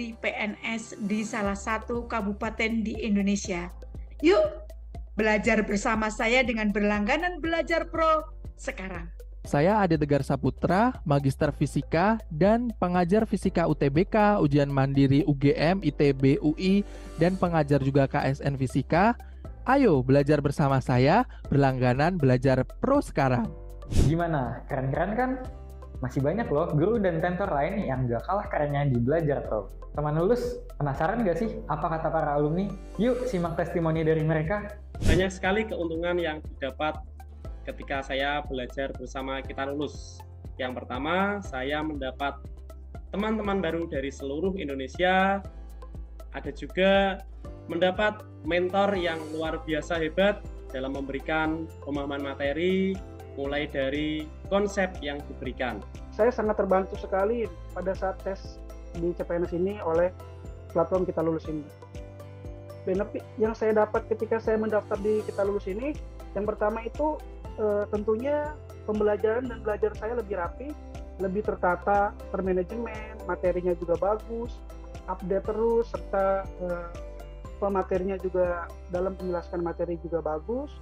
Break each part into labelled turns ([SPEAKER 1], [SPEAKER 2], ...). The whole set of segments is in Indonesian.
[SPEAKER 1] menjadi PNS di salah satu kabupaten di Indonesia. Yuk, belajar bersama saya dengan berlangganan Belajar Pro sekarang.
[SPEAKER 2] Saya Ade Tegar Saputra, Magister Fisika dan pengajar Fisika UTBK, Ujian Mandiri UGM, ITB UI, dan pengajar juga KSN Fisika. Ayo belajar bersama saya, berlangganan Belajar Pro sekarang. Gimana? Keren-keren kan? Masih banyak loh guru dan tentor lain yang gak kalah kerennya di belajar pro. Teman lulus, penasaran gak sih apa kata para alumni? Yuk simak testimoni dari mereka. Banyak sekali keuntungan yang didapat ketika saya belajar bersama kita lulus. Yang pertama, saya mendapat teman-teman baru dari seluruh Indonesia. Ada juga mendapat mentor yang luar biasa hebat dalam memberikan pemahaman materi mulai dari konsep yang diberikan. Saya sangat terbantu sekali pada saat tes di CPNS ini oleh platform kita lulus ini. Benefit yang saya dapat ketika saya mendaftar di kita lulus ini, yang pertama itu e, tentunya pembelajaran dan belajar saya lebih rapi, lebih tertata, termanajemen, materinya juga bagus, update terus, serta e, pematerinya juga dalam menjelaskan materi juga bagus,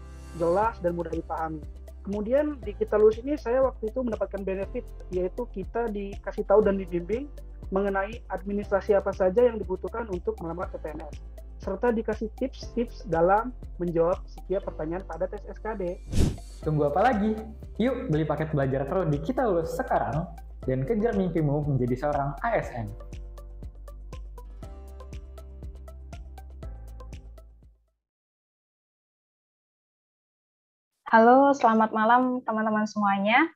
[SPEAKER 2] jelas dan mudah dipahami kemudian di kita lulus ini saya waktu itu mendapatkan benefit yaitu kita dikasih tahu dan dibimbing mengenai administrasi apa saja yang dibutuhkan untuk melamar ke PNS serta dikasih tips-tips dalam menjawab setiap pertanyaan pada tes SKD. Tunggu apa lagi? Yuk beli paket belajar terus di Kita Lulus sekarang dan kejar mimpimu menjadi seorang ASN.
[SPEAKER 3] Halo, selamat malam teman-teman semuanya.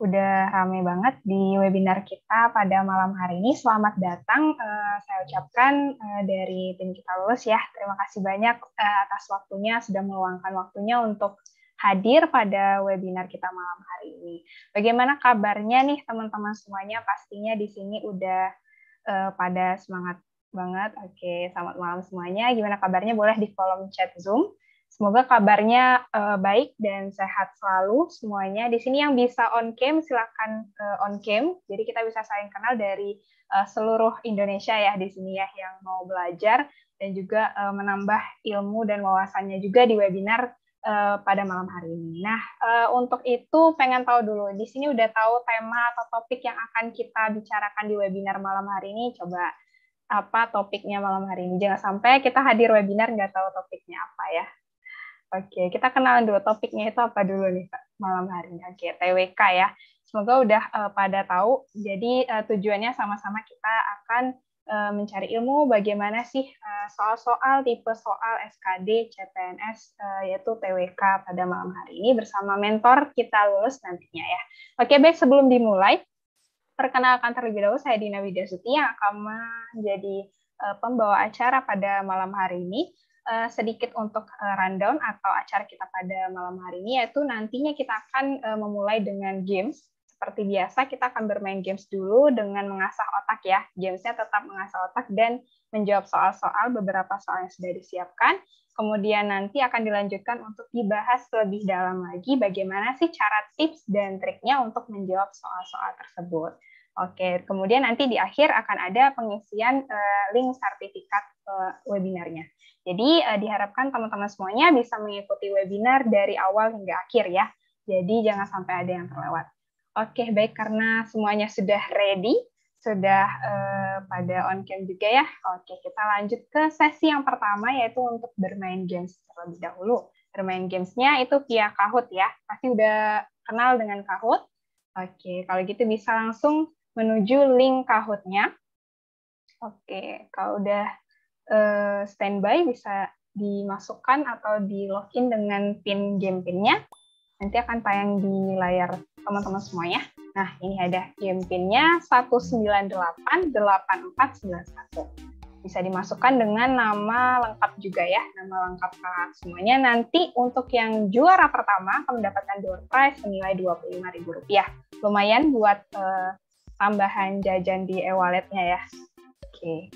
[SPEAKER 3] Udah rame banget di webinar kita pada malam hari ini. Selamat datang, eh, saya ucapkan eh, dari tim kita lulus ya. Terima kasih banyak eh, atas waktunya, sudah meluangkan waktunya untuk hadir pada webinar kita malam hari ini. Bagaimana kabarnya nih teman-teman semuanya? Pastinya di sini udah pada semangat banget. Oke, selamat malam semuanya. Gimana kabarnya? Boleh di kolom chat Zoom Semoga kabarnya uh, baik dan sehat selalu semuanya. Di sini yang bisa on cam silakan uh, on cam. Jadi kita bisa saling kenal dari uh, seluruh Indonesia ya di sini ya yang mau belajar dan juga uh, menambah ilmu dan wawasannya juga di webinar uh, pada malam hari ini. Nah, uh, untuk itu pengen tahu dulu. Di sini udah tahu tema atau topik yang akan kita bicarakan di webinar malam hari ini. Coba apa topiknya malam hari ini. Jangan sampai kita hadir webinar nggak tahu topiknya apa ya. Oke, kita kenalan dua topiknya itu apa dulu nih Pak malam hari ini. Oke, TWK ya. Semoga udah uh, pada tahu. Jadi uh, tujuannya sama-sama kita akan uh, mencari ilmu bagaimana sih soal-soal uh, tipe soal SKD CPNS uh, yaitu TWK pada malam hari ini bersama mentor kita lulus nantinya ya. Oke, baik sebelum dimulai perkenalkan terlebih dahulu saya Dina Widasuti yang akan menjadi pembawa acara pada malam hari ini uh, sedikit untuk uh, rundown atau acara kita pada malam hari ini yaitu nantinya kita akan uh, memulai dengan games. Seperti biasa kita akan bermain games dulu dengan mengasah otak ya. Gamesnya tetap mengasah otak dan menjawab soal-soal beberapa soal yang sudah disiapkan. Kemudian nanti akan dilanjutkan untuk dibahas lebih dalam lagi bagaimana sih cara tips dan triknya untuk menjawab soal-soal tersebut. Oke, kemudian nanti di akhir akan ada pengisian link sertifikat webinarnya. Jadi uh, diharapkan teman-teman semuanya bisa mengikuti webinar dari awal hingga akhir ya. Jadi jangan sampai ada yang terlewat. Oke, baik karena semuanya sudah ready, sudah uh, pada on cam juga ya. Oke, kita lanjut ke sesi yang pertama yaitu untuk bermain games terlebih dahulu. Bermain gamesnya itu via Kahoot ya. Pasti udah kenal dengan Kahoot. Oke, kalau gitu bisa langsung menuju link Kahootnya. nya Oke, kalau udah Eh, standby bisa dimasukkan atau di login dengan pin game pinnya. Nanti akan tayang di layar teman-teman semuanya. Nah, ini ada game pinnya 1988491. Bisa dimasukkan dengan nama lengkap juga ya, nama lengkap kalian semuanya. Nanti untuk yang juara pertama akan mendapatkan door prize senilai Rp25.000. Lumayan buat uh, tambahan jajan di e-walletnya ya. Oke. Okay.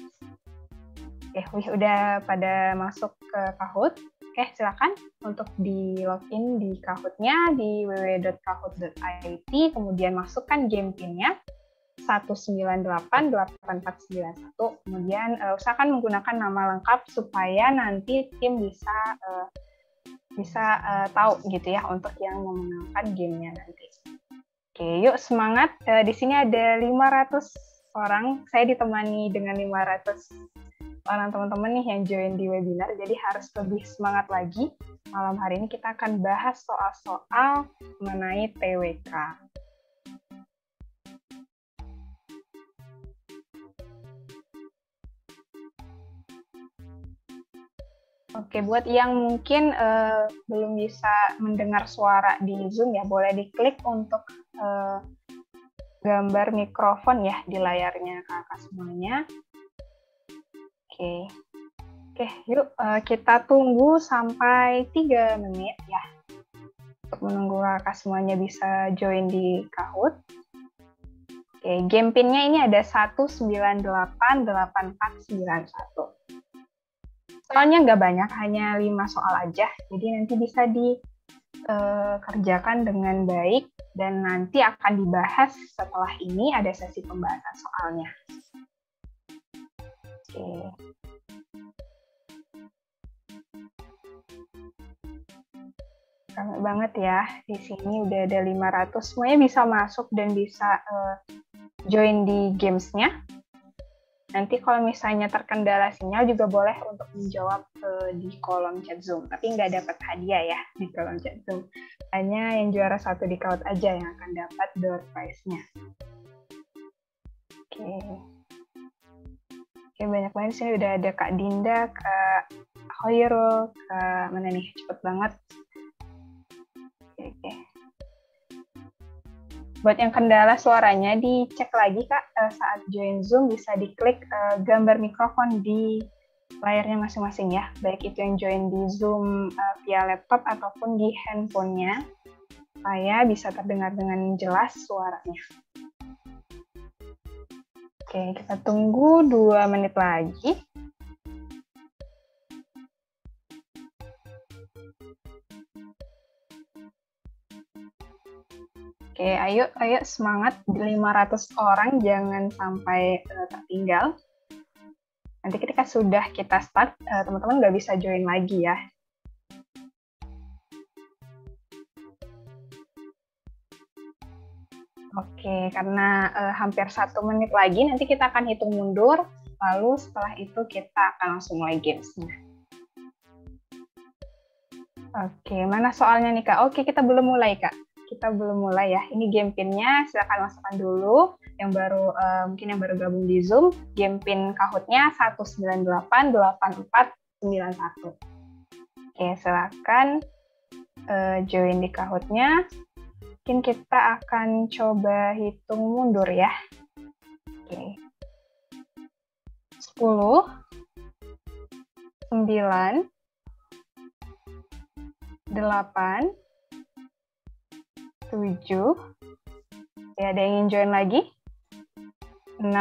[SPEAKER 3] Oke, eh, okay, udah pada masuk ke Kahoot. Oke, silakan untuk di login di Kahootnya di www.kahoot.it, kemudian masukkan game pinnya 1988491. Kemudian uh, usahakan menggunakan nama lengkap supaya nanti tim bisa uh, bisa uh, tahu gitu ya untuk yang memenangkan gamenya nanti. Oke, yuk semangat. Uh, di sini ada 500 orang. Saya ditemani dengan 500 orang teman-teman nih yang join di webinar, jadi harus lebih semangat lagi. Malam hari ini kita akan bahas soal-soal mengenai TWK. Oke, buat yang mungkin uh, belum bisa mendengar suara di Zoom ya, boleh diklik untuk uh, gambar mikrofon ya di layarnya kakak semuanya okay. oke yuk uh, kita tunggu sampai 3 menit ya untuk menunggu kakak semuanya bisa join di Kahoot. Oke, game pinnya ini ada 1988491. Soalnya nggak banyak, hanya 5 soal aja. Jadi nanti bisa dikerjakan eh, dengan baik dan nanti akan dibahas setelah ini ada sesi pembahasan soalnya okay. Rame banget ya di sini udah ada 500 semuanya bisa masuk dan bisa uh, join di gamesnya nanti kalau misalnya terkendala sinyal juga boleh untuk menjawab uh, di kolom chat Zoom. Tapi nggak dapat hadiah ya di kolom chat Zoom. Hanya yang juara satu di kawat aja yang akan dapat door prize-nya. Oke. Okay. Oke, banyak banget sini udah ada Kak Dinda, Kak Hoirul, Kak mana nih? Cepet banget. Oke, oke. Buat yang kendala suaranya dicek lagi Kak eh, saat join Zoom bisa diklik eh, gambar mikrofon di layarnya masing-masing ya, baik itu yang join di Zoom eh, via laptop ataupun di handphonenya, saya bisa terdengar dengan jelas suaranya. Oke, kita tunggu dua menit lagi. Oke, ayo ayo semangat 500 orang jangan sampai uh, tertinggal. Nanti ketika sudah kita start, eh, teman-teman uh, nggak -teman bisa join lagi ya. Oke, karena uh, hampir satu menit lagi, nanti kita akan hitung mundur. Lalu setelah itu kita akan langsung mulai gamesnya. Oke, mana soalnya nih Kak? Oke, kita belum mulai Kak. Kita belum mulai ya. Ini game pinnya silakan masukkan dulu. Yang baru uh, mungkin yang baru gabung di Zoom, game pin kahutnya 1988491. Oke, silakan uh, join di Kahutnya mungkin kita akan coba hitung mundur ya. Oke. 10, 9, 8, 7, ya ada yang ingin join lagi? 6,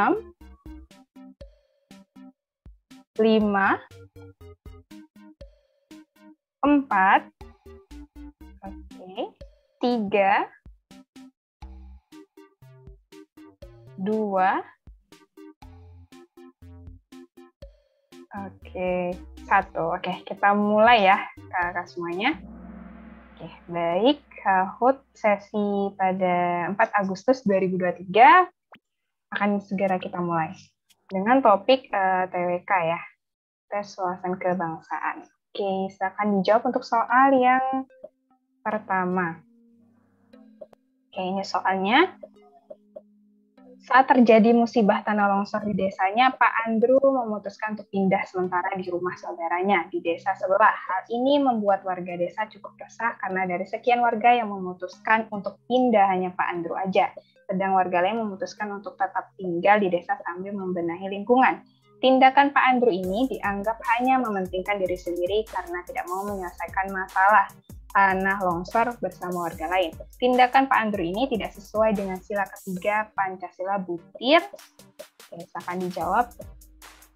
[SPEAKER 3] 5, 4, oke,
[SPEAKER 4] okay
[SPEAKER 3] tiga, dua, oke, satu. Oke, kita mulai ya, kakak semuanya. Oke, baik. Kahoot sesi pada 4 Agustus 2023 akan segera kita mulai dengan topik uh, eh, TWK ya, tes wawasan kebangsaan. Oke, silakan dijawab untuk soal yang pertama kayaknya soalnya saat terjadi musibah tanah longsor di desanya, Pak Andrew memutuskan untuk pindah sementara di rumah saudaranya di desa sebelah. Hal ini membuat warga desa cukup resah karena dari sekian warga yang memutuskan untuk pindah hanya Pak Andrew aja, sedang warga lain memutuskan untuk tetap tinggal di desa sambil membenahi lingkungan. Tindakan Pak Andrew ini dianggap hanya mementingkan diri sendiri karena tidak mau menyelesaikan masalah tanah longsor bersama warga lain. Tindakan Pak Andrew ini tidak sesuai dengan sila ketiga Pancasila Butir. Oke, dijawab.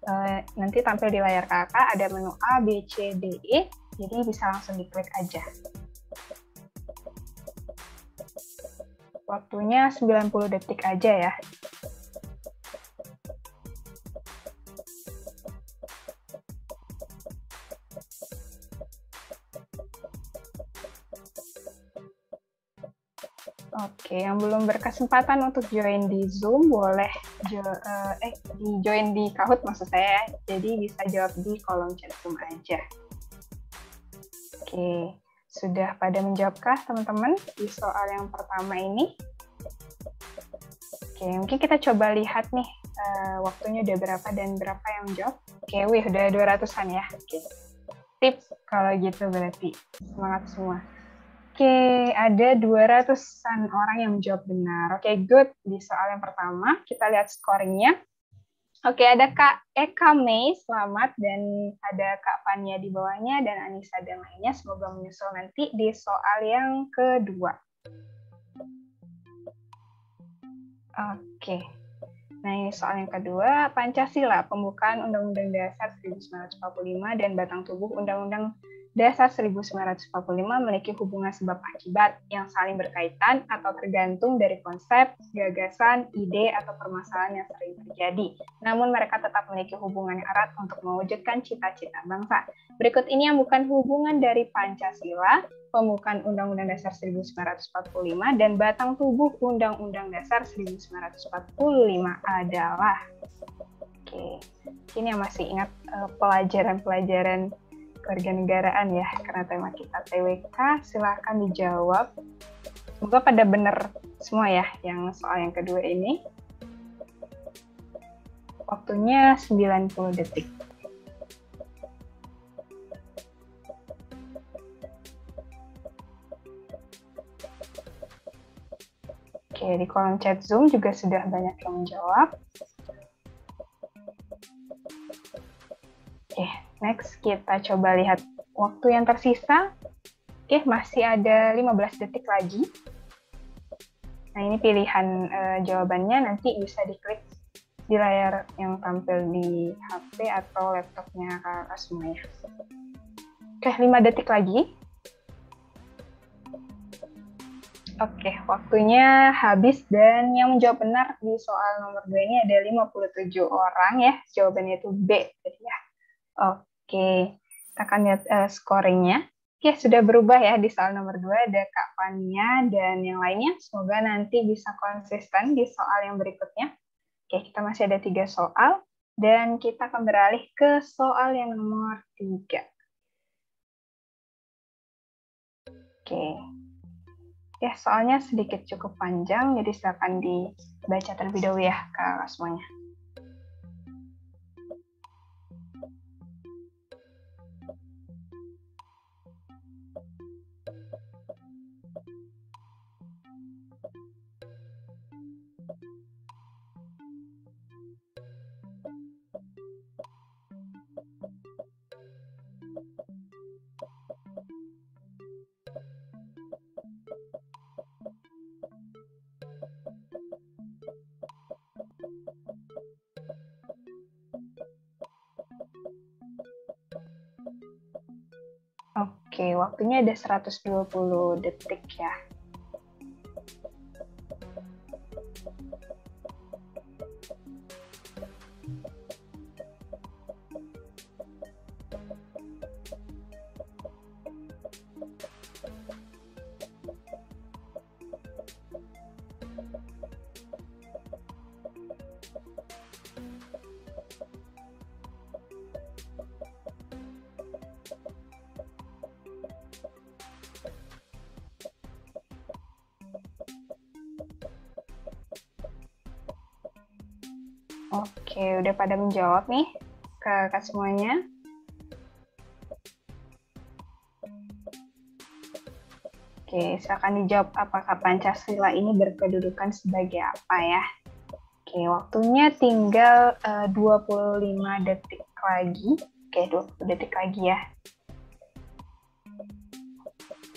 [SPEAKER 3] E, nanti tampil di layar kakak ada menu A, B, C, D, E. Jadi bisa langsung diklik aja. Waktunya 90 detik aja ya. Oke, yang belum berkesempatan untuk join di Zoom boleh jo uh, eh di join di Kahoot maksud saya. Ya. Jadi bisa jawab di kolom chat Zoom aja. Oke, sudah pada menjawabkah teman-teman di soal yang pertama ini? Oke, mungkin kita coba lihat nih uh, waktunya udah berapa dan berapa yang jawab. Oke, wih udah 200-an ya. Oke. Tips kalau gitu berarti semangat semua. Oke, ada 200-an orang yang menjawab benar. Oke, good. Di soal yang pertama, kita lihat scoringnya. Oke, ada Kak Eka Mei, selamat. Dan ada Kak Fania di bawahnya, dan Anissa dan lainnya. Semoga menyusul nanti di soal yang kedua. Oke. Nah, ini soal yang kedua. Pancasila, pembukaan Undang-Undang Dasar 1945 dan Batang Tubuh Undang-Undang Dasar 1945 memiliki hubungan sebab akibat yang saling berkaitan atau tergantung dari konsep, gagasan, ide, atau permasalahan yang sering terjadi. Namun mereka tetap memiliki hubungan erat untuk mewujudkan cita-cita bangsa. Berikut ini yang bukan hubungan dari Pancasila, pembukaan Undang-Undang Dasar 1945 dan batang tubuh Undang-Undang Dasar 1945 adalah Oke. Ini yang masih ingat eh, pelajaran -pelajaran kewarganegaraan ya karena tema kita TWK silahkan dijawab semoga pada benar semua ya yang soal yang kedua ini waktunya 90 detik Oke, di kolom chat Zoom juga sudah banyak yang menjawab. Next, kita coba lihat waktu yang tersisa. Oke, masih ada 15 detik lagi. Nah, ini pilihan uh, jawabannya nanti bisa diklik di layar yang tampil di HP atau laptopnya Kak ya. Oke, 5 detik lagi. Oke, waktunya habis dan yang menjawab benar di soal nomor 2 ini ada 57 orang ya. Jawabannya itu B. ya. Oke. Oke, kita akan lihat uh, scoringnya. Oke, sudah berubah ya di soal nomor 2 ada Kak Fania dan yang lainnya. Semoga nanti bisa konsisten di soal yang berikutnya. Oke, kita masih ada tiga soal. Dan kita akan beralih ke soal yang nomor 3. Oke. Ya, soalnya sedikit cukup panjang, jadi silakan dibaca terlebih dahulu ya, Kak semuanya. okay, waktunya ada 120 detik ya. Pada menjawab nih ke kak semuanya. Oke, silakan dijawab apakah Pancasila ini berkedudukan sebagai apa ya? Oke, waktunya tinggal eh, uh, 25 detik lagi. Oke, 20 detik lagi ya.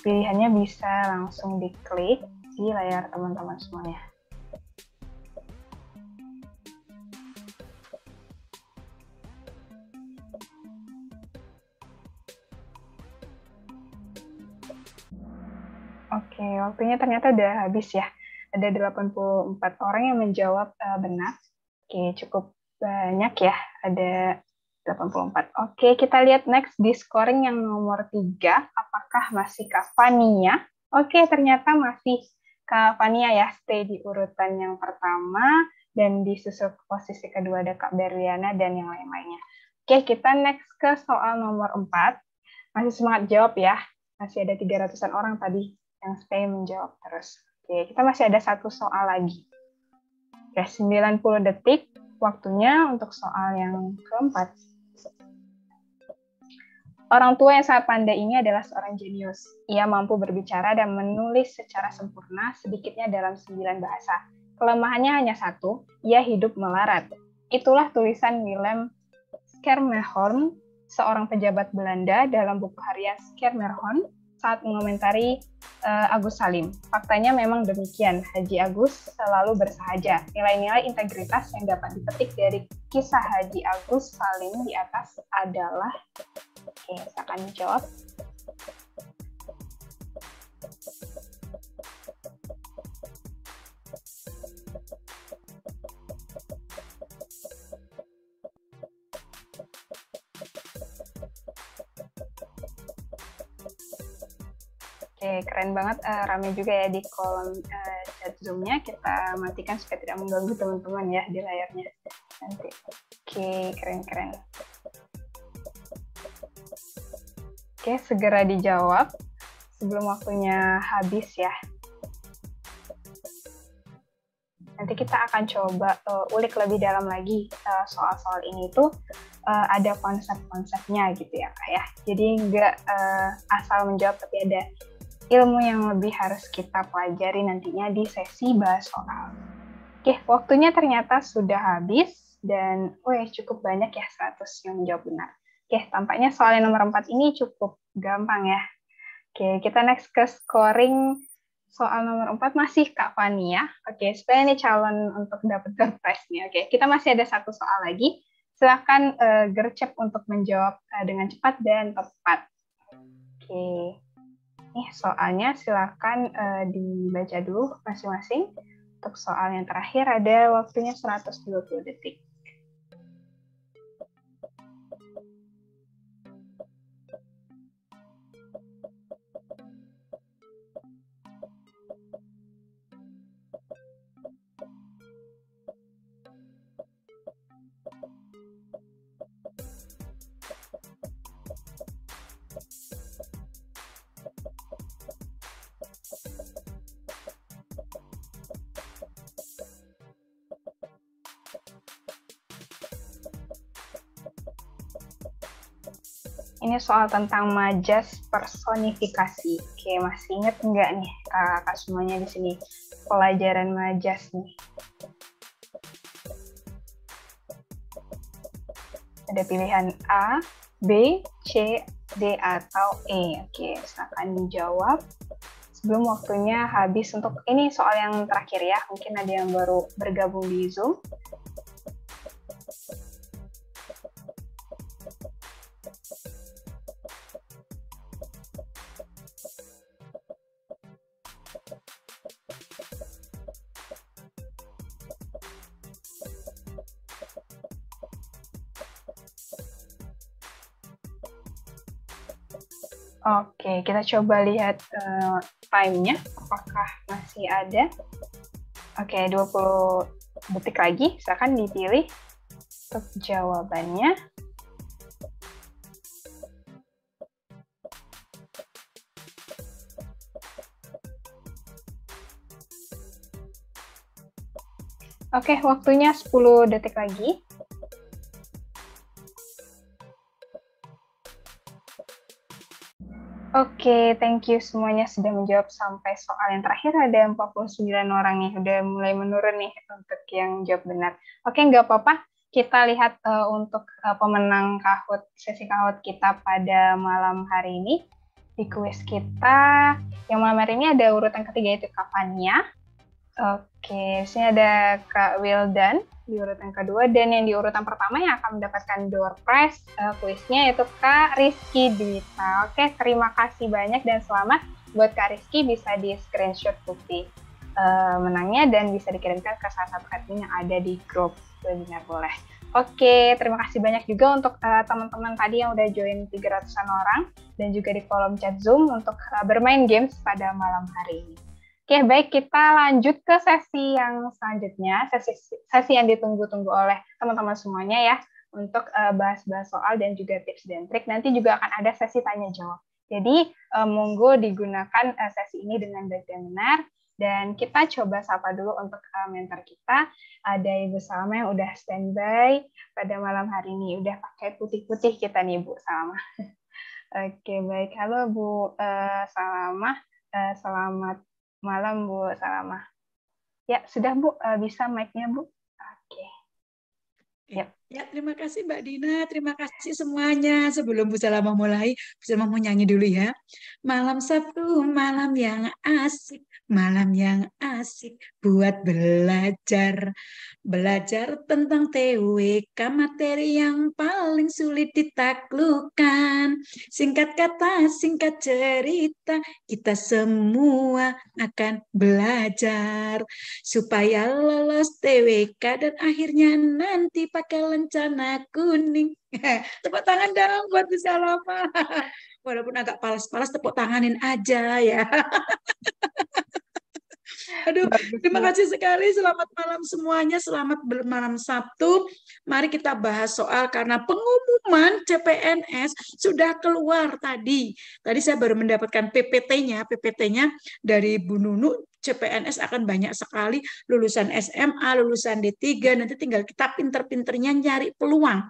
[SPEAKER 3] Pilihannya bisa langsung diklik di layar teman-teman semuanya. waktunya ternyata udah habis ya. Ada 84 orang yang menjawab uh, benar. Oke, cukup banyak ya. Ada 84. Oke, kita lihat next di scoring yang nomor 3. Apakah masih Kavania? Oke, ternyata masih Kavania ya. Stay di urutan yang pertama. Dan di susuk posisi kedua ada Kak Berliana dan yang lain-lainnya. Oke, kita next ke soal nomor 4. Masih semangat jawab ya. Masih ada 300-an orang tadi yang stay menjawab terus. Oke, kita masih ada satu soal lagi. Oke, ya, 90 detik waktunya untuk soal yang keempat. Orang tua yang sangat pandai ini adalah seorang jenius. Ia mampu berbicara dan menulis secara sempurna sedikitnya dalam sembilan bahasa. Kelemahannya hanya satu, ia hidup melarat. Itulah tulisan Willem Schermerhorn, seorang pejabat Belanda dalam buku harian Schermerhorn saat mengomentari uh, Agus Salim. Faktanya memang demikian, Haji Agus selalu bersahaja. Nilai-nilai integritas yang dapat dipetik dari kisah Haji Agus Salim di atas adalah, oke, saya akan jawab, Oke, keren banget uh, rame juga ya di kolom uh, chat zoomnya Kita matikan supaya tidak mengganggu teman-teman ya di layarnya nanti. Oke, keren-keren. Oke, segera dijawab sebelum waktunya habis ya. Nanti kita akan coba uh, ulik lebih dalam lagi soal-soal uh, ini tuh uh, ada konsep-konsepnya gitu ya, Kak ya. Jadi nggak uh, asal menjawab tapi ada ilmu yang lebih harus kita pelajari nantinya di sesi bahas soal. Oke, waktunya ternyata sudah habis dan weh cukup banyak ya 100 yang menjawab benar. Oke, tampaknya soal yang nomor 4 ini cukup gampang ya. Oke, kita next ke scoring soal nomor 4 masih Kak Fani ya. Oke, supaya ini calon untuk dapat surprise nih. Oke, kita masih ada satu soal lagi. Silahkan uh, eh, gercep untuk menjawab uh, dengan cepat dan tepat. Oke nih iya, soalnya, silakan uh, dibaca dulu masing-masing. Untuk soal yang terakhir ada waktunya 120 detik. Ini soal tentang majas personifikasi. Oke, masih inget nggak nih kakak eh, semuanya di sini pelajaran majas nih? Ada pilihan A, B, C, D, atau E. Oke, silakan dijawab sebelum waktunya habis untuk ini soal yang terakhir ya. Mungkin ada yang baru bergabung di Zoom. kita coba lihat uh, time-nya apakah masih ada. Oke, okay, 20 detik lagi. Silakan dipilih untuk jawabannya. Oke, okay, waktunya 10 detik lagi. okay, thank you semuanya sudah menjawab sampai soal yang terakhir ada 49 orang nih, udah mulai menurun nih untuk yang jawab benar. Oke, okay, nggak apa-apa. Kita lihat uh, untuk uh, pemenang kahut sesi kahut kita pada malam hari ini. Di kuis kita yang malam hari ini ada urutan ketiga itu Kavania, Oke, sini ada Kak Wildan di urutan kedua dan yang di urutan pertama yang akan mendapatkan door prize uh, kuisnya yaitu Kak Rizky Dita. Oke, terima kasih banyak dan selamat buat Kak Rizky bisa di screenshot bukti uh, eh, menangnya dan bisa dikirimkan ke salah satu admin yang ada di grup webinar boleh. Oke, terima kasih banyak juga untuk uh, teman-teman tadi yang udah join 300-an orang dan juga di kolom chat Zoom untuk uh, bermain games pada malam hari ini. Oke, baik kita lanjut ke sesi yang selanjutnya, sesi sesi yang ditunggu-tunggu oleh teman-teman semuanya ya untuk eh, bahas-bahas uh, soal dan juga tips dan trik. Nanti juga akan ada sesi tanya jawab. Jadi uh, monggo digunakan uh, sesi ini dengan baik dan benar dan kita coba sapa dulu untuk uh, mentor kita. Ada Ibu Salma yang udah standby pada malam hari ini. Udah pakai putih-putih kita nih Bu Salma. Oke, baik. Halo Bu uh, Salma. Uh, selamat Malam Bu Salamah. Ya, sudah Bu, eh,
[SPEAKER 1] bisa mic-nya Bu. Oke. Okay. Iya. Yep. Ya, terima kasih Mbak Dina, terima kasih semuanya. Sebelum Bu Salamah mulai, Bu Salamah mau nyanyi dulu ya. Malam Sabtu, malam yang asik, malam yang asik buat belajar. Belajar tentang TWK, e materi yang paling sulit ditaklukan. Singkat kata, singkat cerita, kita semua akan belajar. Supaya lolos TWK e dan akhirnya nanti pakai rencana kuning. tepuk tangan dong buat bisa Salama. Walaupun agak palas-palas tepuk tanganin aja ya. Aduh, terima kasih sekali. Selamat malam semuanya. Selamat malam Sabtu. Mari kita bahas soal karena pengumuman CPNS sudah keluar tadi. Tadi saya baru mendapatkan PPT-nya, PPT-nya dari Bu Nunu CPNS akan banyak sekali lulusan SMA, lulusan D3, nanti tinggal kita pinter-pinternya nyari peluang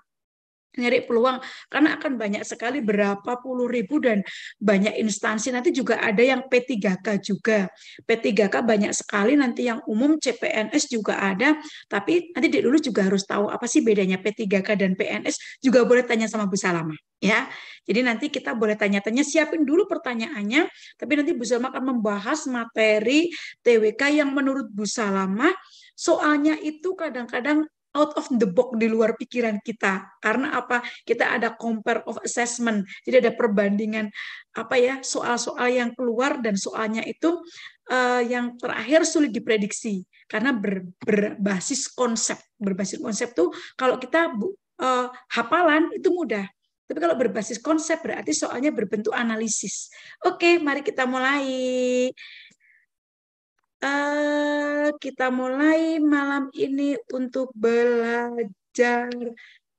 [SPEAKER 1] nyari peluang karena akan banyak sekali berapa puluh ribu dan banyak instansi nanti juga ada yang P3K juga. P3K banyak sekali nanti yang umum CPNS juga ada, tapi nanti di dulu juga harus tahu apa sih bedanya P3K dan PNS juga boleh tanya sama Bu Salama ya. Jadi nanti kita boleh tanya-tanya siapin dulu pertanyaannya, tapi nanti Bu Salama akan membahas materi TWK yang menurut Bu Salama soalnya itu kadang-kadang out of the box di luar pikiran kita. Karena apa? Kita ada compare of assessment. Jadi ada perbandingan apa ya soal-soal yang keluar dan soalnya itu uh, yang terakhir sulit diprediksi karena ber, berbasis konsep. Berbasis konsep tuh kalau kita uh, hafalan itu mudah. Tapi kalau berbasis konsep berarti soalnya berbentuk analisis. Oke, mari kita mulai uh, kita mulai malam ini untuk belajar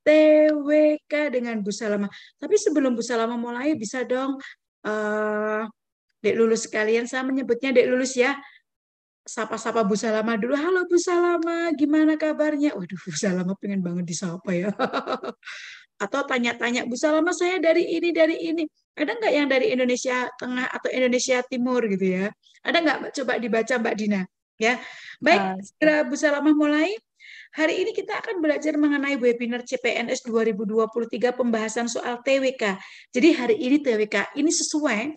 [SPEAKER 1] TWK dengan Bu Salama. Tapi sebelum Bu Salama mulai bisa dong uh, Dek Lulus sekalian saya menyebutnya Dek Lulus ya. Sapa-sapa Bu Salama dulu. Halo Bu Salama, gimana kabarnya? Waduh, Bu Salama pengen banget disapa ya. atau tanya-tanya Bu Salama saya dari ini dari ini ada nggak yang dari Indonesia Tengah atau Indonesia Timur gitu ya ada nggak coba dibaca Mbak Dina ya baik ah. segera Bu Salama mulai Hari ini kita akan belajar mengenai webinar CPNS 2023 pembahasan soal TWK. Jadi hari ini TWK ini sesuai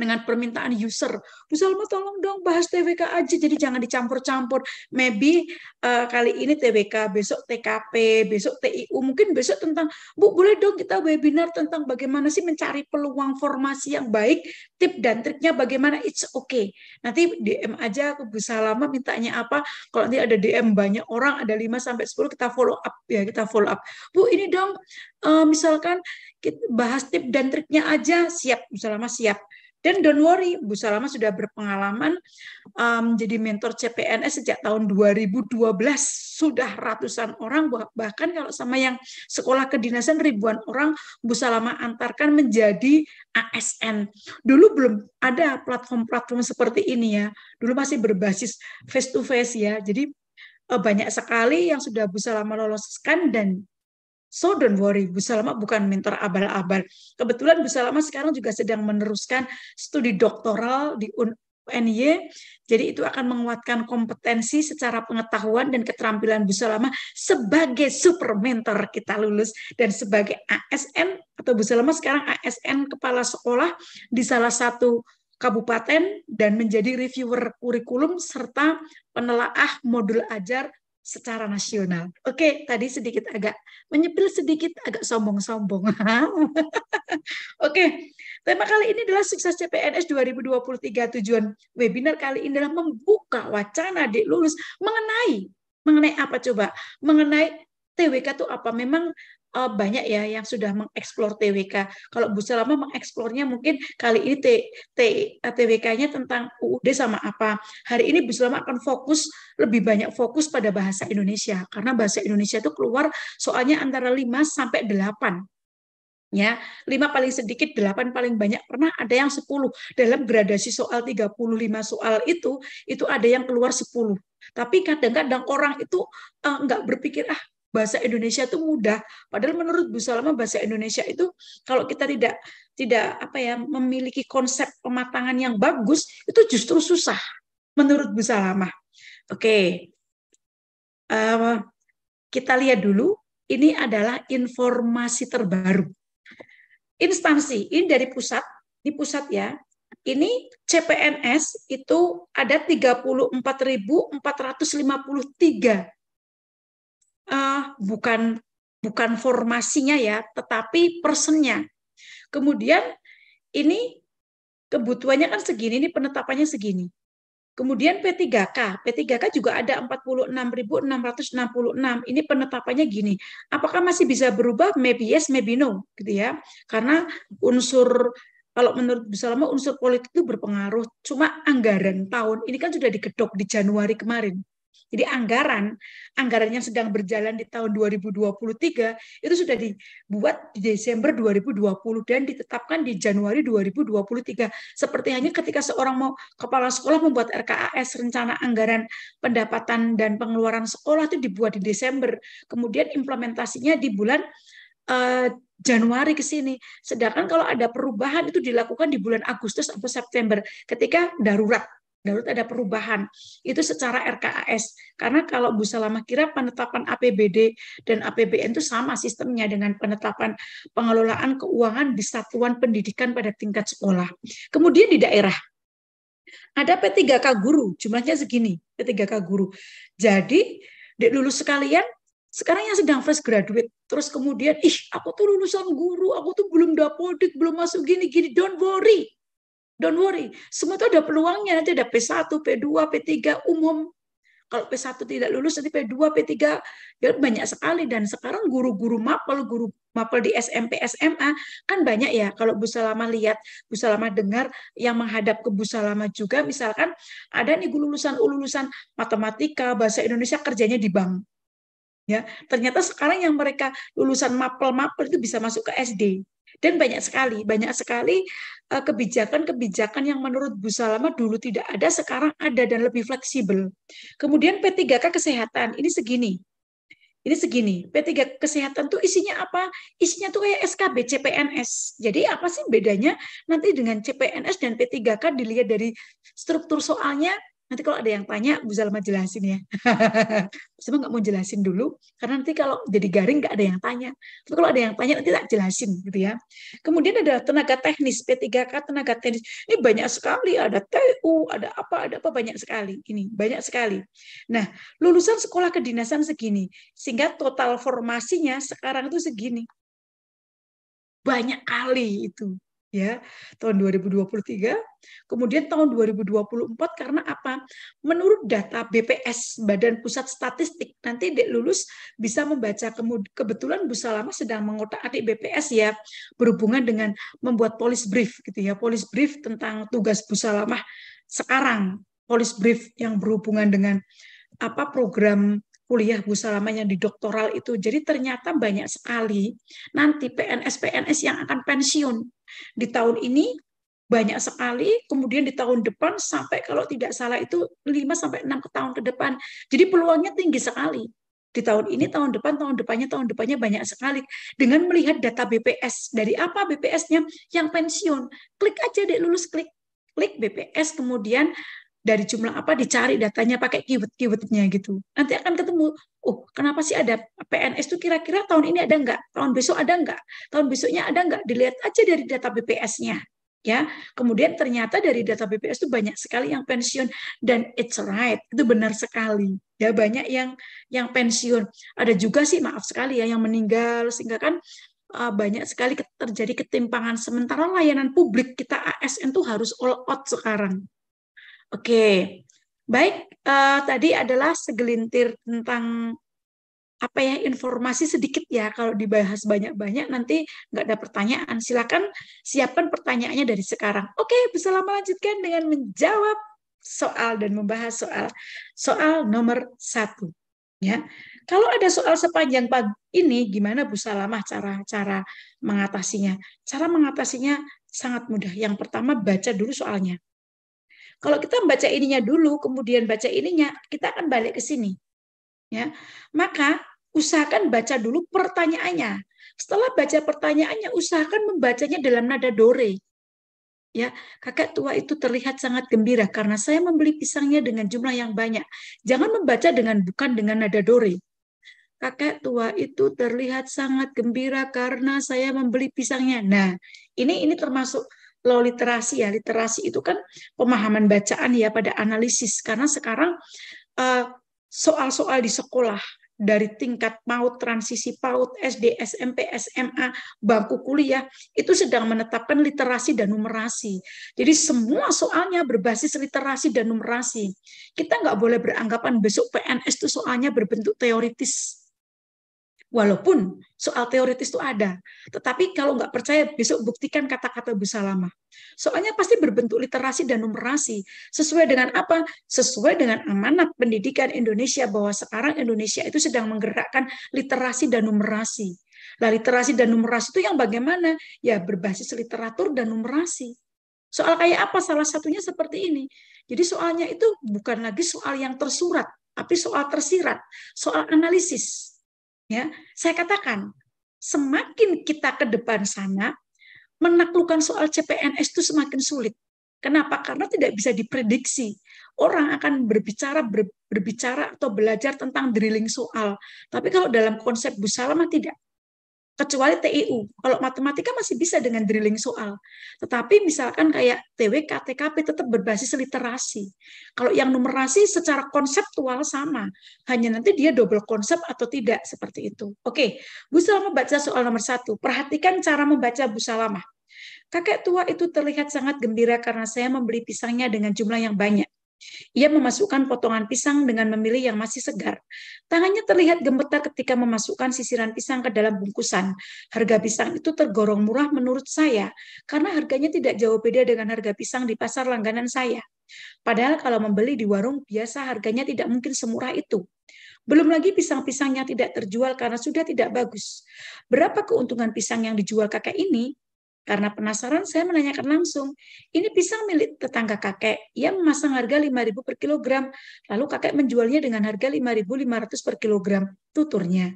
[SPEAKER 1] dengan permintaan user. Bu Salma tolong dong bahas TWK aja, jadi jangan dicampur-campur. Maybe uh, kali ini TWK, besok TKP, besok TIU, mungkin besok tentang, Bu boleh dong kita webinar tentang bagaimana sih mencari peluang formasi yang baik, tip dan triknya bagaimana, it's okay. Nanti DM aja aku Bu Salma mintanya apa, kalau nanti ada DM banyak orang, ada 5-10, kita follow up ya, kita follow up. Bu ini dong, uh, misalkan bahas tip dan triknya aja siap misalnya siap dan don't worry, Bu Salama sudah berpengalaman um, jadi mentor CPNS sejak tahun 2012. Sudah ratusan orang, bahkan kalau sama yang sekolah kedinasan ribuan orang, Bu Salama antarkan menjadi ASN. Dulu belum ada platform-platform seperti ini ya. Dulu masih berbasis face-to-face -face ya. Jadi eh, banyak sekali yang sudah Bu Salama loloskan dan So don't worry, Bu Salama bukan mentor abal-abal. Kebetulan Bu Salama sekarang juga sedang meneruskan studi doktoral di UNY. Jadi itu akan menguatkan kompetensi secara pengetahuan dan keterampilan Bu Salama sebagai super mentor kita lulus dan sebagai ASN atau Bu Salama sekarang ASN kepala sekolah di salah satu kabupaten dan menjadi reviewer kurikulum serta penelaah modul ajar secara nasional. Oke, tadi sedikit agak menyepil sedikit agak sombong-sombong. Oke, tema kali ini adalah sukses CPNS 2023. Tujuan webinar kali ini adalah membuka wacana adik lulus mengenai mengenai apa coba? Mengenai TWK itu apa? Memang Eh, banyak ya yang sudah mengeksplor TWK. Kalau Bu Salama mengeksplornya mungkin kali ini T, TWK-nya eh, tentang UUD sama apa. Hari ini Bu Salama akan fokus lebih banyak fokus pada bahasa Indonesia karena bahasa Indonesia itu keluar soalnya antara 5 sampai 8 ya lima paling sedikit delapan paling banyak pernah ada yang sepuluh dalam gradasi soal 35 soal itu itu ada yang keluar sepuluh tapi kadang-kadang orang itu uh, berpikir ah bahasa Indonesia itu mudah. Padahal menurut Bu Salama bahasa Indonesia itu kalau kita tidak tidak apa ya memiliki konsep pematangan yang bagus itu justru susah menurut Bu Salama. Oke, okay. uh, eh, kita lihat dulu. Ini adalah informasi terbaru. Instansi ini dari pusat, di pusat ya. Ini CPNS itu ada 34.453 uh, bukan bukan formasinya ya, tetapi personnya. Kemudian ini kebutuhannya kan segini, ini penetapannya segini. Kemudian P3K, P3K juga ada 46.666. Ini penetapannya gini. Apakah masih bisa berubah? Maybe yes, maybe no, gitu ya. Karena unsur kalau menurut Bu unsur politik itu berpengaruh. Cuma anggaran tahun ini kan sudah digedok di Januari kemarin. Jadi anggaran, anggaran yang sedang berjalan di tahun 2023 itu sudah dibuat di Desember 2020 dan ditetapkan di Januari 2023. Seperti hanya ketika seorang mau kepala sekolah membuat RKAS rencana anggaran pendapatan dan pengeluaran sekolah itu dibuat di Desember, kemudian implementasinya di bulan eh, Januari ke sini. Sedangkan kalau ada perubahan itu dilakukan di bulan Agustus atau September ketika darurat Garut ada perubahan. Itu secara RKAS. Karena kalau Bu Salama kira penetapan APBD dan APBN itu sama sistemnya dengan penetapan pengelolaan keuangan di satuan pendidikan pada tingkat sekolah. Kemudian di daerah ada P3K guru, jumlahnya segini, P3K guru. Jadi, dek lulus sekalian sekarang yang sedang fresh graduate terus kemudian ih aku tuh lulusan guru aku tuh belum dapodik belum masuk gini gini don't worry Don't worry, semua itu ada peluangnya. Nanti ada P1, P2, P3 umum. Kalau P1 tidak lulus, nanti P2, P3 ya banyak sekali. Dan sekarang guru-guru mapel, guru mapel di SMP, SMA, kan banyak ya. Kalau Bu Salama lihat, Bu Salama dengar, yang menghadap ke Bu Salama juga, misalkan ada nih lulusan-lulusan matematika, bahasa Indonesia kerjanya di bank. Ya, ternyata sekarang yang mereka lulusan mapel-mapel itu bisa masuk ke SD dan banyak sekali, banyak sekali eh, kebijakan-kebijakan yang menurut Bu Salama dulu tidak ada, sekarang ada dan lebih fleksibel. Kemudian P3K kesehatan, ini segini. Ini segini, P3 kesehatan tuh isinya apa? Isinya tuh kayak SKB, CPNS. Jadi apa sih bedanya nanti dengan CPNS dan P3K dilihat dari struktur soalnya, Nanti kalau ada yang tanya, Bu Salma jelasin ya. Bu nggak mau jelasin dulu, karena nanti kalau jadi garing nggak ada yang tanya. Tapi kalau ada yang tanya, nanti tak jelasin gitu ya. Kemudian ada tenaga teknis, P3K tenaga teknis. Ini banyak sekali, ada TU, ada apa, ada apa, banyak sekali. Ini banyak sekali. Nah, lulusan sekolah kedinasan segini, sehingga total formasinya sekarang itu segini. Banyak kali itu ya tahun 2023 kemudian tahun 2024 karena apa menurut data BPS Badan Pusat Statistik nanti dek lulus bisa membaca kebetulan Bu Salama sedang mengotak adik BPS ya berhubungan dengan membuat polis brief gitu ya polis brief tentang tugas Bu Salama sekarang polis brief yang berhubungan dengan apa program kuliah Bu Salama yang di doktoral itu. Jadi ternyata banyak sekali nanti PNS-PNS yang akan pensiun di tahun ini banyak sekali, kemudian di tahun depan sampai kalau tidak salah itu 5 sampai 6 ke tahun ke depan. Jadi peluangnya tinggi sekali. Di tahun ini, tahun depan, tahun depannya, tahun depannya banyak sekali. Dengan melihat data BPS, dari apa BPS-nya yang pensiun, klik aja deh lulus klik klik BPS kemudian dari jumlah apa dicari datanya pakai keyword-keywordnya gitu. Nanti akan ketemu, oh kenapa sih ada PNS tuh kira-kira tahun ini ada nggak? tahun besok ada nggak? tahun besoknya ada nggak? dilihat aja dari data BPS-nya. ya. Kemudian ternyata dari data BPS itu banyak sekali yang pensiun dan it's right, itu benar sekali. Ya banyak yang yang pensiun. Ada juga sih maaf sekali ya yang meninggal sehingga kan eh, banyak sekali terjadi ketimpangan sementara layanan publik kita ASN tuh harus all out sekarang Oke, baik. Uh, tadi adalah segelintir tentang apa ya informasi sedikit ya kalau dibahas banyak-banyak nanti nggak ada pertanyaan silakan siapkan pertanyaannya dari sekarang oke bisa lama lanjutkan dengan menjawab soal dan membahas soal soal nomor satu ya kalau ada soal sepanjang pagi ini gimana Bu Salamah cara cara mengatasinya cara mengatasinya sangat mudah yang pertama baca dulu soalnya kalau kita membaca ininya dulu, kemudian baca ininya, kita akan balik ke sini. Ya, maka usahakan baca dulu pertanyaannya. Setelah baca pertanyaannya, usahakan membacanya dalam nada dore. Ya, kakak tua itu terlihat sangat gembira karena saya membeli pisangnya dengan jumlah yang banyak. Jangan membaca dengan bukan dengan nada dore. Kakak tua itu terlihat sangat gembira karena saya membeli pisangnya. Nah, ini ini termasuk low literasi ya literasi itu kan pemahaman bacaan ya pada analisis karena sekarang eh, soal-soal di sekolah dari tingkat PAUD, transisi PAUD, SD, SMP, SMA, bangku kuliah, itu sedang menetapkan literasi dan numerasi. Jadi semua soalnya berbasis literasi dan numerasi. Kita nggak boleh beranggapan besok PNS itu soalnya berbentuk teoritis Walaupun soal teoritis itu ada, tetapi kalau nggak percaya besok buktikan kata-kata bisa lama. Soalnya pasti berbentuk literasi dan numerasi sesuai dengan apa? Sesuai dengan amanat pendidikan Indonesia bahwa sekarang Indonesia itu sedang menggerakkan literasi dan numerasi. Nah, literasi dan numerasi itu yang bagaimana? Ya berbasis literatur dan numerasi. Soal kayak apa salah satunya seperti ini. Jadi soalnya itu bukan lagi soal yang tersurat, tapi soal tersirat, soal analisis Ya, saya katakan semakin kita ke depan sana, menaklukkan soal CPNS itu semakin sulit. Kenapa? Karena tidak bisa diprediksi. Orang akan berbicara berbicara atau belajar tentang drilling soal. Tapi kalau dalam konsep Bu tidak kecuali TIU. Kalau matematika masih bisa dengan drilling soal. Tetapi misalkan kayak TWK, TKP tetap berbasis literasi. Kalau yang numerasi secara konseptual sama, hanya nanti dia double konsep atau tidak seperti itu. Oke, Bu Salama baca soal nomor satu. Perhatikan cara membaca Bu Salama. Kakek tua itu terlihat sangat gembira karena saya membeli pisangnya dengan jumlah yang banyak. Ia memasukkan potongan pisang dengan memilih yang masih segar. Tangannya terlihat gemetar ketika memasukkan sisiran pisang ke dalam bungkusan. Harga pisang itu tergolong murah menurut saya, karena harganya tidak jauh beda dengan harga pisang di pasar langganan saya. Padahal kalau membeli di warung biasa harganya tidak mungkin semurah itu. Belum lagi pisang-pisang yang tidak terjual karena sudah tidak bagus. Berapa keuntungan pisang yang dijual kakek ini karena penasaran, saya menanyakan langsung, ini pisang milik tetangga kakek. Ia memasang harga 5.000 per kilogram, lalu kakek menjualnya dengan harga 5.500 per kilogram, tuturnya.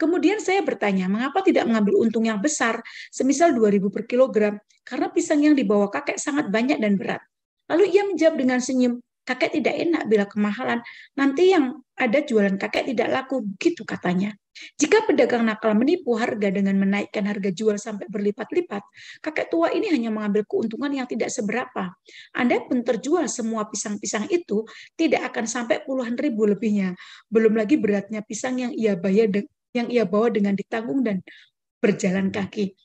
[SPEAKER 1] Kemudian saya bertanya, mengapa tidak mengambil untung yang besar, semisal 2.000 per kilogram, karena pisang yang dibawa kakek sangat banyak dan berat. Lalu ia menjawab dengan senyum, kakek tidak enak bila kemahalan, nanti yang ada jualan kakek tidak laku, begitu katanya. Jika pedagang nakal menipu harga dengan menaikkan harga jual sampai berlipat-lipat, kakek tua ini hanya mengambil keuntungan yang tidak seberapa. Anda pun terjual semua pisang-pisang itu tidak akan sampai puluhan ribu lebihnya. Belum lagi beratnya pisang yang ia bayar yang ia bawa dengan ditanggung dan berjalan kaki.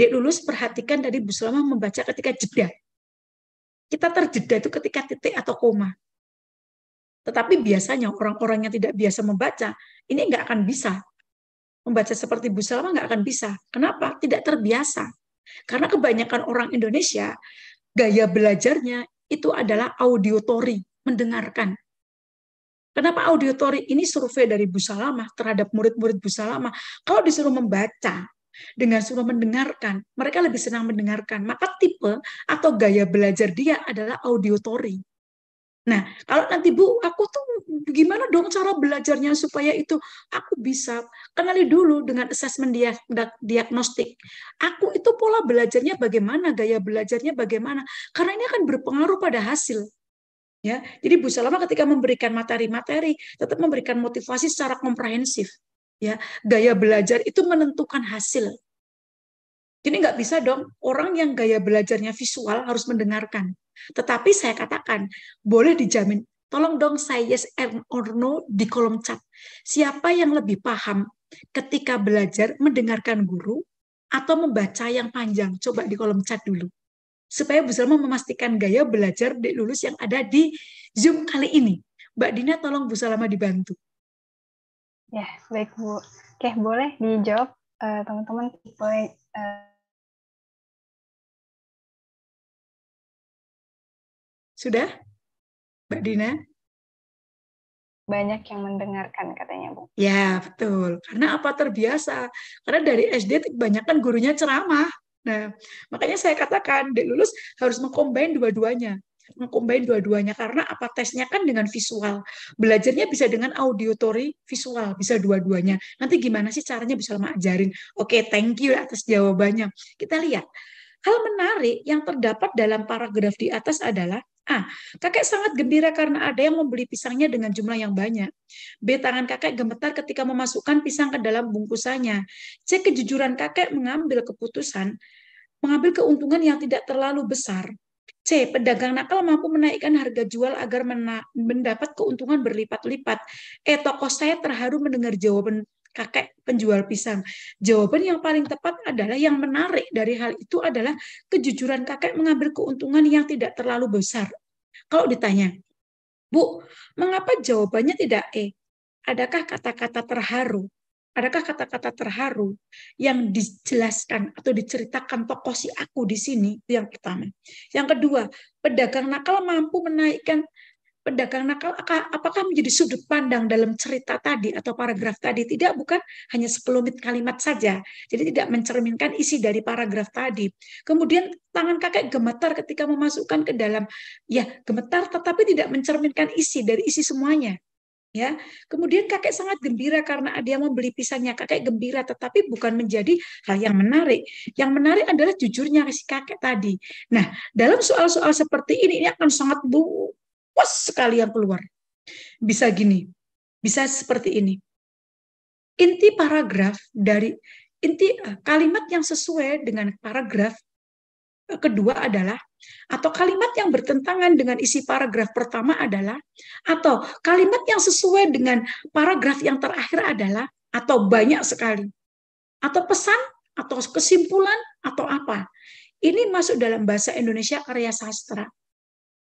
[SPEAKER 1] Dek lulus perhatikan dari Bu Selama membaca ketika jeda. Kita terjeda itu ketika titik atau koma. Tetapi biasanya orang-orang yang tidak biasa membaca, ini nggak akan bisa. Membaca seperti Bu Salma nggak akan bisa. Kenapa? Tidak terbiasa. Karena kebanyakan orang Indonesia, gaya belajarnya itu adalah auditori mendengarkan. Kenapa auditori? ini survei dari Bu Salama terhadap murid-murid Bu Salama? Kalau disuruh membaca, dengan suruh mendengarkan, mereka lebih senang mendengarkan. Maka tipe atau gaya belajar dia adalah auditori. Nah, kalau nanti Bu, aku tuh gimana dong cara belajarnya supaya itu aku bisa kenali dulu dengan asesmen diagnostik. Aku itu pola belajarnya bagaimana, gaya belajarnya bagaimana, karena ini akan berpengaruh pada hasil. Ya, jadi Bu Salama ketika memberikan materi-materi tetap memberikan motivasi secara komprehensif. Ya, gaya belajar itu menentukan hasil. Jadi nggak bisa dong orang yang gaya belajarnya visual harus mendengarkan tetapi saya katakan, boleh dijamin, tolong dong saya yes or no di kolom chat. Siapa yang lebih paham ketika belajar mendengarkan guru atau membaca yang panjang? Coba di kolom chat dulu. Supaya Bu Salma memastikan gaya belajar di lulus yang ada di Zoom kali ini. Mbak Dina tolong Bu Salma dibantu.
[SPEAKER 3] Ya, baik Bu. Oke, boleh dijawab eh, teman-teman uh,
[SPEAKER 4] boleh uh,
[SPEAKER 1] Sudah, Mbak Dina? Banyak yang mendengarkan katanya, Bu. Ya, betul. Karena apa terbiasa? Karena dari SD banyak kan gurunya ceramah. Nah, makanya saya katakan, dek lulus harus mengkombin dua-duanya mengkombin dua-duanya karena apa tesnya kan dengan visual belajarnya bisa dengan auditory visual bisa dua-duanya nanti gimana sih caranya bisa lama ajarin oke okay, thank you atas jawabannya kita lihat hal menarik yang terdapat dalam paragraf di atas adalah A. Kakek sangat gembira karena ada yang membeli pisangnya dengan jumlah yang banyak. B. Tangan kakek gemetar ketika memasukkan pisang ke dalam bungkusannya. C. Kejujuran kakek mengambil keputusan, mengambil keuntungan yang tidak terlalu besar. C. Pedagang nakal mampu menaikkan harga jual agar mendapat keuntungan berlipat-lipat. E. Toko saya terharu mendengar jawaban kakek penjual pisang. Jawaban yang paling tepat adalah yang menarik dari hal itu adalah kejujuran kakek mengambil keuntungan yang tidak terlalu besar. Kalau ditanya, Bu, mengapa jawabannya tidak E? Adakah kata-kata terharu? Adakah kata-kata terharu yang dijelaskan atau diceritakan tokoh si aku di sini? Itu yang pertama. Yang kedua, pedagang nakal mampu menaikkan pedagang nakal apakah menjadi sudut pandang dalam cerita tadi atau paragraf tadi tidak bukan hanya sepelumit kalimat saja jadi tidak mencerminkan isi dari paragraf tadi kemudian tangan kakek gemetar ketika memasukkan ke dalam ya gemetar tetapi tidak mencerminkan isi dari isi semuanya ya kemudian kakek sangat gembira karena ada yang membeli pisangnya kakek gembira tetapi bukan menjadi hal yang menarik yang menarik adalah jujurnya si kakek tadi nah dalam soal-soal seperti ini ini akan sangat bu sekali yang keluar. Bisa gini, bisa seperti ini. Inti paragraf dari inti eh, kalimat yang sesuai dengan paragraf eh, kedua adalah atau kalimat yang bertentangan dengan isi paragraf pertama adalah atau kalimat yang sesuai dengan paragraf yang terakhir adalah atau banyak sekali atau pesan atau kesimpulan atau apa ini masuk dalam bahasa Indonesia karya sastra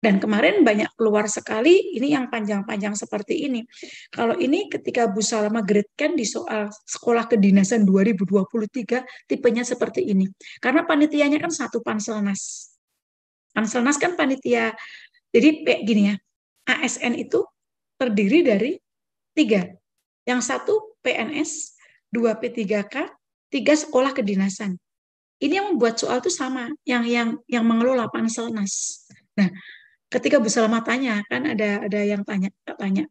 [SPEAKER 1] dan kemarin banyak keluar sekali ini yang panjang-panjang seperti ini. Kalau ini ketika Bu Salma grade di soal sekolah kedinasan 2023 tipenya seperti ini. Karena panitianya kan satu Panselnas. Panselnas kan panitia. Jadi kayak gini ya. ASN itu terdiri dari tiga. Yang satu PNS, dua P3K, tiga sekolah kedinasan. Ini yang membuat soal itu sama, yang yang yang mengelola panselnas. Nah, ketika Bu Salma tanya kan ada ada yang tanya tanya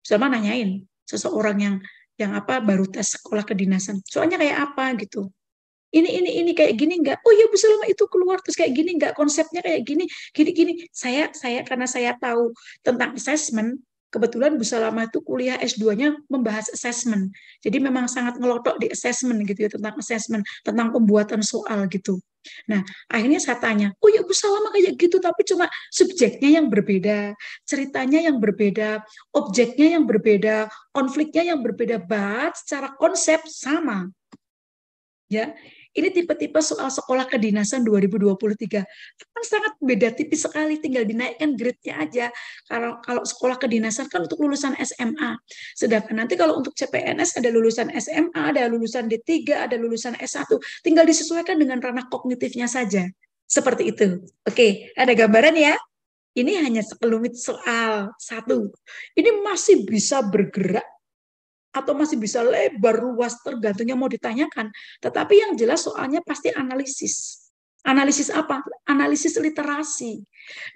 [SPEAKER 1] Bu Salma nanyain seseorang yang yang apa baru tes sekolah kedinasan soalnya kayak apa gitu ini ini ini kayak gini nggak oh ya Bu Salma itu keluar terus kayak gini nggak konsepnya kayak gini gini gini saya saya karena saya tahu tentang assessment kebetulan Bu Salama itu kuliah S2-nya membahas assessment. Jadi memang sangat ngelotok di assessment gitu ya tentang assessment, tentang pembuatan soal gitu. Nah, akhirnya saya tanya, oh ya Bu Salama kayak gitu, tapi cuma subjeknya yang berbeda, ceritanya yang berbeda, objeknya yang berbeda, konfliknya yang berbeda, but secara konsep sama. Ya, ini tipe-tipe soal sekolah kedinasan 2023. Kan sangat beda tipis sekali, tinggal dinaikkan grade-nya aja. Kalau kalau sekolah kedinasan kan untuk lulusan SMA. Sedangkan nanti kalau untuk CPNS ada lulusan SMA, ada lulusan D3, ada lulusan S1. Tinggal disesuaikan dengan ranah kognitifnya saja. Seperti itu. Oke, ada gambaran ya? Ini hanya sekelumit soal satu. Ini masih bisa bergerak atau masih bisa lebar luas tergantungnya mau ditanyakan. Tetapi yang jelas soalnya pasti analisis. Analisis apa? Analisis literasi.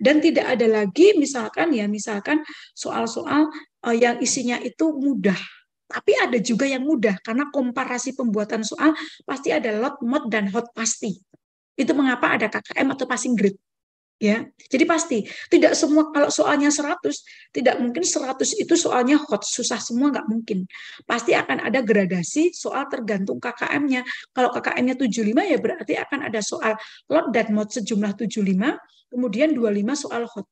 [SPEAKER 1] Dan tidak ada lagi misalkan ya misalkan soal-soal eh, yang isinya itu mudah. Tapi ada juga yang mudah karena komparasi pembuatan soal pasti ada lot, mod dan hot pasti. Itu mengapa ada KKM atau passing grade ya. Jadi pasti tidak semua kalau soalnya 100 tidak mungkin 100 itu soalnya hot susah semua nggak mungkin. Pasti akan ada gradasi soal tergantung KKM-nya. Kalau KKM-nya 75 ya berarti akan ada soal lot dan mod sejumlah 75, kemudian 25 soal hot.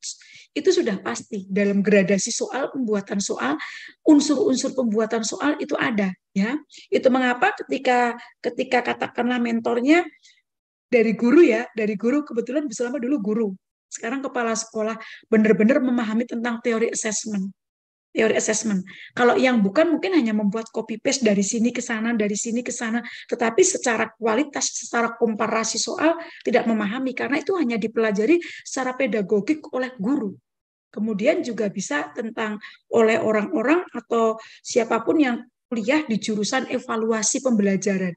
[SPEAKER 1] Itu sudah pasti dalam gradasi soal pembuatan soal unsur-unsur pembuatan soal itu ada ya. Itu mengapa ketika ketika katakanlah mentornya dari guru ya, dari guru kebetulan bisa lama dulu guru. Sekarang kepala sekolah benar-benar memahami tentang teori assessment. Teori assessment. Kalau yang bukan mungkin hanya membuat copy paste dari sini ke sana, dari sini ke sana, tetapi secara kualitas, secara komparasi soal tidak memahami karena itu hanya dipelajari secara pedagogik oleh guru kemudian juga bisa tentang oleh orang-orang atau siapapun yang kuliah di jurusan evaluasi pembelajaran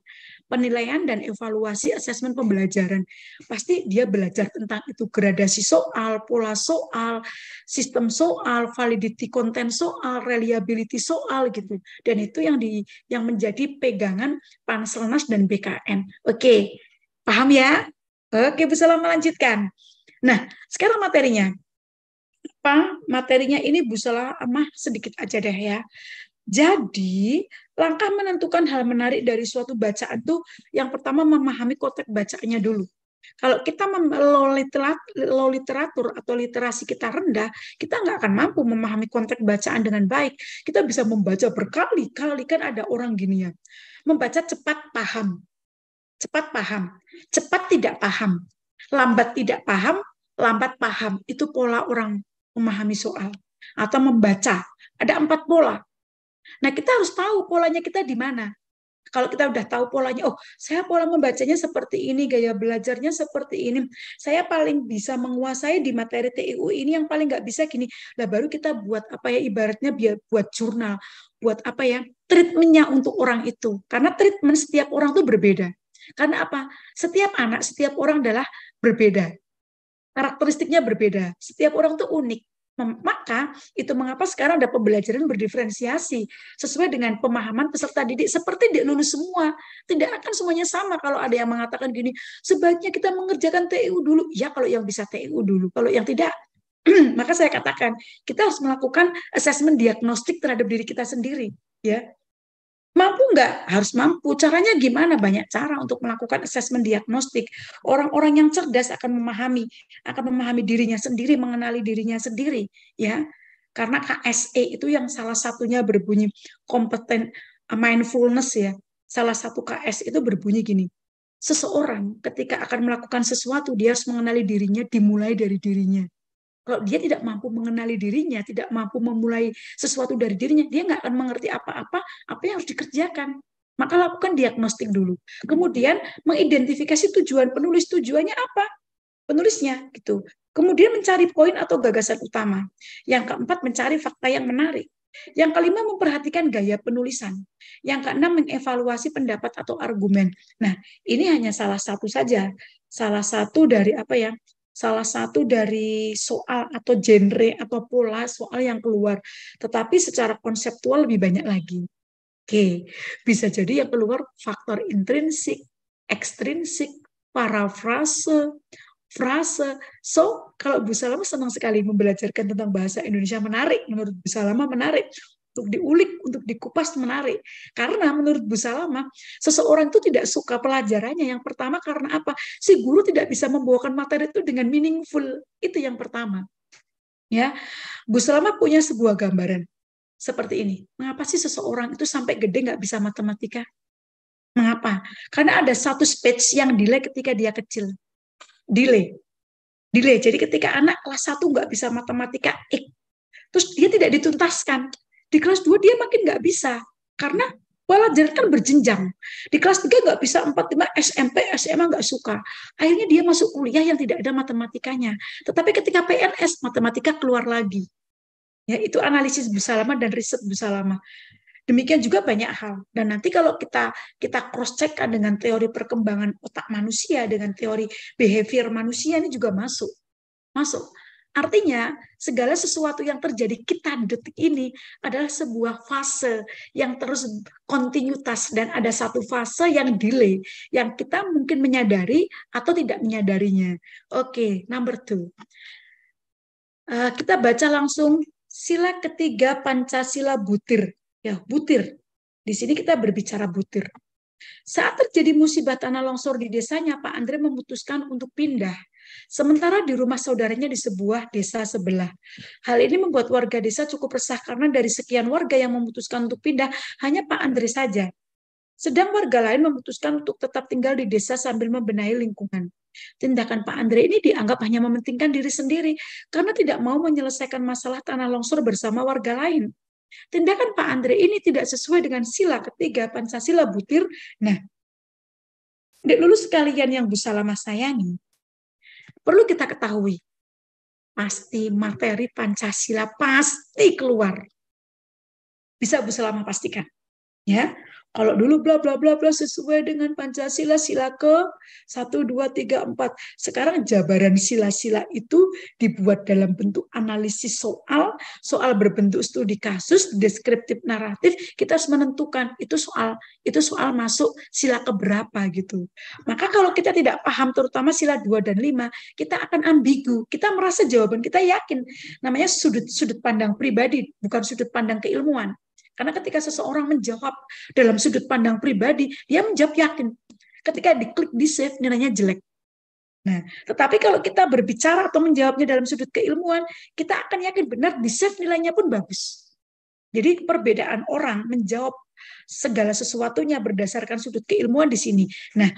[SPEAKER 1] penilaian dan evaluasi asesmen pembelajaran. Pasti dia belajar tentang itu gradasi soal, pola soal, sistem soal, validity konten soal, reliability soal gitu. Dan itu yang di yang menjadi pegangan Panselnas dan BKN. Oke. Paham ya? Oke, bisa lama lanjutkan. Nah, sekarang materinya apa materinya ini Bu Salamah sedikit aja deh ya. Jadi, langkah menentukan hal menarik dari suatu bacaan itu yang pertama memahami konteks bacanya dulu. Kalau kita low literatur atau literasi kita rendah, kita nggak akan mampu memahami konteks bacaan dengan baik. Kita bisa membaca berkali-kali kan ada orang gini ya, membaca cepat paham, cepat paham, cepat tidak paham, lambat tidak paham, lambat paham. Itu pola orang memahami soal atau membaca. Ada empat pola. Nah, kita harus tahu polanya kita di mana. Kalau kita udah tahu polanya, oh, saya pola membacanya seperti ini, gaya belajarnya seperti ini. Saya paling bisa menguasai di materi TIU ini yang paling nggak bisa gini. Lah baru kita buat apa ya ibaratnya biar buat jurnal, buat apa ya treatmentnya untuk orang itu. Karena treatment setiap orang tuh berbeda. Karena apa? Setiap anak, setiap orang adalah berbeda. Karakteristiknya berbeda. Setiap orang tuh unik. Maka itu mengapa sekarang ada pembelajaran berdiferensiasi sesuai dengan pemahaman peserta didik seperti di lulus semua. Tidak akan semuanya sama kalau ada yang mengatakan gini, sebaiknya kita mengerjakan TU dulu. Ya kalau yang bisa TU dulu, kalau yang tidak maka saya katakan kita harus melakukan asesmen diagnostik terhadap diri kita sendiri ya Mampu nggak? Harus mampu. Caranya gimana? Banyak cara untuk melakukan asesmen diagnostik. Orang-orang yang cerdas akan memahami, akan memahami dirinya sendiri, mengenali dirinya sendiri, ya. Karena KSE itu yang salah satunya berbunyi kompeten eh, mindfulness ya. Salah satu KS e itu berbunyi gini. Seseorang ketika akan melakukan sesuatu dia harus mengenali dirinya dimulai dari dirinya. Kalau dia tidak mampu mengenali dirinya, tidak mampu memulai sesuatu dari dirinya, dia nggak akan mengerti apa-apa, apa yang harus dikerjakan. Maka lakukan diagnostik dulu. Kemudian mengidentifikasi tujuan penulis, tujuannya apa? Penulisnya gitu. Kemudian mencari poin atau gagasan utama. Yang keempat mencari fakta yang menarik. Yang kelima memperhatikan gaya penulisan. Yang keenam mengevaluasi pendapat atau argumen. Nah, ini hanya salah satu saja, salah satu dari apa ya salah satu dari soal atau genre atau pola soal yang keluar, tetapi secara konseptual lebih banyak lagi. Oke, bisa jadi yang keluar faktor intrinsik, ekstrinsik, parafrase, frase. So, kalau Bu Salama senang sekali membelajarkan tentang bahasa Indonesia menarik, menurut Bu Salama menarik untuk diulik, untuk dikupas menarik. Karena menurut Bu Salama, seseorang itu tidak suka pelajarannya. Yang pertama karena apa? Si guru tidak bisa membawakan materi itu dengan meaningful. Itu yang pertama. Ya, Bu Salama punya sebuah gambaran seperti ini. Mengapa sih seseorang itu sampai gede nggak bisa matematika? Mengapa? Karena ada satu stage yang delay ketika dia kecil. Delay. Delay. Jadi ketika anak kelas satu nggak bisa matematika ik, terus dia tidak dituntaskan. Di kelas 2 dia makin nggak bisa karena pelajaran kan berjenjang. Di kelas 3 nggak bisa 4, 5, SMP, SMA nggak suka. Akhirnya dia masuk kuliah yang tidak ada matematikanya. Tetapi ketika PNS, matematika keluar lagi. Ya, itu analisis bersalama dan riset bersalama Demikian juga banyak hal. Dan nanti kalau kita kita cross check kan dengan teori perkembangan otak manusia dengan teori behavior manusia ini juga masuk. Masuk. Artinya, segala sesuatu yang terjadi kita detik ini adalah sebuah fase yang terus kontinuitas dan ada satu fase yang delay, yang kita mungkin menyadari atau tidak menyadarinya. Oke, okay, number two. Uh, kita baca langsung sila ketiga Pancasila butir. Ya, butir. Di sini kita berbicara butir. Saat terjadi musibah tanah longsor di desanya, Pak Andre memutuskan untuk pindah Sementara di rumah saudaranya di sebuah desa sebelah. Hal ini membuat warga desa cukup resah karena dari sekian warga yang memutuskan untuk pindah, hanya Pak Andre saja. Sedang warga lain memutuskan untuk tetap tinggal di desa sambil membenahi lingkungan. Tindakan Pak Andre ini dianggap hanya mementingkan diri sendiri karena tidak mau menyelesaikan masalah tanah longsor bersama warga lain. Tindakan Pak Andre ini tidak sesuai dengan sila ketiga Pancasila Butir. Nah, dek lulus sekalian yang bersalah masayani. sayangi, perlu kita ketahui. Pasti materi Pancasila pasti keluar. Bisa Bu Selama pastikan. Ya, kalau dulu bla bla bla bla sesuai dengan Pancasila sila ke 1 2 3 4. Sekarang jabaran sila-sila itu dibuat dalam bentuk analisis soal, soal berbentuk studi kasus, deskriptif naratif, kita harus menentukan itu soal itu soal masuk sila ke berapa gitu. Maka kalau kita tidak paham terutama sila 2 dan 5, kita akan ambigu. Kita merasa jawaban kita yakin. Namanya sudut sudut pandang pribadi, bukan sudut pandang keilmuan. Karena ketika seseorang menjawab dalam sudut pandang pribadi, dia menjawab yakin. Ketika diklik di save, nilainya jelek. Nah, tetapi kalau kita berbicara atau menjawabnya dalam sudut keilmuan, kita akan yakin benar di save nilainya pun bagus. Jadi perbedaan orang menjawab segala sesuatunya berdasarkan sudut keilmuan di sini. Nah,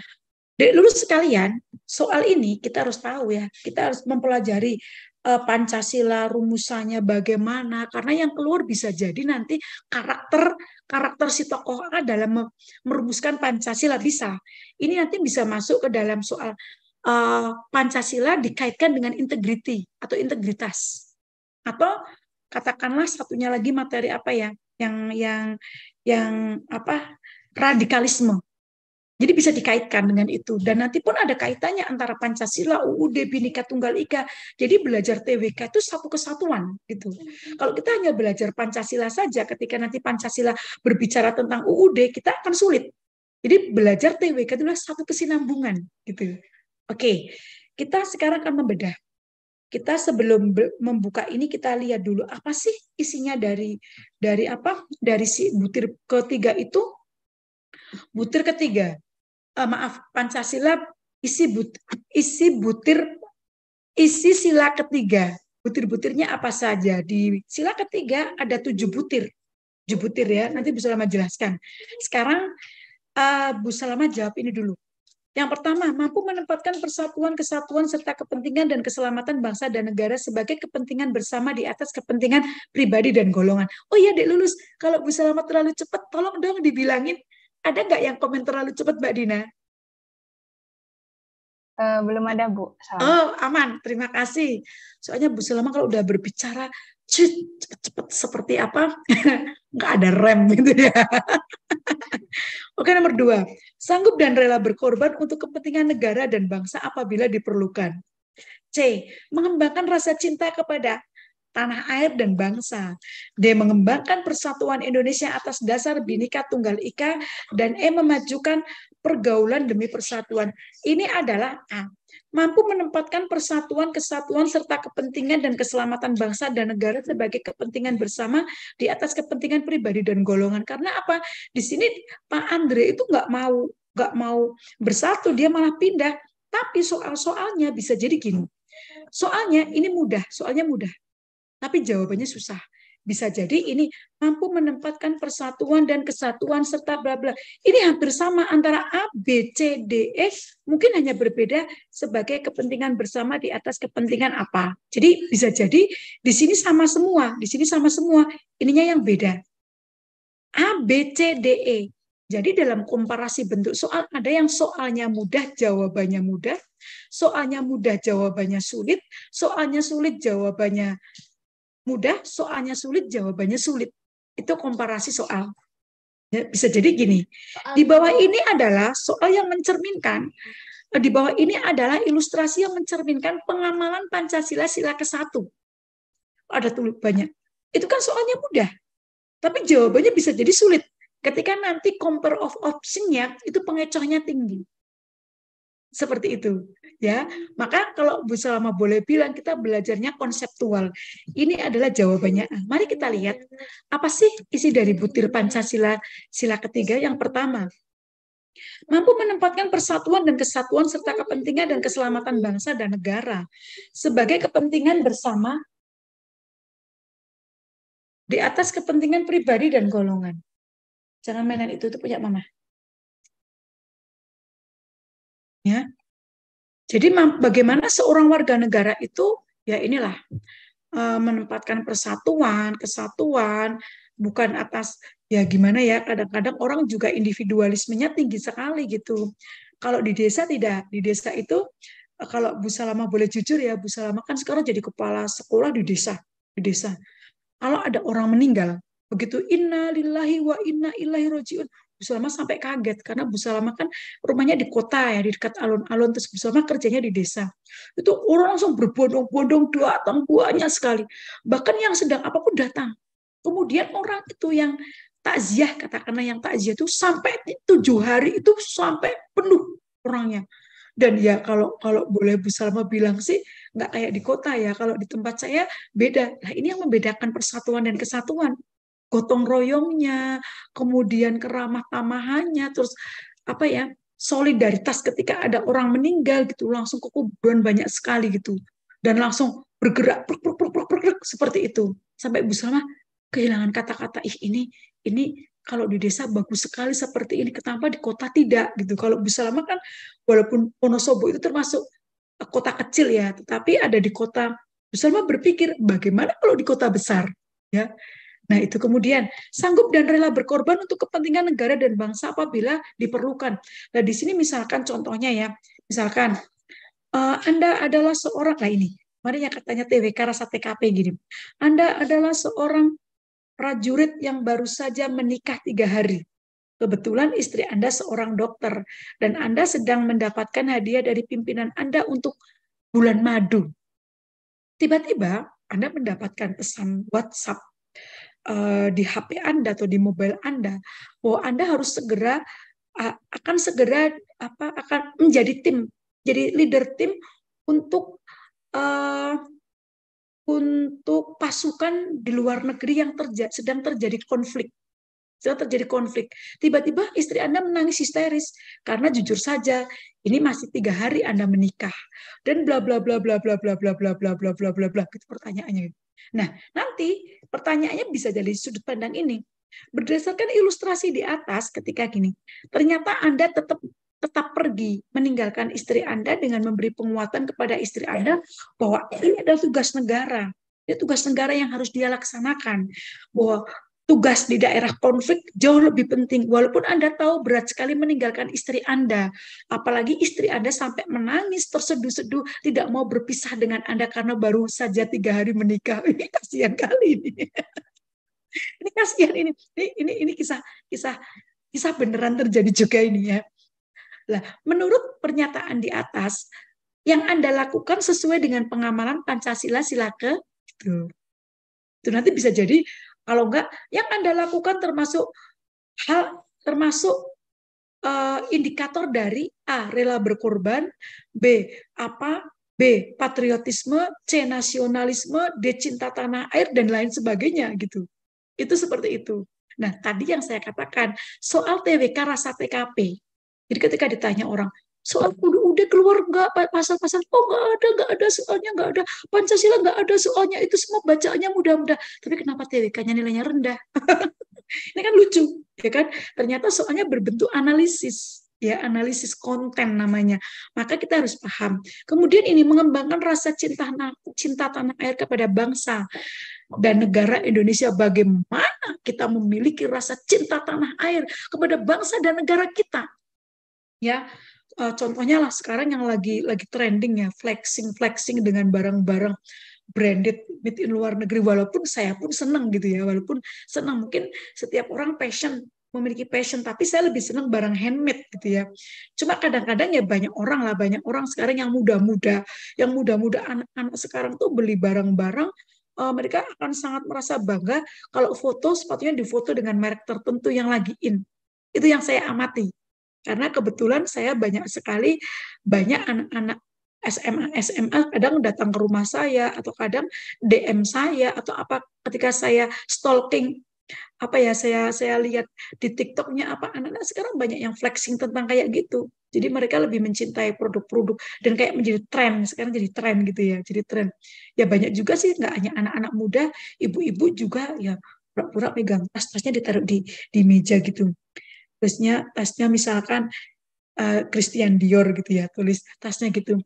[SPEAKER 1] lulus sekalian, soal ini kita harus tahu ya, kita harus mempelajari Eh, Pancasila rumusannya bagaimana karena yang keluar bisa jadi nanti karakter karakter si tokoh dalam merumuskan Pancasila bisa ini nanti bisa masuk ke dalam soal uh, Pancasila dikaitkan dengan integriti atau integritas atau katakanlah satunya lagi materi apa ya yang yang yang apa radikalisme jadi bisa dikaitkan dengan itu dan nanti pun ada kaitannya antara Pancasila, UUD, Bhinneka Tunggal Ika. Jadi belajar TWK itu satu kesatuan gitu. Mm-hmm. Kalau kita hanya belajar Pancasila saja ketika nanti Pancasila berbicara tentang UUD kita akan sulit. Jadi belajar TWK itu adalah satu kesinambungan gitu. Oke. Kita sekarang akan membedah kita sebelum membuka ini kita lihat dulu apa sih isinya dari dari apa dari si butir ketiga itu butir ketiga uh, maaf Pancasila isi but, isi butir isi sila ketiga. Butir-butirnya apa saja? Di sila ketiga ada tujuh butir. Tujuh butir ya, nanti Bu Salama jelaskan. Sekarang uh, Bu Salama jawab ini dulu. Yang pertama, mampu menempatkan persatuan, kesatuan, serta kepentingan dan keselamatan bangsa dan negara sebagai kepentingan bersama di atas kepentingan pribadi dan golongan. Oh iya, Dek Lulus, kalau Bu lama terlalu cepat, tolong dong dibilangin ada nggak yang komen terlalu cepat, Mbak Dina? Uh, belum ada, Bu. Salam. Oh, aman. Terima kasih. Soalnya Bu selama kalau udah berbicara cepat-cepat seperti apa, nggak ada rem gitu ya. Oke, nomor dua. Sanggup dan rela berkorban untuk kepentingan negara dan bangsa apabila diperlukan. C. Mengembangkan rasa cinta kepada tanah air, dan bangsa. D. Mengembangkan persatuan Indonesia atas dasar Bhinneka Tunggal Ika dan E. Memajukan pergaulan demi persatuan. Ini adalah A. Mampu menempatkan persatuan, kesatuan, serta kepentingan dan keselamatan bangsa dan negara sebagai kepentingan bersama di atas kepentingan pribadi dan golongan. Karena apa? Di sini Pak Andre itu nggak mau nggak mau bersatu, dia malah pindah. Tapi soal-soalnya bisa jadi gini. Soalnya ini mudah, soalnya mudah. Tapi jawabannya susah. Bisa jadi ini mampu menempatkan persatuan dan kesatuan serta bla bla. Ini hampir sama antara A, B, C, D, E. Mungkin hanya berbeda sebagai kepentingan bersama di atas kepentingan apa. Jadi bisa jadi di sini sama semua, di sini sama semua. Ininya yang beda. A, B, C, D, E. Jadi dalam komparasi bentuk soal ada yang soalnya mudah, jawabannya mudah, soalnya mudah, jawabannya sulit, soalnya sulit, jawabannya mudah, soalnya sulit, jawabannya sulit. Itu komparasi soal. Ya, bisa jadi gini. Di bawah ini adalah soal yang mencerminkan di bawah ini adalah ilustrasi yang mencerminkan pengamalan Pancasila sila ke-1. Ada tulis banyak. Itu kan soalnya mudah. Tapi jawabannya bisa jadi sulit. Ketika nanti compare of option-nya itu pengecohnya tinggi. Seperti itu ya maka kalau Bu Salma boleh bilang kita belajarnya konseptual ini adalah jawabannya ah, mari kita lihat apa sih isi dari butir Pancasila sila ketiga yang pertama mampu menempatkan persatuan dan kesatuan serta kepentingan dan keselamatan bangsa dan negara sebagai kepentingan bersama di atas kepentingan pribadi dan golongan.
[SPEAKER 4] Jangan mainan itu, itu punya mama.
[SPEAKER 1] Ya, jadi bagaimana seorang warga negara itu ya inilah eh, menempatkan persatuan, kesatuan, bukan atas ya gimana ya kadang-kadang orang juga individualismenya tinggi sekali gitu. Kalau di desa tidak, di desa itu eh, kalau Bu Salama boleh jujur ya, Bu Salama kan sekarang jadi kepala sekolah di desa, di desa. Kalau ada orang meninggal, Begitu inna lillahi wa inna ilahi rojiun. Bu Salma sampai kaget karena Bu Salma kan rumahnya di kota ya, di dekat alun-alun terus Bu Salma kerjanya di desa. Itu orang langsung berbondong-bondong datang banyak sekali. Bahkan yang sedang apapun datang. Kemudian orang itu yang takziah katakanlah yang takziah itu sampai tujuh hari itu sampai penuh orangnya. Dan ya kalau kalau boleh Bu Salma bilang sih nggak kayak di kota ya. Kalau di tempat saya beda. Nah ini yang membedakan persatuan dan kesatuan gotong royongnya, kemudian keramah tamahannya, terus apa ya solidaritas ketika ada orang meninggal gitu langsung ke kuburan banyak sekali gitu dan langsung bergerak pruk, pruk, pruk, pruk, pruk, pruk, seperti itu sampai Bu Salma kehilangan kata-kata ih ini ini kalau di desa bagus sekali seperti ini kenapa di kota tidak gitu kalau Bu Salma kan walaupun ponosobo itu termasuk eh, kota kecil ya tetapi ada di kota Bu Salma berpikir bagaimana kalau di kota besar ya Nah, itu kemudian sanggup dan rela berkorban untuk kepentingan negara dan bangsa apabila diperlukan. Nah, di sini misalkan contohnya ya, misalkan uh, Anda adalah seorang nah ini, mari yang katanya TWK rasa TKP gini. Anda adalah seorang prajurit yang baru saja menikah tiga hari. Kebetulan istri Anda seorang dokter dan Anda sedang mendapatkan hadiah dari pimpinan Anda untuk bulan madu. Tiba-tiba Anda mendapatkan pesan WhatsApp di HP Anda atau di mobile Anda, bahwa Anda harus segera akan segera apa akan menjadi tim, jadi leader tim untuk uh, untuk pasukan di luar negeri yang terja sedang terjadi konflik. Sedang terjadi konflik. Tiba-tiba istri Anda menangis histeris karena jujur saja ini masih tiga hari Anda menikah dan bla bla bla bla bla bla bla bla bla bla bla bla bla. Itu pertanyaannya. Gitu Nah, nanti pertanyaannya bisa jadi sudut pandang ini. Berdasarkan ilustrasi di atas ketika gini, ternyata Anda tetap tetap pergi meninggalkan istri Anda dengan memberi penguatan kepada istri Anda bahwa ini adalah tugas negara. Ini tugas negara yang harus dia laksanakan. Bahwa tugas di daerah konflik jauh lebih penting. Walaupun Anda tahu berat sekali meninggalkan istri Anda, apalagi istri Anda sampai menangis terseduh-seduh, tidak mau berpisah dengan Anda karena baru saja tiga hari menikah. Ini kasihan kali ini. Ini kasihan ini. Ini ini, ini kisah kisah kisah beneran terjadi juga ini ya. Lah, menurut pernyataan di atas, yang Anda lakukan sesuai dengan pengamalan Pancasila sila ke itu. itu nanti bisa jadi kalau enggak, yang kan Anda lakukan termasuk hal termasuk uh, indikator dari A rela berkorban, B apa B. Patriotisme, C. Nasionalisme, D. Cinta tanah air, dan lain sebagainya gitu. Itu seperti itu. Nah, tadi yang saya katakan, soal TWK rasa TKP. Jadi ketika ditanya orang, soal udah, udah keluar nggak pasal-pasal oh nggak ada nggak ada soalnya nggak ada pancasila nggak ada soalnya itu semua bacaannya mudah-mudah tapi kenapa TWK-nya nilainya rendah ini kan lucu ya kan ternyata soalnya berbentuk analisis ya analisis konten namanya maka kita harus paham kemudian ini mengembangkan rasa cinta cinta tanah air kepada bangsa dan negara Indonesia bagaimana kita memiliki rasa cinta tanah air kepada bangsa dan negara kita ya uh, contohnya lah sekarang yang lagi lagi trending ya flexing flexing dengan barang-barang branded made in luar negeri walaupun saya pun senang gitu ya walaupun senang mungkin setiap orang passion memiliki passion tapi saya lebih senang barang handmade gitu ya cuma kadang-kadang ya banyak orang lah banyak orang sekarang yang muda-muda yang muda-muda anak-anak sekarang tuh beli barang-barang uh, mereka akan sangat merasa bangga kalau foto sepatunya difoto dengan merek tertentu yang lagi in itu yang saya amati karena kebetulan saya banyak sekali banyak anak-anak SMA SMA kadang datang ke rumah saya atau kadang DM saya atau apa ketika saya stalking apa ya saya saya lihat di TikToknya apa anak-anak sekarang banyak yang flexing tentang kayak gitu jadi mereka lebih mencintai produk-produk dan kayak menjadi tren sekarang jadi tren gitu ya jadi tren ya banyak juga sih nggak hanya anak-anak muda ibu-ibu juga ya pura-pura megang tas tasnya ditaruh di di meja gitu tasnya tasnya misalkan uh, Christian Dior gitu ya tulis tasnya gitu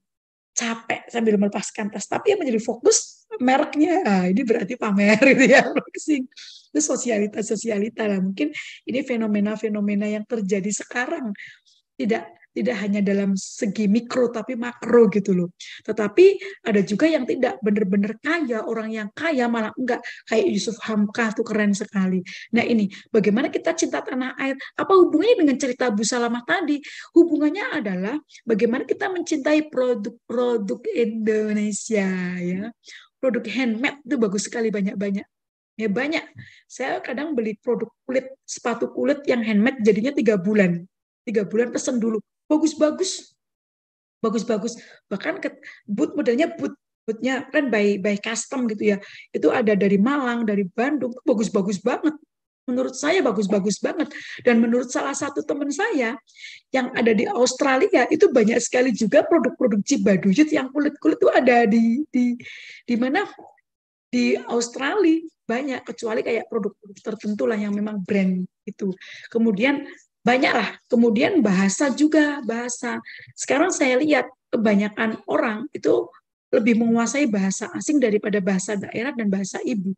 [SPEAKER 1] capek sambil melepaskan tas tapi yang menjadi fokus mereknya nah, ini berarti pamer gitu ya flexing itu sosialita sosialita lah mungkin ini fenomena-fenomena yang terjadi sekarang tidak tidak hanya dalam segi mikro tapi makro gitu loh. Tetapi ada juga yang tidak benar-benar kaya, orang yang kaya malah enggak kayak Yusuf Hamka tuh keren sekali. Nah ini bagaimana kita cinta tanah air? Apa hubungannya dengan cerita Bu Salamah tadi? Hubungannya adalah bagaimana kita mencintai produk-produk Indonesia ya. Produk handmade itu bagus sekali banyak-banyak ya banyak. Saya kadang beli produk kulit, sepatu kulit yang handmade jadinya tiga bulan. Tiga bulan pesen dulu bagus-bagus bagus-bagus bahkan ke, boot modelnya boot bootnya kan by by custom gitu ya itu ada dari Malang dari Bandung bagus-bagus banget menurut saya bagus-bagus banget dan menurut salah satu teman saya yang ada di Australia itu banyak sekali juga produk-produk cibaduyut yang kulit-kulit itu ada di di di mana di Australia banyak kecuali kayak produk-produk tertentu lah yang memang brand itu kemudian banyaklah. Kemudian bahasa juga, bahasa. Sekarang saya lihat kebanyakan orang itu lebih menguasai bahasa asing daripada bahasa daerah dan bahasa ibu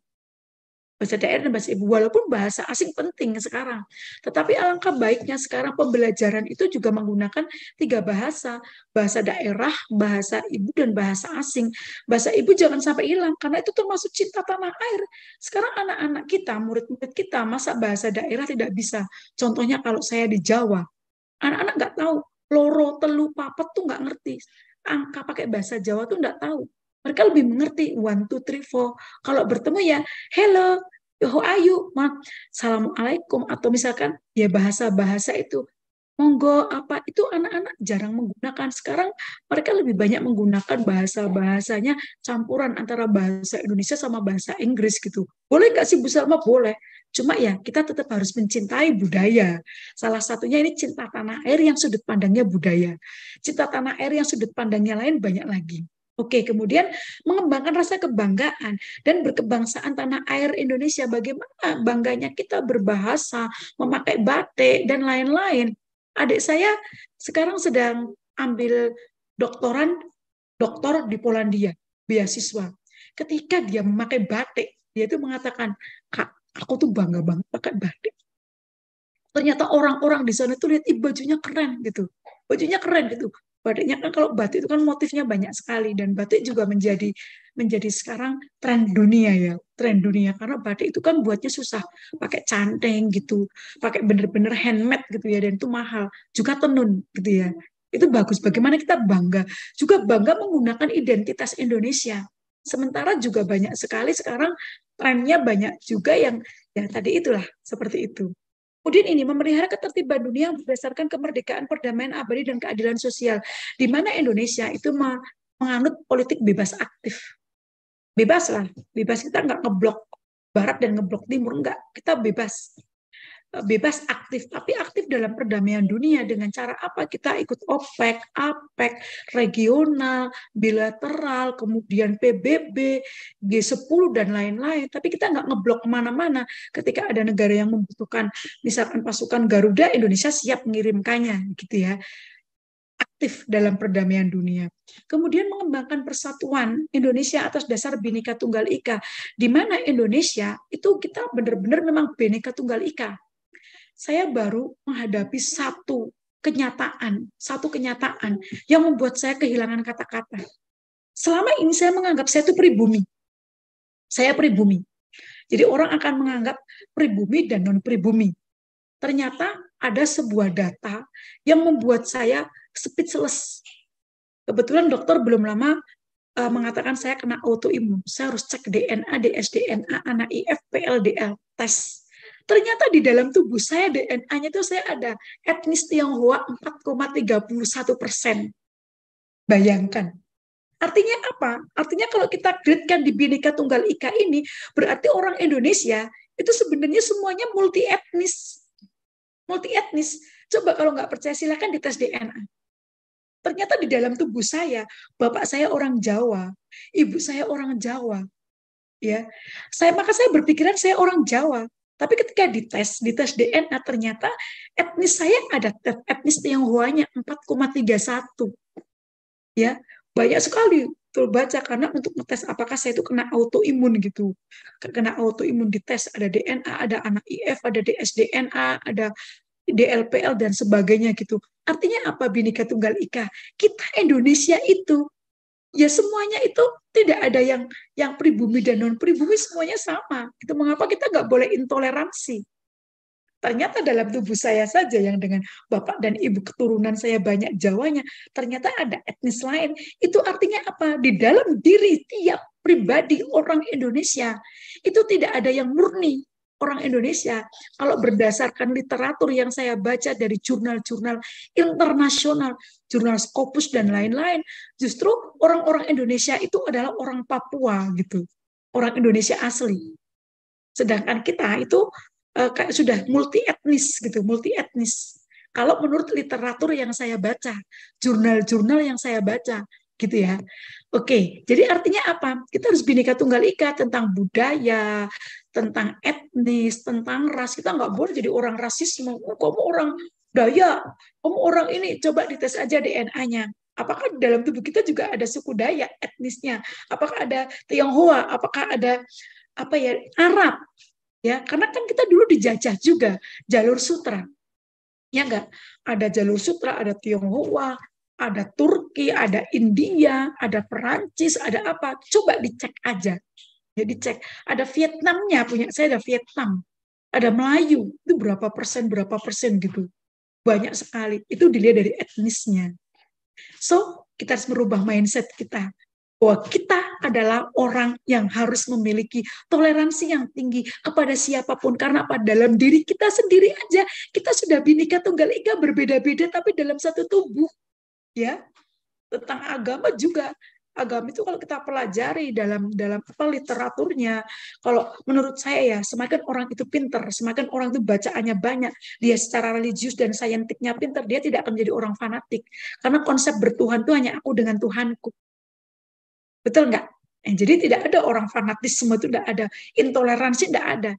[SPEAKER 1] bahasa daerah dan bahasa ibu. Walaupun bahasa asing penting sekarang, tetapi alangkah baiknya sekarang pembelajaran itu juga menggunakan tiga bahasa, bahasa daerah, bahasa ibu dan bahasa asing. Bahasa ibu jangan sampai hilang karena itu termasuk cinta tanah air. Sekarang anak-anak kita, murid-murid kita masa bahasa daerah tidak bisa. Contohnya kalau saya di Jawa, anak-anak nggak tahu loro, telu, papet tuh nggak ngerti. Angka pakai bahasa Jawa tuh nggak tahu mereka lebih mengerti one two three four kalau bertemu ya hello how are you ma assalamualaikum atau misalkan ya bahasa bahasa itu monggo apa itu anak-anak jarang menggunakan sekarang mereka lebih banyak menggunakan bahasa bahasanya campuran antara bahasa Indonesia sama bahasa Inggris gitu boleh nggak sih Bu Salma boleh cuma ya kita tetap harus mencintai budaya salah satunya ini cinta tanah air yang sudut pandangnya budaya cinta tanah air yang sudut pandangnya lain banyak lagi Oke, kemudian mengembangkan rasa kebanggaan dan berkebangsaan tanah air Indonesia. Bagaimana bangganya kita berbahasa, memakai batik, dan lain-lain. Adik saya sekarang sedang ambil doktoran, doktor di Polandia, beasiswa. Ketika dia memakai batik, dia itu mengatakan, Kak, aku tuh bangga banget pakai batik. Ternyata orang-orang di sana tuh lihat, bajunya keren gitu. Bajunya keren gitu. Batiknya kan kalau batik itu kan motifnya banyak sekali dan batik juga menjadi menjadi sekarang tren dunia ya, tren dunia karena batik itu kan buatnya susah, pakai canteng gitu, pakai bener-bener handmade gitu ya dan itu mahal, juga tenun gitu ya. Itu bagus bagaimana kita bangga, juga bangga menggunakan identitas Indonesia. Sementara juga banyak sekali sekarang trennya banyak juga yang ya tadi itulah seperti itu. Kemudian ini memelihara ketertiban dunia berdasarkan kemerdekaan, perdamaian abadi dan keadilan sosial, di mana Indonesia itu menganut politik bebas aktif. Bebas lah, bebas kita nggak ngeblok barat dan ngeblok timur enggak, kita bebas. Eh, bebas aktif, tapi aktif dalam perdamaian dunia dengan cara apa kita ikut OPEC, APEC, regional, bilateral, kemudian PBB, G10 dan lain-lain. Tapi kita nggak ngeblok kemana-mana ketika ada negara yang membutuhkan, misalkan pasukan Garuda, Indonesia siap mengirimkannya, gitu ya aktif dalam perdamaian dunia. Kemudian mengembangkan persatuan Indonesia atas dasar Bhinneka Tunggal Ika, di mana Indonesia itu kita benar-benar memang Bhinneka Tunggal Ika saya baru menghadapi satu kenyataan, satu kenyataan yang membuat saya kehilangan kata-kata. Selama ini saya menganggap saya itu pribumi. Saya pribumi. Jadi orang akan menganggap pribumi dan non pribumi. Ternyata ada sebuah data yang membuat saya speechless. Kebetulan dokter belum lama uh, mengatakan saya kena autoimun. Saya harus cek DNA, DSDNA, anak IF, PLDL, tes. Ternyata di dalam tubuh saya DNA-nya itu saya ada etnis Tionghoa 4,31 persen. Bayangkan. Artinya apa? Artinya kalau kita gridkan di Bhinneka Tunggal Ika ini, berarti orang Indonesia itu sebenarnya semuanya multi etnis. Multi etnis. Coba kalau nggak percaya silahkan tes DNA. Ternyata di dalam tubuh saya, bapak saya orang Jawa, ibu saya orang Jawa, ya. Saya maka saya berpikiran saya orang Jawa. Tapi ketika dites, dites DNA ternyata etnis saya ada etnis Tionghoa Tionghoanya 4,31. Ya, banyak sekali terbaca karena untuk ngetes apakah saya itu kena autoimun gitu. Kena autoimun dites ada DNA, ada anak IF, ada dsDNA, ada DLPL dan sebagainya gitu. Artinya apa Bini Tunggal Ika? Kita Indonesia itu ya semuanya itu tidak ada yang yang pribumi dan non pribumi semuanya sama. Itu mengapa kita nggak boleh intoleransi. Ternyata dalam tubuh saya saja yang dengan bapak dan ibu keturunan saya banyak Jawanya, ternyata ada etnis lain. Itu artinya apa? Di dalam diri tiap pribadi orang Indonesia itu tidak ada yang murni orang Indonesia. Kalau berdasarkan literatur yang saya baca dari jurnal-jurnal internasional, jurnal Scopus dan lain-lain, justru orang-orang Indonesia itu adalah orang Papua gitu, orang Indonesia asli. Sedangkan kita itu eh, kayak sudah multi etnis gitu, multi etnis. Kalau menurut literatur yang saya baca, jurnal-jurnal yang saya baca, gitu ya. Oke, jadi artinya apa? Kita harus bineka tunggal ika tentang budaya, tentang etnis, tentang ras. Kita nggak boleh jadi orang rasisme. Kamu orang daya kamu orang ini. Coba dites aja DNA-nya. Apakah di dalam tubuh kita juga ada suku daya etnisnya? Apakah ada Tionghoa? Apakah ada apa ya Arab? Ya, karena kan kita dulu dijajah juga jalur sutra. Ya enggak? Ada jalur sutra, ada Tionghoa, ada Turki, ada India, ada Perancis, ada apa. Coba dicek aja. Jadi ya, cek, ada Vietnamnya punya saya ada Vietnam, ada Melayu, itu berapa persen, berapa persen gitu. Banyak sekali. Itu dilihat dari etnisnya. So, kita harus merubah mindset kita bahwa kita adalah orang yang harus memiliki toleransi yang tinggi kepada siapapun karena apa dalam diri kita sendiri aja kita sudah binika tunggal ika berbeda-beda tapi dalam satu tubuh ya tentang agama juga agama itu kalau kita pelajari dalam dalam apa literaturnya kalau menurut saya ya semakin orang itu pinter semakin orang itu bacaannya banyak dia secara religius dan saintifiknya pinter dia tidak akan menjadi orang fanatik karena konsep bertuhan itu hanya aku dengan Tuhanku betul nggak eh, jadi tidak ada orang fanatisme itu tidak ada intoleransi tidak ada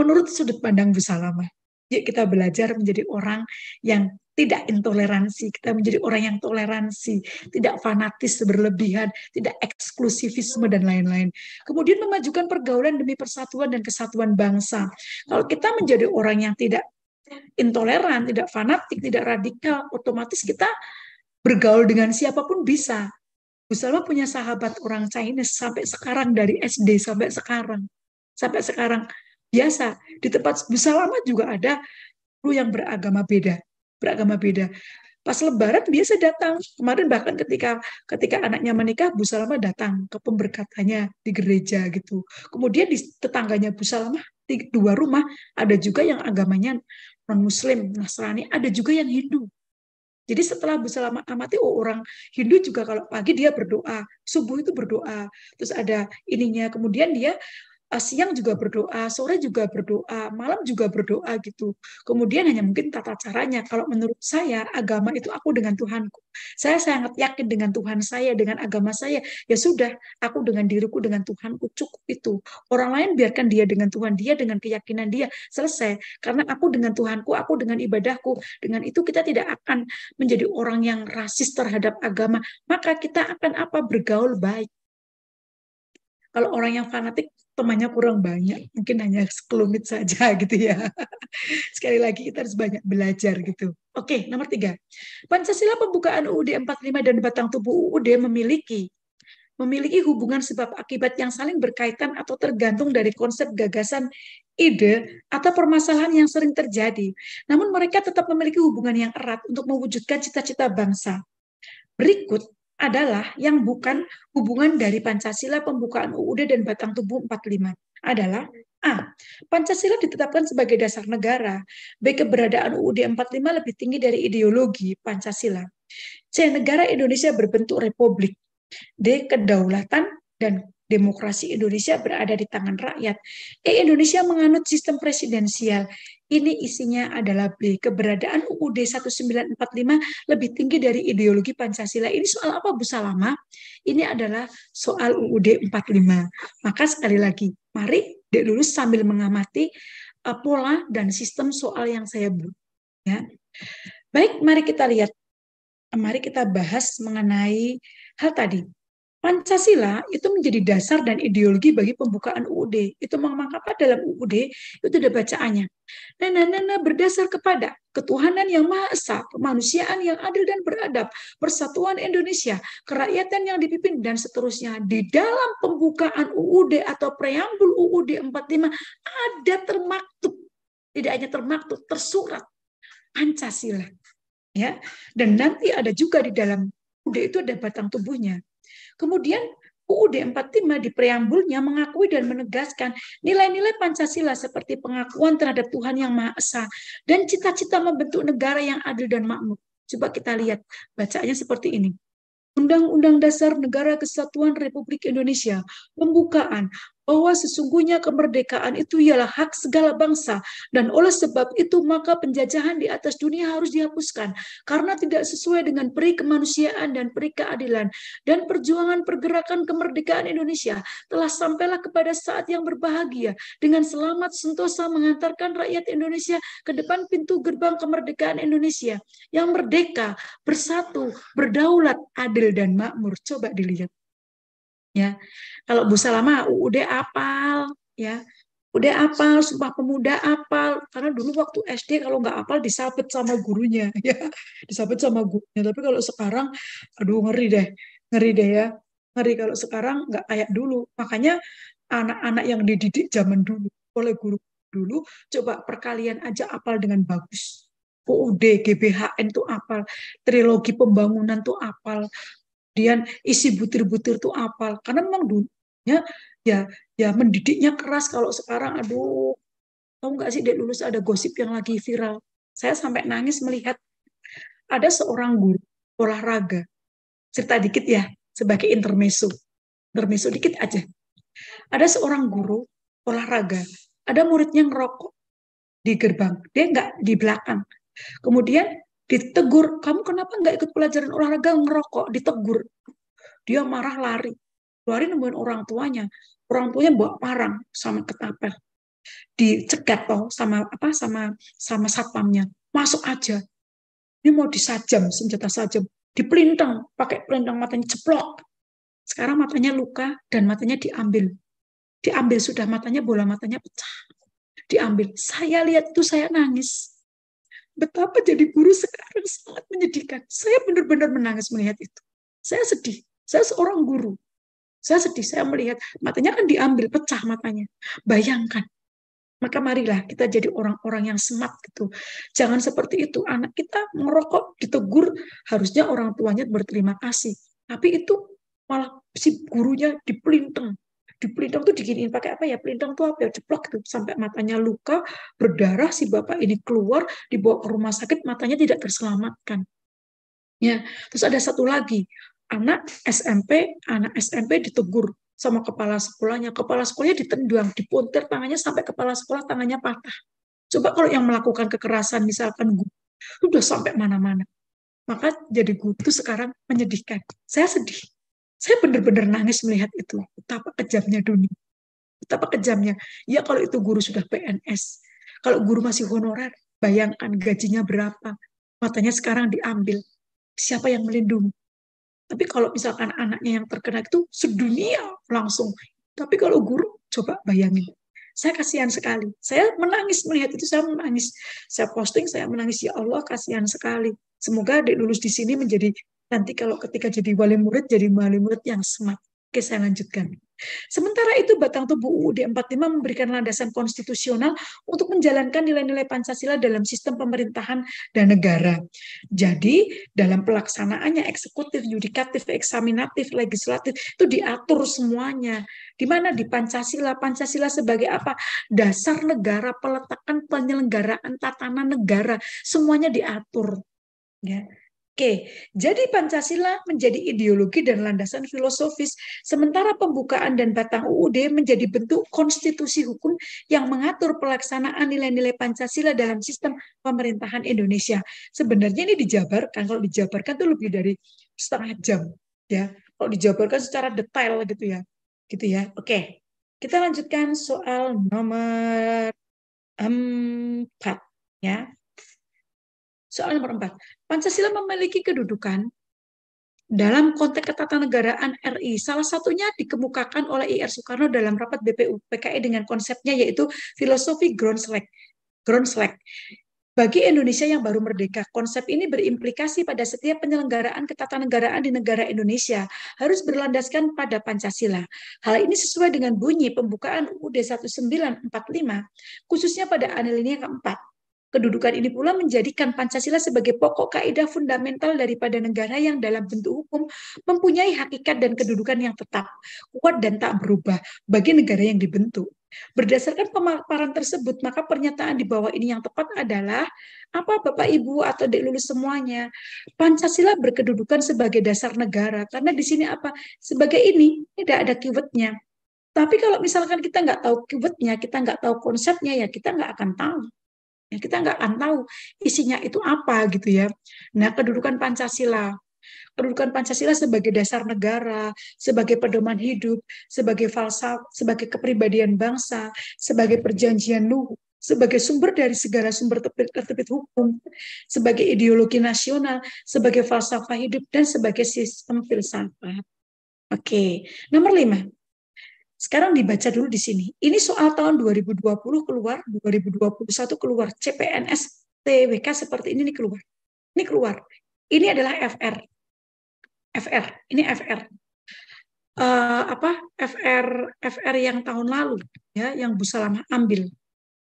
[SPEAKER 1] menurut sudut pandang bersalama yuk kita belajar menjadi orang yang tidak intoleransi, kita menjadi orang yang toleransi, tidak fanatis berlebihan, tidak eksklusivisme dan lain-lain. Kemudian memajukan pergaulan demi persatuan dan kesatuan bangsa. Kalau kita menjadi orang yang tidak intoleran, tidak fanatik, tidak radikal, otomatis kita bergaul dengan siapapun bisa. Bu punya sahabat orang Chinese sampai sekarang dari SD sampai sekarang. Sampai sekarang biasa di tempat Bu juga ada guru yang beragama beda beragama beda. Pas lebaran biasa datang. Kemarin bahkan ketika ketika anaknya menikah, Bu Salma datang ke pemberkatannya di gereja gitu. Kemudian di tetangganya Bu Salma di dua rumah ada juga yang agamanya non muslim, Nasrani, ada juga yang Hindu. Jadi setelah Bu Salama amati, oh orang Hindu juga kalau pagi dia berdoa, subuh itu berdoa, terus ada ininya, kemudian dia Eh, siang juga berdoa, sore juga berdoa, malam juga berdoa gitu. Kemudian hanya mungkin tata caranya. Kalau menurut saya agama itu aku dengan Tuhanku. Saya sangat yakin dengan Tuhan saya, dengan agama saya. Ya sudah, aku dengan diriku dengan Tuhanku cukup itu. Orang lain biarkan dia dengan Tuhan, dia dengan keyakinan dia selesai. Karena aku dengan Tuhanku, aku dengan ibadahku. Dengan itu kita tidak akan menjadi orang yang rasis terhadap agama. Maka kita akan apa bergaul baik. Kalau orang yang fanatik temannya kurang banyak, mungkin hanya sekelumit saja gitu ya. Sekali lagi kita harus banyak belajar gitu. Oke, nomor tiga. Pancasila pembukaan UUD 45 dan batang tubuh UUD memiliki memiliki hubungan sebab akibat yang saling berkaitan atau tergantung dari konsep gagasan ide atau permasalahan yang sering terjadi. Namun mereka tetap memiliki hubungan yang erat untuk mewujudkan cita-cita bangsa. Berikut adalah yang bukan hubungan dari Pancasila, pembukaan UUD dan batang tubuh 45 adalah A. Pancasila ditetapkan sebagai dasar negara. B. Keberadaan UUD 45 lebih tinggi dari ideologi Pancasila. C. Negara Indonesia berbentuk republik. D. Kedaulatan dan demokrasi Indonesia berada di tangan rakyat. E. Indonesia menganut sistem presidensial. Ini isinya adalah B. Keberadaan UUD 1945 lebih tinggi dari ideologi Pancasila. Ini soal apa Bu Salama? Ini adalah soal UUD 45. Maka sekali lagi, mari dek lulus sambil mengamati uh, pola dan sistem soal yang saya buat. Ya. Baik, mari kita lihat. Mari kita bahas mengenai hal tadi. Pancasila itu menjadi dasar dan ideologi bagi pembukaan UUD. Itu memang apa dalam UUD itu ada bacaannya. Nah, nah, nah, berdasar kepada ketuhanan yang maha esa, kemanusiaan yang adil dan beradab, persatuan Indonesia, kerakyatan yang dipimpin dan seterusnya. Di dalam pembukaan UUD atau preambul UUD 45 ada termaktub, tidak hanya termaktub, tersurat Pancasila. Ya. Dan nanti ada juga di dalam UUD itu ada batang tubuhnya Kemudian UUD 45 di preambulnya mengakui dan menegaskan nilai-nilai Pancasila seperti pengakuan terhadap Tuhan Yang Maha Esa dan cita-cita membentuk negara yang adil dan makmur. Coba kita lihat bacaannya seperti ini. Undang-Undang Dasar Negara Kesatuan Republik Indonesia, pembukaan bahwa sesungguhnya kemerdekaan itu ialah hak segala bangsa dan oleh sebab itu maka penjajahan di atas dunia harus dihapuskan karena tidak sesuai dengan peri kemanusiaan dan peri keadilan dan perjuangan pergerakan kemerdekaan Indonesia telah sampailah kepada saat yang berbahagia dengan selamat sentosa mengantarkan rakyat Indonesia ke depan pintu gerbang kemerdekaan Indonesia yang merdeka, bersatu, berdaulat, adil dan makmur. Coba dilihat ya. Kalau Bu Salama UUD apal ya. Udah apal, Sumpah Pemuda apal. Karena dulu waktu SD kalau nggak apal disabet sama gurunya ya. Disabet sama gurunya. Tapi kalau sekarang aduh ngeri deh. Ngeri deh ya. Ngeri kalau sekarang nggak kayak dulu. Makanya anak-anak yang dididik zaman dulu oleh guru dulu coba perkalian aja apal dengan bagus. UUD, GBHN tuh apal, trilogi pembangunan tuh apal, kemudian isi butir-butir tuh apal karena memang dunia ya ya mendidiknya keras kalau sekarang aduh tahu nggak sih dek lulus ada gosip yang lagi viral saya sampai nangis melihat ada seorang guru olahraga cerita dikit ya sebagai intermeso intermeso dikit aja ada seorang guru olahraga ada muridnya ngerokok di gerbang dia nggak di belakang kemudian ditegur, kamu kenapa nggak ikut pelajaran olahraga ngerokok? Ditegur. Dia marah lari. Lari nemuin orang tuanya. Orang tuanya bawa parang sama ketapel. Dicegat toh sama apa sama sama satpamnya. Masuk aja. Ini mau disajam, senjata sajam. Dipelintang, pakai pelintang matanya ceplok. Sekarang matanya luka dan matanya diambil. Diambil sudah matanya, bola matanya pecah. Diambil. Saya lihat tuh saya nangis betapa jadi guru sekarang sangat menyedihkan. Saya benar-benar menangis melihat itu. Saya sedih. Saya seorang guru. Saya sedih, saya melihat matanya kan diambil, pecah matanya. Bayangkan. Maka marilah kita jadi orang-orang yang smart gitu. Jangan seperti itu. Anak kita merokok, ditegur, harusnya orang tuanya berterima kasih. Tapi itu malah si gurunya dipelinteng di pelindung tuh diginiin pakai apa ya pelindung tuh apa ya ceplok gitu sampai matanya luka berdarah si bapak ini keluar dibawa ke rumah sakit matanya tidak terselamatkan ya terus ada satu lagi anak SMP anak SMP ditegur sama kepala sekolahnya kepala sekolahnya ditendang dipuntir tangannya sampai kepala sekolah tangannya patah coba kalau yang melakukan kekerasan misalkan guru udah sampai mana-mana maka jadi guru itu sekarang menyedihkan saya sedih saya benar-benar nangis melihat itu. Betapa kejamnya dunia. Betapa kejamnya. Ya kalau itu guru sudah PNS. Kalau guru masih honorer, bayangkan gajinya berapa. Matanya sekarang diambil. Siapa yang melindungi? Tapi kalau misalkan anaknya yang terkena itu sedunia langsung. Tapi kalau guru, coba bayangin. Saya kasihan sekali. Saya menangis melihat itu, saya menangis. Saya posting, saya menangis. Ya Allah, kasihan sekali. Semoga adik lulus di sini menjadi nanti kalau ketika jadi wali murid jadi wali murid yang smart oke saya lanjutkan sementara itu batang tubuh UUD 45 memberikan landasan konstitusional untuk menjalankan nilai-nilai Pancasila dalam sistem pemerintahan dan negara jadi dalam pelaksanaannya eksekutif yudikatif eksaminatif legislatif itu diatur semuanya di mana di Pancasila Pancasila sebagai apa dasar negara peletakan penyelenggaraan tatanan negara semuanya diatur ya Oke, jadi Pancasila menjadi ideologi dan landasan filosofis, sementara pembukaan dan batang UUD menjadi bentuk konstitusi hukum yang mengatur pelaksanaan nilai-nilai Pancasila dalam sistem pemerintahan Indonesia. Sebenarnya ini dijabarkan, kalau dijabarkan itu lebih dari setengah jam, ya. Kalau dijabarkan secara detail gitu ya, gitu ya. Oke, kita lanjutkan soal nomor empat, ya. Soal nomor empat, Pancasila memiliki kedudukan dalam konteks ketatanegaraan RI, salah satunya dikemukakan oleh IR Soekarno dalam rapat BPU PKI dengan konsepnya yaitu filosofi ground Groundslag. Bagi Indonesia yang baru merdeka, konsep ini berimplikasi pada setiap penyelenggaraan ketatanegaraan di negara Indonesia harus berlandaskan pada Pancasila. Hal ini sesuai dengan bunyi pembukaan UUD 1945, khususnya pada anilinia keempat Kedudukan ini pula menjadikan Pancasila sebagai pokok kaidah fundamental daripada negara yang dalam bentuk hukum mempunyai hakikat dan kedudukan yang tetap, kuat dan tak berubah bagi negara yang dibentuk. Berdasarkan pemaparan tersebut, maka pernyataan di bawah ini yang tepat adalah apa Bapak Ibu atau Dek lulus semuanya, Pancasila berkedudukan sebagai dasar negara karena di sini apa? Sebagai ini tidak ada keywordnya. Tapi kalau misalkan kita nggak tahu keywordnya, kita nggak tahu konsepnya, ya kita nggak akan tahu ya kita nggak akan tahu isinya itu apa gitu ya. Nah kedudukan Pancasila, kedudukan Pancasila sebagai dasar negara, sebagai pedoman hidup, sebagai falsafah, sebagai kepribadian bangsa, sebagai perjanjian luhur, sebagai sumber dari segala sumber terbit hukum, sebagai ideologi nasional, sebagai falsafah hidup, dan sebagai sistem filsafat. Oke, nomor lima. Sekarang dibaca dulu di sini. Ini soal tahun 2020 keluar, 2021 keluar, CPNS, TWK seperti ini, ini keluar. Ini keluar. Ini adalah FR. FR, ini FR. Uh, eh, apa FR FR yang tahun lalu ya yang Bu Salamah ambil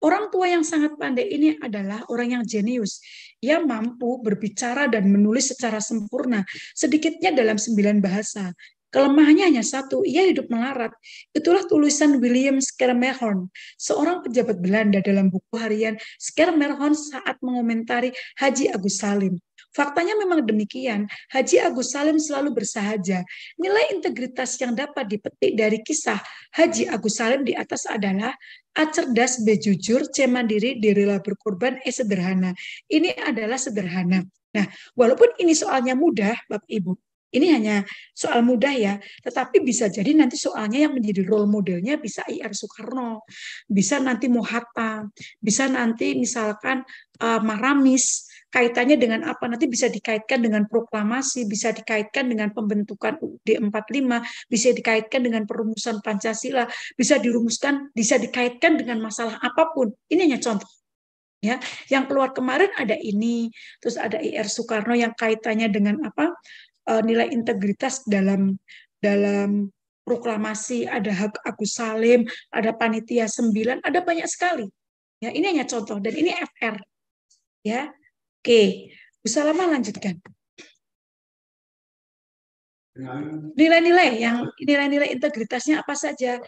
[SPEAKER 1] Orang tua yang sangat pandai ini adalah orang yang jenius. Ia mampu berbicara dan menulis secara sempurna, sedikitnya dalam sembilan bahasa. Kelemahannya hanya satu, ia hidup melarat. Itulah tulisan William Skermerhorn, seorang pejabat Belanda dalam buku harian Skermerhorn saat mengomentari Haji Agus Salim. Faktanya memang demikian, Haji Agus Salim selalu bersahaja. Nilai integritas yang dapat dipetik dari kisah Haji Agus Salim di atas adalah A cerdas, B jujur, C mandiri, D rela berkorban, E sederhana. Ini adalah sederhana. Nah, walaupun ini soalnya mudah, Bapak Ibu, ini hanya soal mudah ya, tetapi bisa jadi nanti soalnya yang menjadi role modelnya bisa IR Soekarno, bisa nanti Mohatta, bisa nanti misalkan uh, Maramis, kaitannya dengan apa nanti bisa dikaitkan dengan proklamasi, bisa dikaitkan dengan pembentukan ud 45, bisa dikaitkan dengan perumusan Pancasila, bisa dirumuskan, bisa dikaitkan dengan masalah apapun. Ini hanya contoh. Ya, yang keluar kemarin ada ini, terus ada IR Soekarno yang kaitannya dengan apa? uh, nilai integritas dalam dalam proklamasi, ada hak Agus Salim, ada panitia sembilan ada banyak sekali. Ya, ini hanya contoh dan ini FR. Ya. Oke. bisa lama lanjutkan. Nilai-nilai yang nilai-nilai integritasnya apa saja?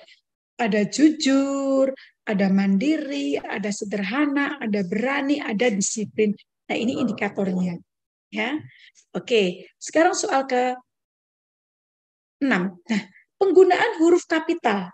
[SPEAKER 1] Ada jujur, ada mandiri, ada sederhana, ada berani, ada disiplin. Nah, ini indikatornya. Ya, oke. Sekarang soal ke 6. Nah, penggunaan huruf kapital.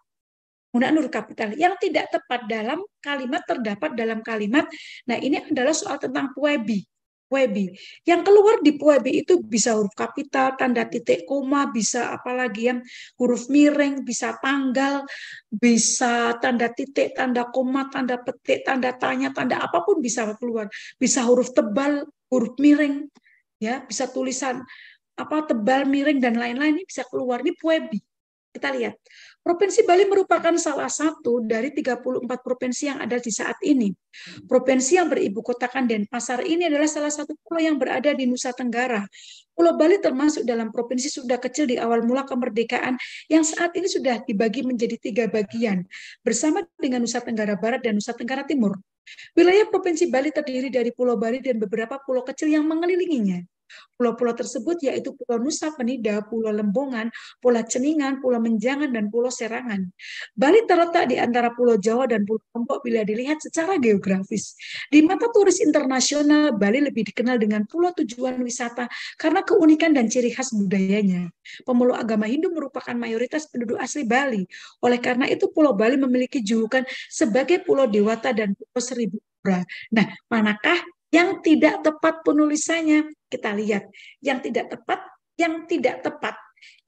[SPEAKER 1] Penggunaan huruf kapital yang tidak tepat dalam kalimat terdapat dalam kalimat. Nah, ini adalah soal tentang puebi. Puebi. Yang keluar di puebi itu bisa huruf kapital, tanda titik koma, bisa apalagi yang huruf miring, bisa tanggal, bisa tanda titik, tanda koma, tanda petik, tanda tanya, tanda apapun bisa keluar. Bisa huruf tebal, huruf miring, ya bisa tulisan apa tebal miring dan lain-lain ini bisa keluar ini puebi kita lihat provinsi Bali merupakan salah satu dari 34 provinsi yang ada di saat ini provinsi yang beribu kotakan Pasar ini adalah salah satu pulau yang berada di Nusa Tenggara Pulau Bali termasuk dalam provinsi sudah kecil di awal mula kemerdekaan yang saat ini sudah dibagi menjadi tiga bagian bersama dengan Nusa Tenggara Barat dan Nusa Tenggara Timur Wilayah Provinsi Bali terdiri dari Pulau Bali dan beberapa pulau kecil yang mengelilinginya. Pulau-pulau tersebut yaitu Pulau Nusa Penida, Pulau Lembongan, Pulau Ceningan, Pulau Menjangan, dan Pulau Serangan. Bali terletak di antara Pulau Jawa dan Pulau Lombok bila dilihat secara geografis. Di mata turis internasional, Bali lebih dikenal dengan pulau tujuan wisata karena keunikan dan ciri khas budayanya. Pemeluk agama Hindu merupakan mayoritas penduduk asli Bali. Oleh karena itu, Pulau Bali memiliki julukan sebagai Pulau Dewata dan Pulau Seribu Pura. Nah, manakah yang tidak tepat penulisannya? kita lihat yang tidak tepat, yang tidak tepat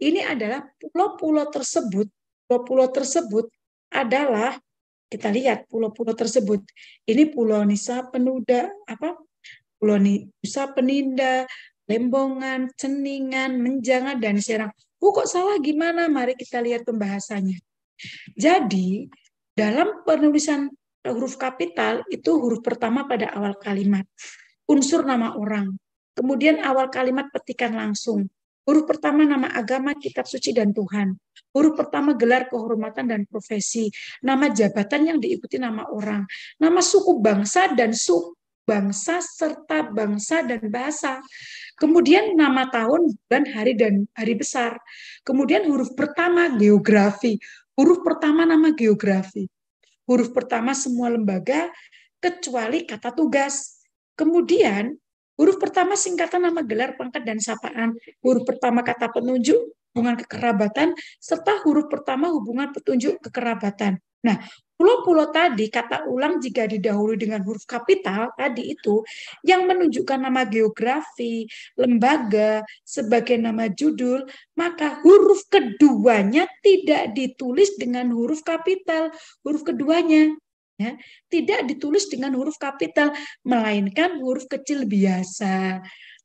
[SPEAKER 1] ini adalah pulau-pulau tersebut. Pulau-pulau tersebut adalah kita lihat pulau-pulau tersebut. Ini Pulau Nisa Penuda, apa? Pulau nisa Peninda, Lembongan, Ceningan, Menjangan, dan Serang. Bu oh, kok salah gimana? Mari kita lihat pembahasannya. Jadi, dalam penulisan huruf kapital itu huruf pertama pada awal kalimat. Unsur nama orang. Kemudian awal kalimat petikan langsung. Huruf pertama nama agama, kitab suci, dan Tuhan. Huruf pertama gelar kehormatan dan profesi. Nama jabatan yang diikuti nama orang. Nama suku bangsa dan suku bangsa serta bangsa dan bahasa. Kemudian nama tahun, dan hari, dan hari besar. Kemudian huruf pertama geografi. Huruf pertama nama geografi. Huruf pertama semua lembaga kecuali kata tugas. Kemudian Huruf pertama singkatan nama gelar, pangkat, dan sapaan. Huruf pertama kata penunjuk, hubungan kekerabatan, serta huruf pertama hubungan petunjuk kekerabatan. Nah, pulau-pulau tadi kata ulang jika didahului dengan huruf kapital tadi itu yang menunjukkan nama geografi, lembaga sebagai nama judul, maka huruf keduanya tidak ditulis dengan huruf kapital, huruf keduanya ya, tidak ditulis dengan huruf kapital melainkan huruf kecil biasa.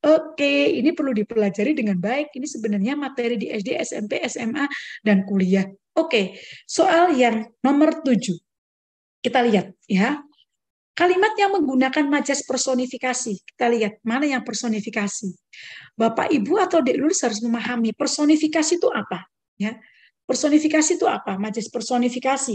[SPEAKER 1] Oke, ini perlu dipelajari dengan baik. Ini sebenarnya materi di SD, SMP, SMA dan kuliah. Oke, soal yang nomor tujuh, Kita lihat ya. Kalimat yang menggunakan majas personifikasi. Kita lihat mana yang personifikasi. Bapak, Ibu atau Dek Lulus harus memahami personifikasi itu apa, ya. Personifikasi itu apa? Majas personifikasi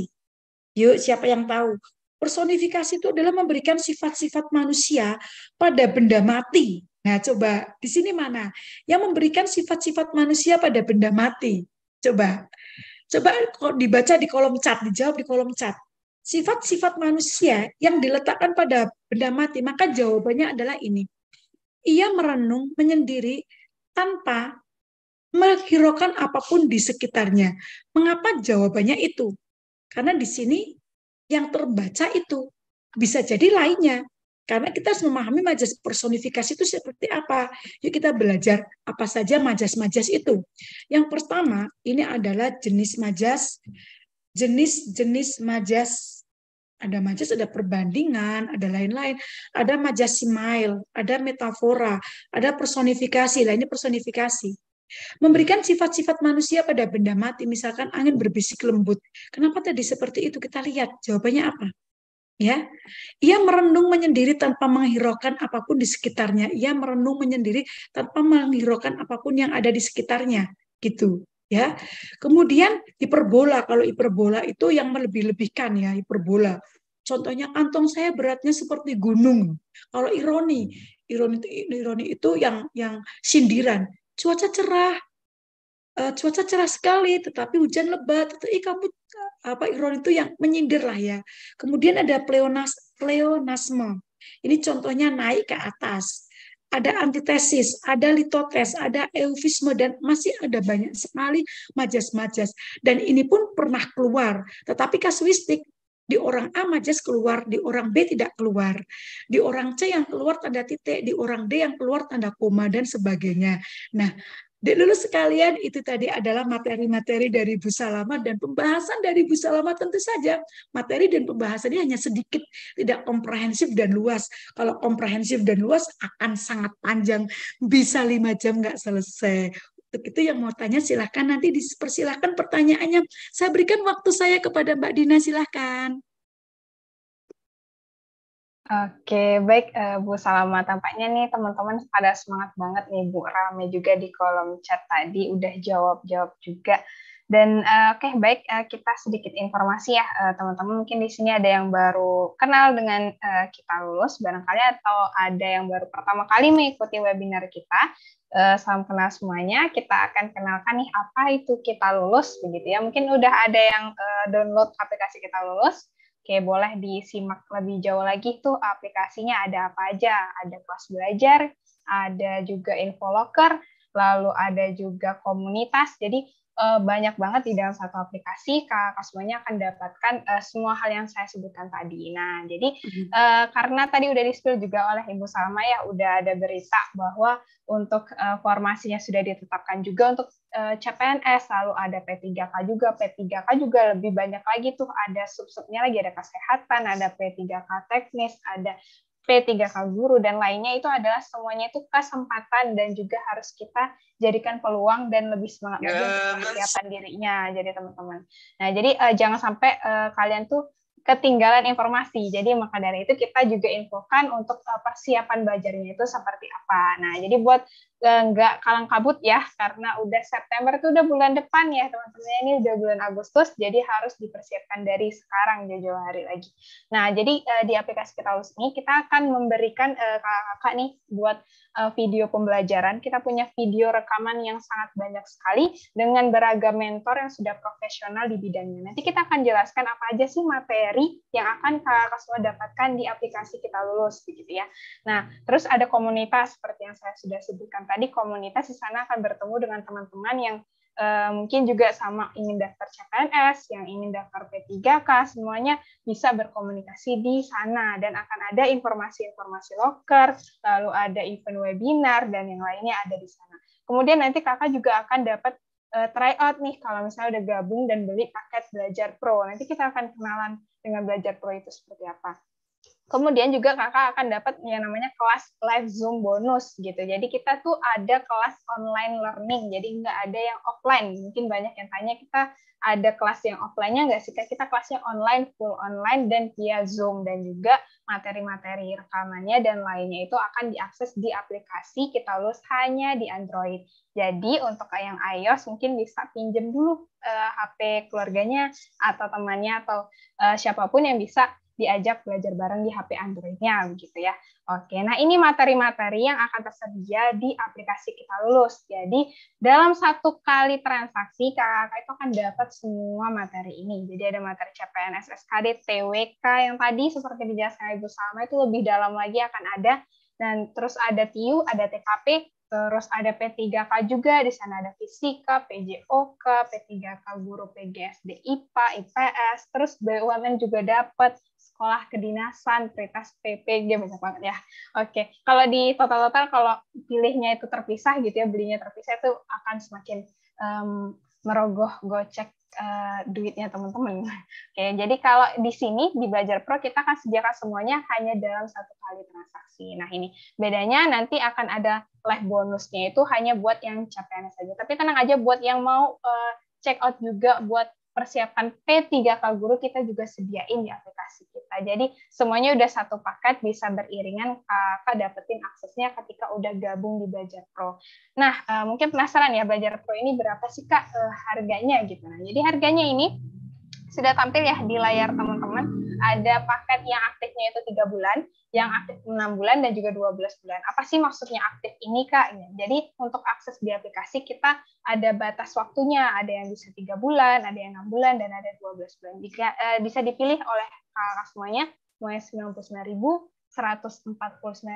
[SPEAKER 1] Yuk, siapa yang tahu? Personifikasi itu adalah memberikan sifat-sifat manusia pada benda mati. Nah, coba di sini mana? Yang memberikan sifat-sifat manusia pada benda mati. Coba. Coba dibaca di kolom chat, dijawab di kolom chat. Sifat-sifat manusia yang diletakkan pada benda mati, maka jawabannya adalah ini. Ia merenung menyendiri tanpa menghiraukan apapun di sekitarnya. Mengapa jawabannya itu? Karena di sini yang terbaca itu bisa jadi lainnya. Karena kita harus memahami majas personifikasi itu seperti apa. Yuk kita belajar apa saja majas-majas itu. Yang pertama, ini adalah jenis majas, jenis-jenis majas. Ada majas, ada perbandingan, ada lain-lain. Ada majas simail, ada metafora, ada personifikasi. lainnya nah, personifikasi. Memberikan sifat-sifat manusia pada benda mati, misalkan angin berbisik lembut. Kenapa tadi seperti itu? Kita lihat jawabannya apa. Ya, ia merenung menyendiri tanpa menghiraukan apapun di sekitarnya. Ia merenung menyendiri tanpa menghiraukan apapun yang ada di sekitarnya. Gitu ya. Kemudian hiperbola kalau hiperbola itu yang melebih-lebihkan ya hiperbola. Contohnya kantong saya beratnya seperti gunung. Kalau ironi, ironi itu ironi itu yang yang sindiran cuaca cerah, uh, cuaca cerah sekali, tetapi hujan lebat. Tetapi kamu apa iron itu yang menyindir lah ya. Kemudian ada pleonas, pleonasme. Ini contohnya naik ke atas. Ada antitesis, ada litotes, ada eufisme, dan masih ada banyak sekali majas-majas. Dan ini pun pernah keluar. Tetapi kasuistik, di orang A majas keluar, di orang B tidak keluar. Di orang C yang keluar tanda titik, di orang D yang keluar tanda koma, dan sebagainya. Nah, lulus sekalian itu tadi adalah materi-materi dari Bu Salama dan pembahasan dari Bu Salama tentu saja materi dan pembahasannya hanya sedikit, tidak komprehensif dan luas. Kalau komprehensif dan luas akan sangat panjang, bisa lima jam nggak selesai itu yang mau tanya silahkan nanti dipersilahkan pertanyaannya. Saya berikan waktu saya kepada Mbak Dina silahkan.
[SPEAKER 3] Oke, baik eh, Bu Salama. Tampaknya nih teman-teman pada semangat banget nih Bu Rame juga di kolom chat tadi udah jawab-jawab juga. Dan uh, oke okay, baik uh, kita sedikit informasi ya eh, teman-teman uh, mungkin di sini ada yang baru kenal dengan uh, kita lulus barangkali atau ada yang baru pertama kali mengikuti webinar kita. Uh, salam kenal semuanya. Kita akan kenalkan nih apa itu kita lulus begitu ya. Mungkin udah ada yang uh, download aplikasi kita lulus. Oke, boleh disimak lebih jauh lagi tuh aplikasinya ada apa aja. Ada kelas belajar, ada juga info locker, lalu ada juga komunitas. Jadi uh, banyak banget di dalam satu aplikasi Kak semuanya akan dapatkan uh, semua hal yang saya sebutkan tadi. Nah, jadi uh, karena tadi udah di-spill juga oleh Ibu Salma ya udah ada berita bahwa untuk uh, formasinya sudah ditetapkan juga untuk uh, CPNS lalu ada P3K juga, P3K juga lebih banyak lagi tuh ada sub-subnya lagi ada kesehatan, ada P3K teknis, ada P3K guru dan lainnya itu adalah semuanya itu kesempatan dan juga harus kita jadikan peluang dan lebih semangat lagi ya, untuk persiapan dirinya jadi teman-teman. Nah, jadi uh, jangan sampai uh, kalian tuh ketinggalan informasi. Jadi maka dari itu kita juga infokan untuk eh, persiapan belajarnya itu seperti apa. Nah, jadi buat eh, nggak kalang kabut ya, karena udah September itu udah bulan depan ya teman-teman. Ini udah bulan Agustus, jadi harus dipersiapkan dari sekarang jauh-jauh hari lagi. Nah, jadi eh, di aplikasi kita ini kita akan memberikan kakak-kakak nih buat Eh, video pembelajaran, kita punya video rekaman yang sangat banyak sekali dengan beragam mentor yang sudah profesional di bidangnya. Nanti kita akan jelaskan apa aja sih materi yang akan kakak semua dapatkan di aplikasi kita lulus, begitu ya. Nah, terus ada komunitas seperti yang saya sudah sebutkan tadi, komunitas di sana akan bertemu dengan teman-teman yang Eh, mungkin juga sama ingin daftar CPNS, yang ingin daftar P3K, semuanya bisa berkomunikasi di sana dan akan ada informasi-informasi loker, lalu ada event webinar dan yang lainnya ada di sana. Kemudian nanti kakak juga akan dapat eh, try out nih kalau misalnya udah gabung dan beli paket belajar pro. Nanti kita akan kenalan dengan belajar pro itu seperti apa. Kemudian juga kakak akan dapat yang namanya kelas live Zoom bonus gitu. Jadi kita tuh ada kelas online learning, jadi nggak ada yang offline. Mungkin banyak yang tanya kita ada kelas yang offline-nya nggak sih? Kita kelasnya online, full online, dan via Zoom. Dan juga materi-materi rekamannya dan lainnya itu akan diakses di aplikasi kita lulus hanya di Android. Jadi untuk yang iOS mungkin bisa pinjem dulu uh, eh, HP keluarganya atau temannya atau uh, siapapun yang bisa diajak belajar bareng di HP Androidnya gitu ya. Oke, nah ini materi-materi yang akan tersedia di aplikasi kita lulus. Jadi dalam satu kali transaksi kakak itu akan dapat semua materi ini. Jadi ada materi CPNS, SKD, TWK yang tadi seperti dijelaskan Ibu Salma itu lebih dalam lagi akan ada dan terus ada TIU, ada TKP, Terus ada P3K juga, di sana ada Fisika, PJOK, P3K Guru PGSD IPA, IPS, terus BUMN juga dapat, sekolah kedinasan, prioritas PPG, banyak banget ya. Oke, kalau di total-total kalau pilihnya itu terpisah gitu ya, belinya terpisah itu akan semakin um, merogoh gocek Eh, duitnya teman-teman. Oke, jadi kalau di sini di Belajar Pro kita akan sediakan semuanya hanya dalam satu kali transaksi. Nah ini bedanya nanti akan ada live bonusnya itu hanya buat yang capaiannya saja. Tapi tenang aja buat yang mau uh, check out juga buat persiapan P3K Guru kita juga sediain di aplikasi kita. Jadi semuanya udah satu paket bisa beriringan kakak eh, dapetin aksesnya ketika udah gabung di Belajar Pro. Nah eh, mungkin penasaran ya Belajar Pro ini berapa sih kak eh, harganya gitu. Nah jadi harganya ini sudah tampil ya di layar teman-teman. Ada paket yang aktifnya itu tiga bulan, yang aktif 6 bulan, dan juga 12 bulan. Apa sih maksudnya aktif ini, Kak? Jadi untuk akses di aplikasi kita ada batas waktunya, ada yang bisa tiga bulan, ada yang enam bulan, dan ada 12 bulan. Jika, eh, bisa dipilih oleh kakak semuanya, mulai 99 ribu,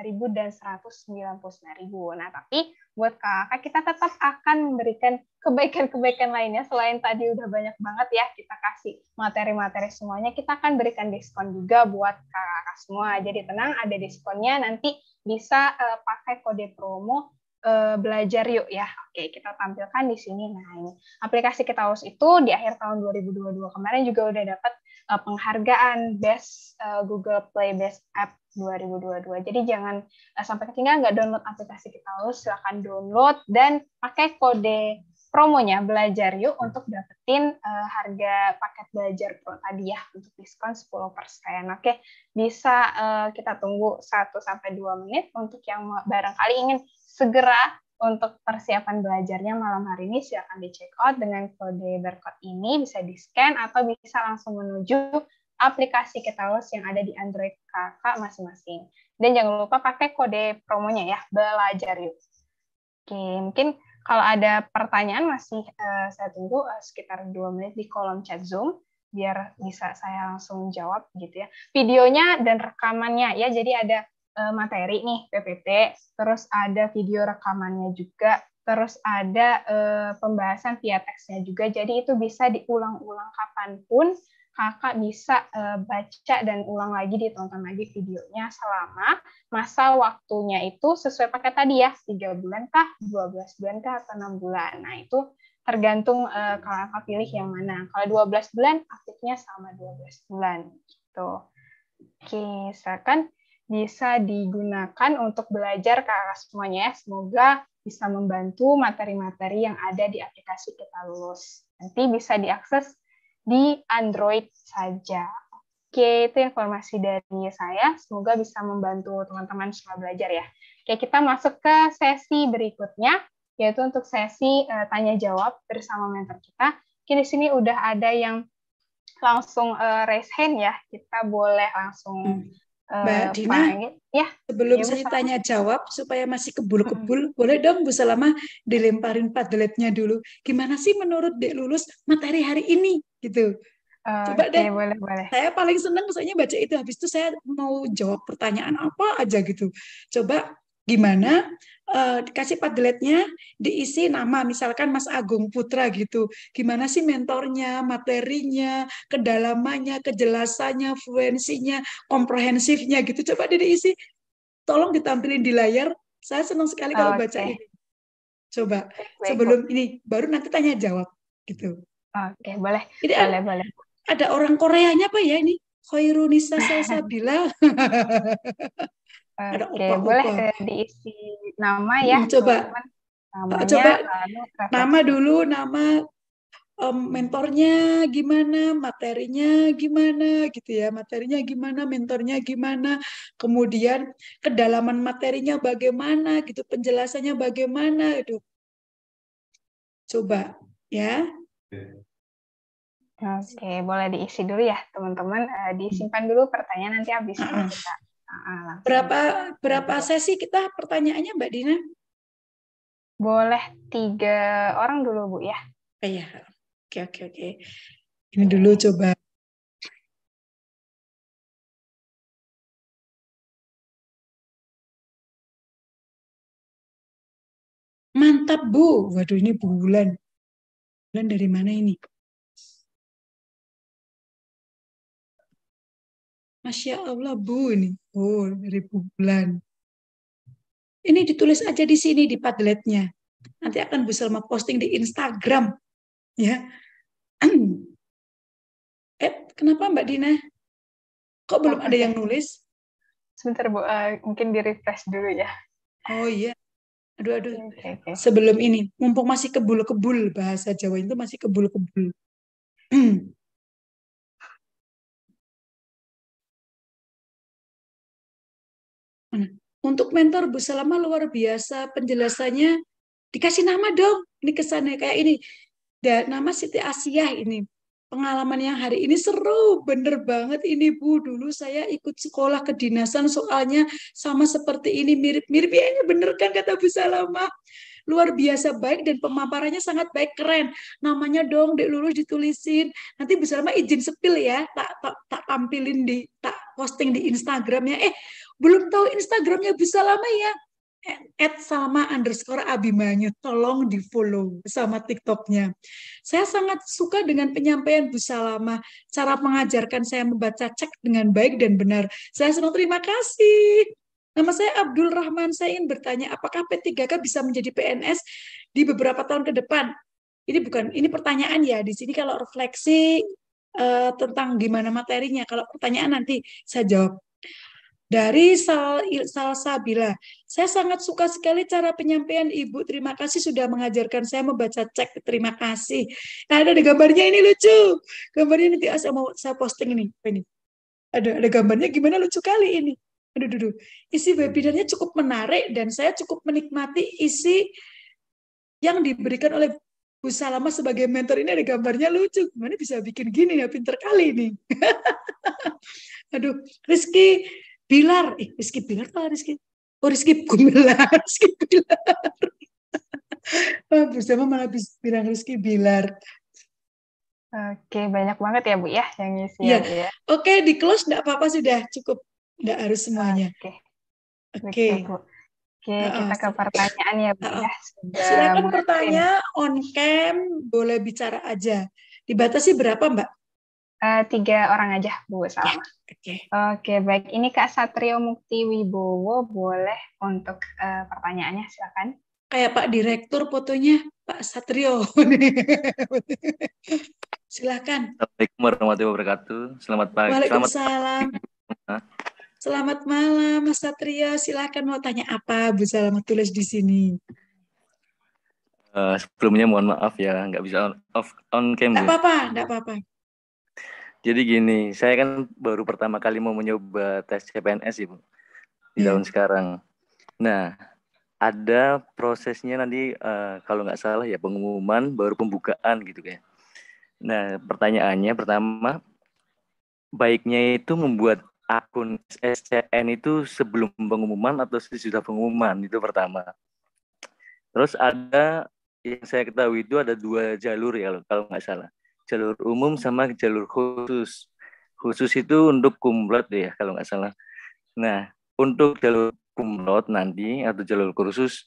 [SPEAKER 3] ribu dan ribu Nah, tapi buat kakak, kita tetap akan memberikan kebaikan-kebaikan lainnya selain tadi udah banyak banget ya kita kasih materi-materi semuanya, kita akan berikan diskon juga buat kakak semua. Jadi tenang, ada diskonnya nanti bisa uh, pakai kode promo uh, belajar yuk ya. Oke, kita tampilkan di sini. Nah, ini aplikasi kita Kitaus itu di akhir tahun 2022 kemarin juga udah dapat uh, eh, penghargaan Best uh, Google Play Best App 2022. Jadi jangan eh, sampai ketinggalan nggak download aplikasi kita lalu, Silahkan download dan pakai kode promonya belajar yuk hmm. untuk dapetin uh, harga paket belajar pro tadi ya untuk diskon 10%. Oke, bisa uh, kita tunggu 1 sampai 2 menit untuk yang barangkali ingin segera untuk persiapan belajarnya malam hari ini Silakan di check out dengan kode barcode ini bisa di scan atau bisa langsung menuju aplikasi Ketalos yang ada di Android kakak masing-masing. Dan jangan lupa pakai kode promonya ya, belajar yuk. Oke, mungkin kalau ada pertanyaan masih uh, saya tunggu uh, sekitar dua menit di kolom chat Zoom biar bisa saya langsung jawab gitu ya. Videonya dan rekamannya ya, jadi ada uh, materi nih PPT, terus ada video rekamannya juga, terus ada uh, pembahasan via teksnya juga. Jadi itu bisa diulang-ulang kapanpun kakak bisa uh, baca dan ulang lagi, ditonton lagi videonya selama masa waktunya itu sesuai pakai tadi ya, 3 bulan kah, 12 bulan kah, atau 6 bulan. Nah, itu tergantung uh, kakak pilih yang mana. Kalau 12 bulan, aktifnya sama 12 bulan. gitu. Oke, misalkan bisa digunakan untuk belajar kakak semuanya ya. Semoga bisa membantu materi-materi yang ada di aplikasi kita lulus. Nanti bisa diakses di Android saja. Oke, itu informasi dari saya. Semoga bisa membantu teman-teman semua belajar ya. Oke, kita masuk ke sesi berikutnya, yaitu untuk sesi uh, tanya jawab bersama mentor kita. Oke, di sini udah ada yang langsung uh, raise hand ya. Kita boleh langsung Hmm. Eh, Mbak Dina,
[SPEAKER 1] ya. Sebelum ya, saya tanya jawab supaya masih kebul-kebul, hmm. boleh dong Bu selama dilemparin padletnya dulu. Gimana sih menurut Dek Lulus materi hari ini? gitu. Oh, Coba okay, deh, boleh, boleh. saya paling seneng misalnya baca itu. Habis itu saya mau jawab pertanyaan apa aja gitu. Coba gimana uh, dikasih padletnya diisi nama misalkan Mas Agung Putra gitu gimana sih mentornya materinya kedalamannya kejelasannya fluensinya komprehensifnya gitu coba deh diisi tolong ditampilin di layar saya senang sekali kalau oh, baca ini coba sebelum ini baru nanti tanya jawab gitu Oke, boleh. Ini boleh, ada, boleh. Ada orang Koreanya apa ya ini? Khairunisa Salsabila. ada Oke, opa, boleh opa. diisi nama ya. Hmm, coba. Ah,
[SPEAKER 3] Namanya, coba lalu, nama dulu
[SPEAKER 1] nama um, mentornya gimana, materinya gimana gitu ya. Materinya gimana, mentornya gimana, kemudian kedalaman materinya bagaimana gitu, penjelasannya bagaimana itu. Coba
[SPEAKER 4] ya.
[SPEAKER 3] Oke, gitu. boleh diisi dulu ya teman-teman. Uh, disimpan dulu pertanyaan nanti habis kita. Uh, berapa berapa sesi kita pertanyaannya Mbak Dina? Boleh tiga orang dulu Bu ya.
[SPEAKER 4] Oh, iya. Eh, oke oke oke. Ini dulu coba Mantap Bu. Waduh ini bulan. Bulan dari mana ini?
[SPEAKER 1] Masya Allah Bu ini. Oh dari Bulan. Ini ditulis aja di sini di padletnya. Nanti akan Bu Selma posting di Instagram. Ya. eh, kenapa Mbak Dina? Kok belum ada yang nulis? Sebentar Bu, uh, mungkin di refresh dulu ya. Oh iya. Aduh, aduh. Okay, okay. Sebelum ini, mumpung masih kebul-kebul bahasa Jawa itu masih kebul-kebul.
[SPEAKER 4] Untuk mentor Bu
[SPEAKER 1] Salama luar biasa penjelasannya dikasih nama dong ini kesannya kayak ini dan nama Siti Asia ini pengalaman yang hari ini seru bener banget ini Bu dulu saya ikut sekolah kedinasan soalnya sama seperti ini mirip-mirip ya ini bener kan kata Bu Salama luar biasa baik dan pemaparannya sangat baik keren namanya dong dek lulus ditulisin nanti Bu Salama izin sepil ya tak tak, tak tampilin di tak posting di Instagramnya, eh belum tahu Instagramnya bisa lama ya, eh, at Salma underscore Abimanyu, tolong di follow sama TikToknya. Saya sangat suka dengan penyampaian Bu Salama, cara mengajarkan saya membaca cek dengan baik dan benar. Saya senang terima kasih. Nama saya Abdul Rahman, saya ingin bertanya apakah P3K bisa menjadi PNS di beberapa tahun ke depan? Ini bukan, ini pertanyaan ya, di sini kalau refleksi uh, tentang gimana materinya. Kalau pertanyaan nanti saya jawab. Dari Sal, sal sabila saya sangat suka sekali cara penyampaian Ibu. Terima kasih sudah mengajarkan saya membaca cek. Terima kasih. Nah, ada, ada gambarnya ini lucu. Gambarnya nanti saya mau saya posting ini. ini. Ada ada gambarnya gimana lucu kali ini. Aduh, aduh, aduh. Isi webinarnya cukup menarik dan saya cukup menikmati isi yang diberikan oleh Bu Salama sebagai mentor ini ada gambarnya lucu. mana bisa bikin gini ya, pinter kali ini. Aduh, Rizky Bilar. Eh, Rizky Bilar lah Rizky. Oh, Rizky Gumelar. Rizky Bilar. Oh, Bu Salama malah bilang Rizky Bilar. Oke, banyak banget ya Bu ya yang ngisi. Iya. Ya. Ya. Oke, di close enggak apa-apa sudah cukup. Enggak harus semuanya. Oke. Oke. Okay. Oke, kita ke pertanyaan ya, Bu. Ya,
[SPEAKER 3] Silakan pertanyaan
[SPEAKER 1] on cam,
[SPEAKER 3] boleh bicara aja. Dibatasi berapa, Mbak? Uh, tiga orang aja, Bu Salma. Ya, Oke, okay. okay, baik. Ini Kak Satrio Mukti Wibowo, boleh untuk
[SPEAKER 1] uh, pertanyaannya, silakan. Kayak Pak Direktur fotonya, Pak Satrio. silakan.
[SPEAKER 5] Assalamualaikum warahmatullahi wabarakatuh. Selamat pagi. Waalaikumsalam. Selamat pagi.
[SPEAKER 1] Selamat malam Mas Satria. Silahkan mau tanya apa Bu Salma tulis di sini.
[SPEAKER 5] Uh, sebelumnya mohon maaf ya, nggak bisa on, off, on cam. Nggak ya. apa-apa, nggak apa-apa. Jadi gini, saya kan baru pertama kali mau mencoba tes CPNS ibu di hmm. sekarang. Nah, ada prosesnya nanti uh, kalau nggak salah ya pengumuman baru pembukaan gitu kayak. Nah, pertanyaannya pertama baiknya itu membuat akun SCN itu sebelum pengumuman atau sesudah pengumuman itu pertama. Terus ada yang saya ketahui itu ada dua jalur ya kalau nggak salah. Jalur umum sama jalur khusus. Khusus itu untuk kumlot ya kalau nggak salah. Nah, untuk jalur kumlot nanti atau jalur khusus,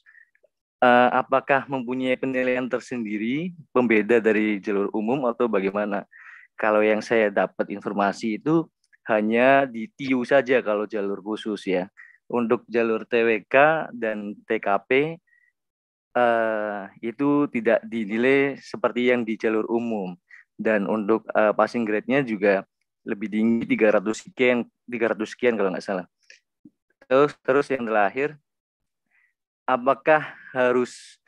[SPEAKER 5] eh, apakah mempunyai penilaian tersendiri pembeda dari jalur umum atau bagaimana? Kalau yang saya dapat informasi itu hanya di TIU saja kalau jalur khusus ya. Untuk jalur TWK dan TKP uh, eh, itu tidak dinilai seperti yang di jalur umum dan untuk uh, passing grade-nya juga lebih tinggi 300 sekian 300 sekian kalau nggak salah. Terus terus yang terakhir apakah harus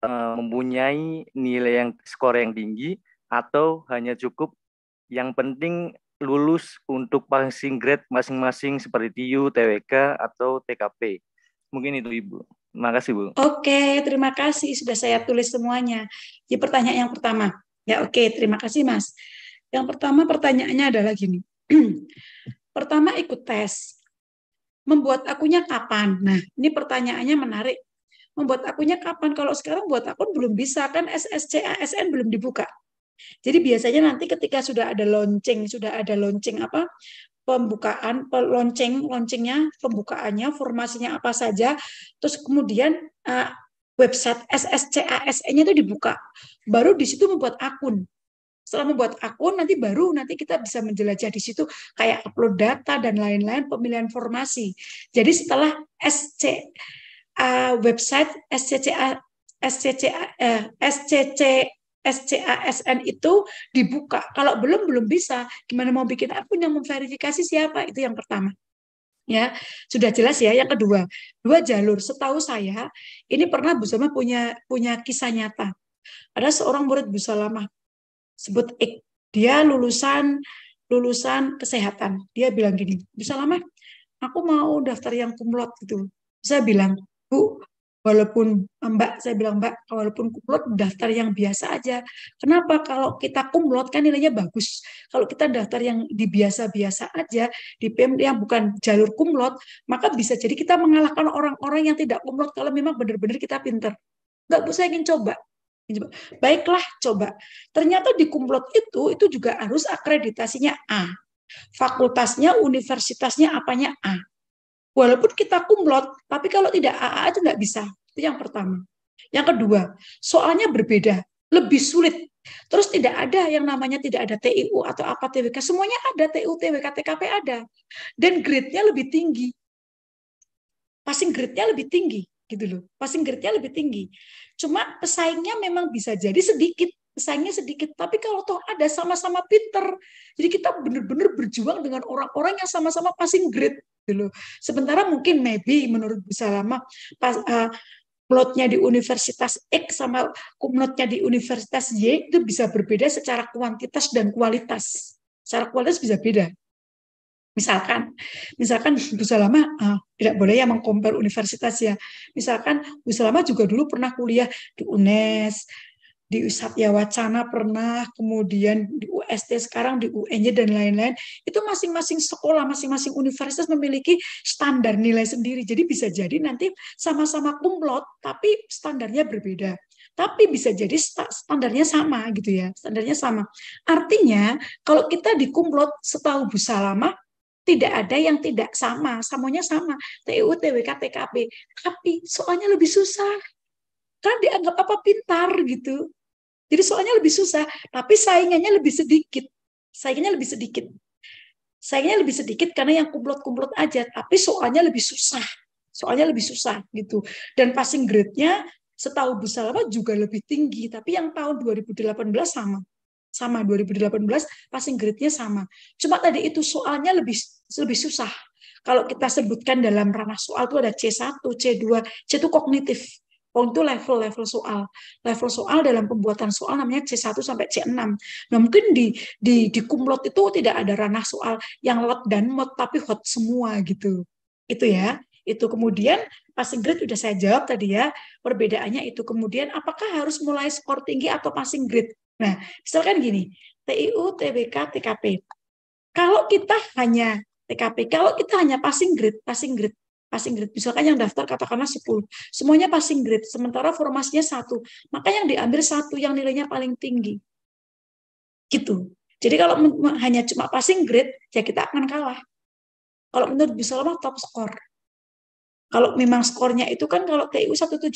[SPEAKER 5] uh, mempunyai nilai yang skor yang tinggi atau hanya cukup yang penting lulus untuk passing grade masing-masing seperti TU, TWK, atau TKP. Mungkin itu Ibu. Terima kasih Bu.
[SPEAKER 1] Oke, terima kasih sudah saya tulis semuanya. Di pertanyaan yang pertama. Ya oke, terima kasih Mas. Yang pertama pertanyaannya adalah gini. pertama ikut tes. Membuat akunya kapan? Nah, ini pertanyaannya menarik. Membuat akunya kapan? Kalau sekarang buat akun belum bisa, kan SSC belum dibuka. Jadi biasanya nanti ketika sudah ada launching, sudah ada launching apa pembukaan, launching, launchingnya, pembukaannya, formasinya apa saja, terus kemudian uh, website SSCASE-nya itu dibuka. Baru di situ membuat akun. Setelah membuat akun, nanti baru nanti kita bisa menjelajah di situ kayak upload data dan lain-lain pemilihan formasi. Jadi setelah SC uh, eh, website SCCA SCCA, uh, eh, SCC SCASN itu dibuka. Kalau belum belum bisa, gimana mau bikin akun yang memverifikasi siapa? Itu yang pertama. Ya, sudah jelas ya. Yang kedua, dua jalur. Setahu saya, ini pernah Bu Salma punya punya kisah nyata. Ada seorang murid Bu Salma sebut Ik. Dia lulusan lulusan kesehatan. Dia bilang gini, Bu Salma, aku mau daftar yang kumlot gitu. Saya bilang, Bu, walaupun ah, Mbak, saya bilang Mbak, walaupun kumlot daftar yang biasa aja. Kenapa kalau kita kumlot kan nilainya bagus. Kalau kita daftar yang di biasa-biasa aja, di PM yang bukan jalur kumlot, maka bisa jadi kita mengalahkan orang-orang yang tidak kumlot kalau memang benar-benar kita pinter. nggak usah ingin coba. Baiklah, coba. Ternyata di kumlot itu, itu juga harus akreditasinya A. Fakultasnya, universitasnya, apanya A Walaupun kita kumlot, tapi kalau tidak AA itu nggak bisa. Itu yang pertama. Yang kedua, soalnya berbeda, lebih sulit. Terus tidak ada yang namanya tidak ada TIU atau apa TWK. Semuanya ada TU, TWK, TKP ada. Dan grade-nya lebih tinggi. Passing grade-nya lebih tinggi gitu loh. Passing grade-nya lebih tinggi. Cuma pesaingnya memang bisa jadi sedikit sayangnya sedikit. Tapi kalau toh ada sama-sama pinter, jadi kita benar-benar berjuang dengan orang-orang yang sama-sama passing grade dulu. Gitu Sementara mungkin maybe menurut Bu Salama pas uh, plotnya di universitas X sama plotnya di universitas Y itu bisa berbeda secara kuantitas dan kualitas. Secara kualitas bisa beda. Misalkan, misalkan Bu Salama uh, tidak boleh ya mengkompar universitas ya. Misalkan Bu Salama juga dulu pernah kuliah di UNES, di Satya Wacana pernah, kemudian di UST sekarang di UNJ dan lain-lain, itu masing-masing sekolah, masing-masing universitas memiliki standar nilai sendiri. Jadi bisa jadi nanti sama-sama kumlot tapi standarnya berbeda. Tapi bisa jadi standarnya sama gitu ya, standarnya sama. Artinya kalau kita di kumlot setahu Bu Salama tidak ada yang tidak sama, semuanya sama. TU, TWK, TKP. Tapi soalnya lebih susah. kan dianggap apa pintar gitu. Jadi soalnya lebih susah, tapi saingannya lebih sedikit. Saingannya lebih sedikit. Saingannya lebih sedikit karena yang kumlot-kumlot aja, tapi soalnya lebih susah. Soalnya lebih susah gitu. Dan passing grade-nya setahu Bu Salama juga lebih tinggi, tapi yang tahun 2018 sama. Sama 2018 passing grade-nya sama. Cuma tadi itu soalnya lebih lebih susah. Kalau kita sebutkan dalam ranah soal itu ada C1, C2, C itu kognitif Oh, itu level-level soal. Level soal dalam pembuatan soal namanya C1 sampai C6. Nah, mungkin di di di kumlot itu tidak ada ranah soal yang lot dan mod tapi hot semua gitu. Itu ya. Itu kemudian passing grade sudah saya jawab tadi ya. Perbedaannya itu kemudian apakah harus mulai skor tinggi atau passing grade? Nah, misalkan gini, TIU, TBK, TKP. Kalau kita hanya TKP, kalau kita hanya passing grade, passing grade passing grade. Misalkan yang daftar katakanlah 10. Semuanya passing grade, sementara formasinya satu. Maka yang diambil satu yang nilainya paling tinggi. Gitu. Jadi kalau hanya cuma passing grade, ya kita akan kalah. Kalau menurut bisa lama top skor. Kalau memang skornya itu kan kalau TIU 175.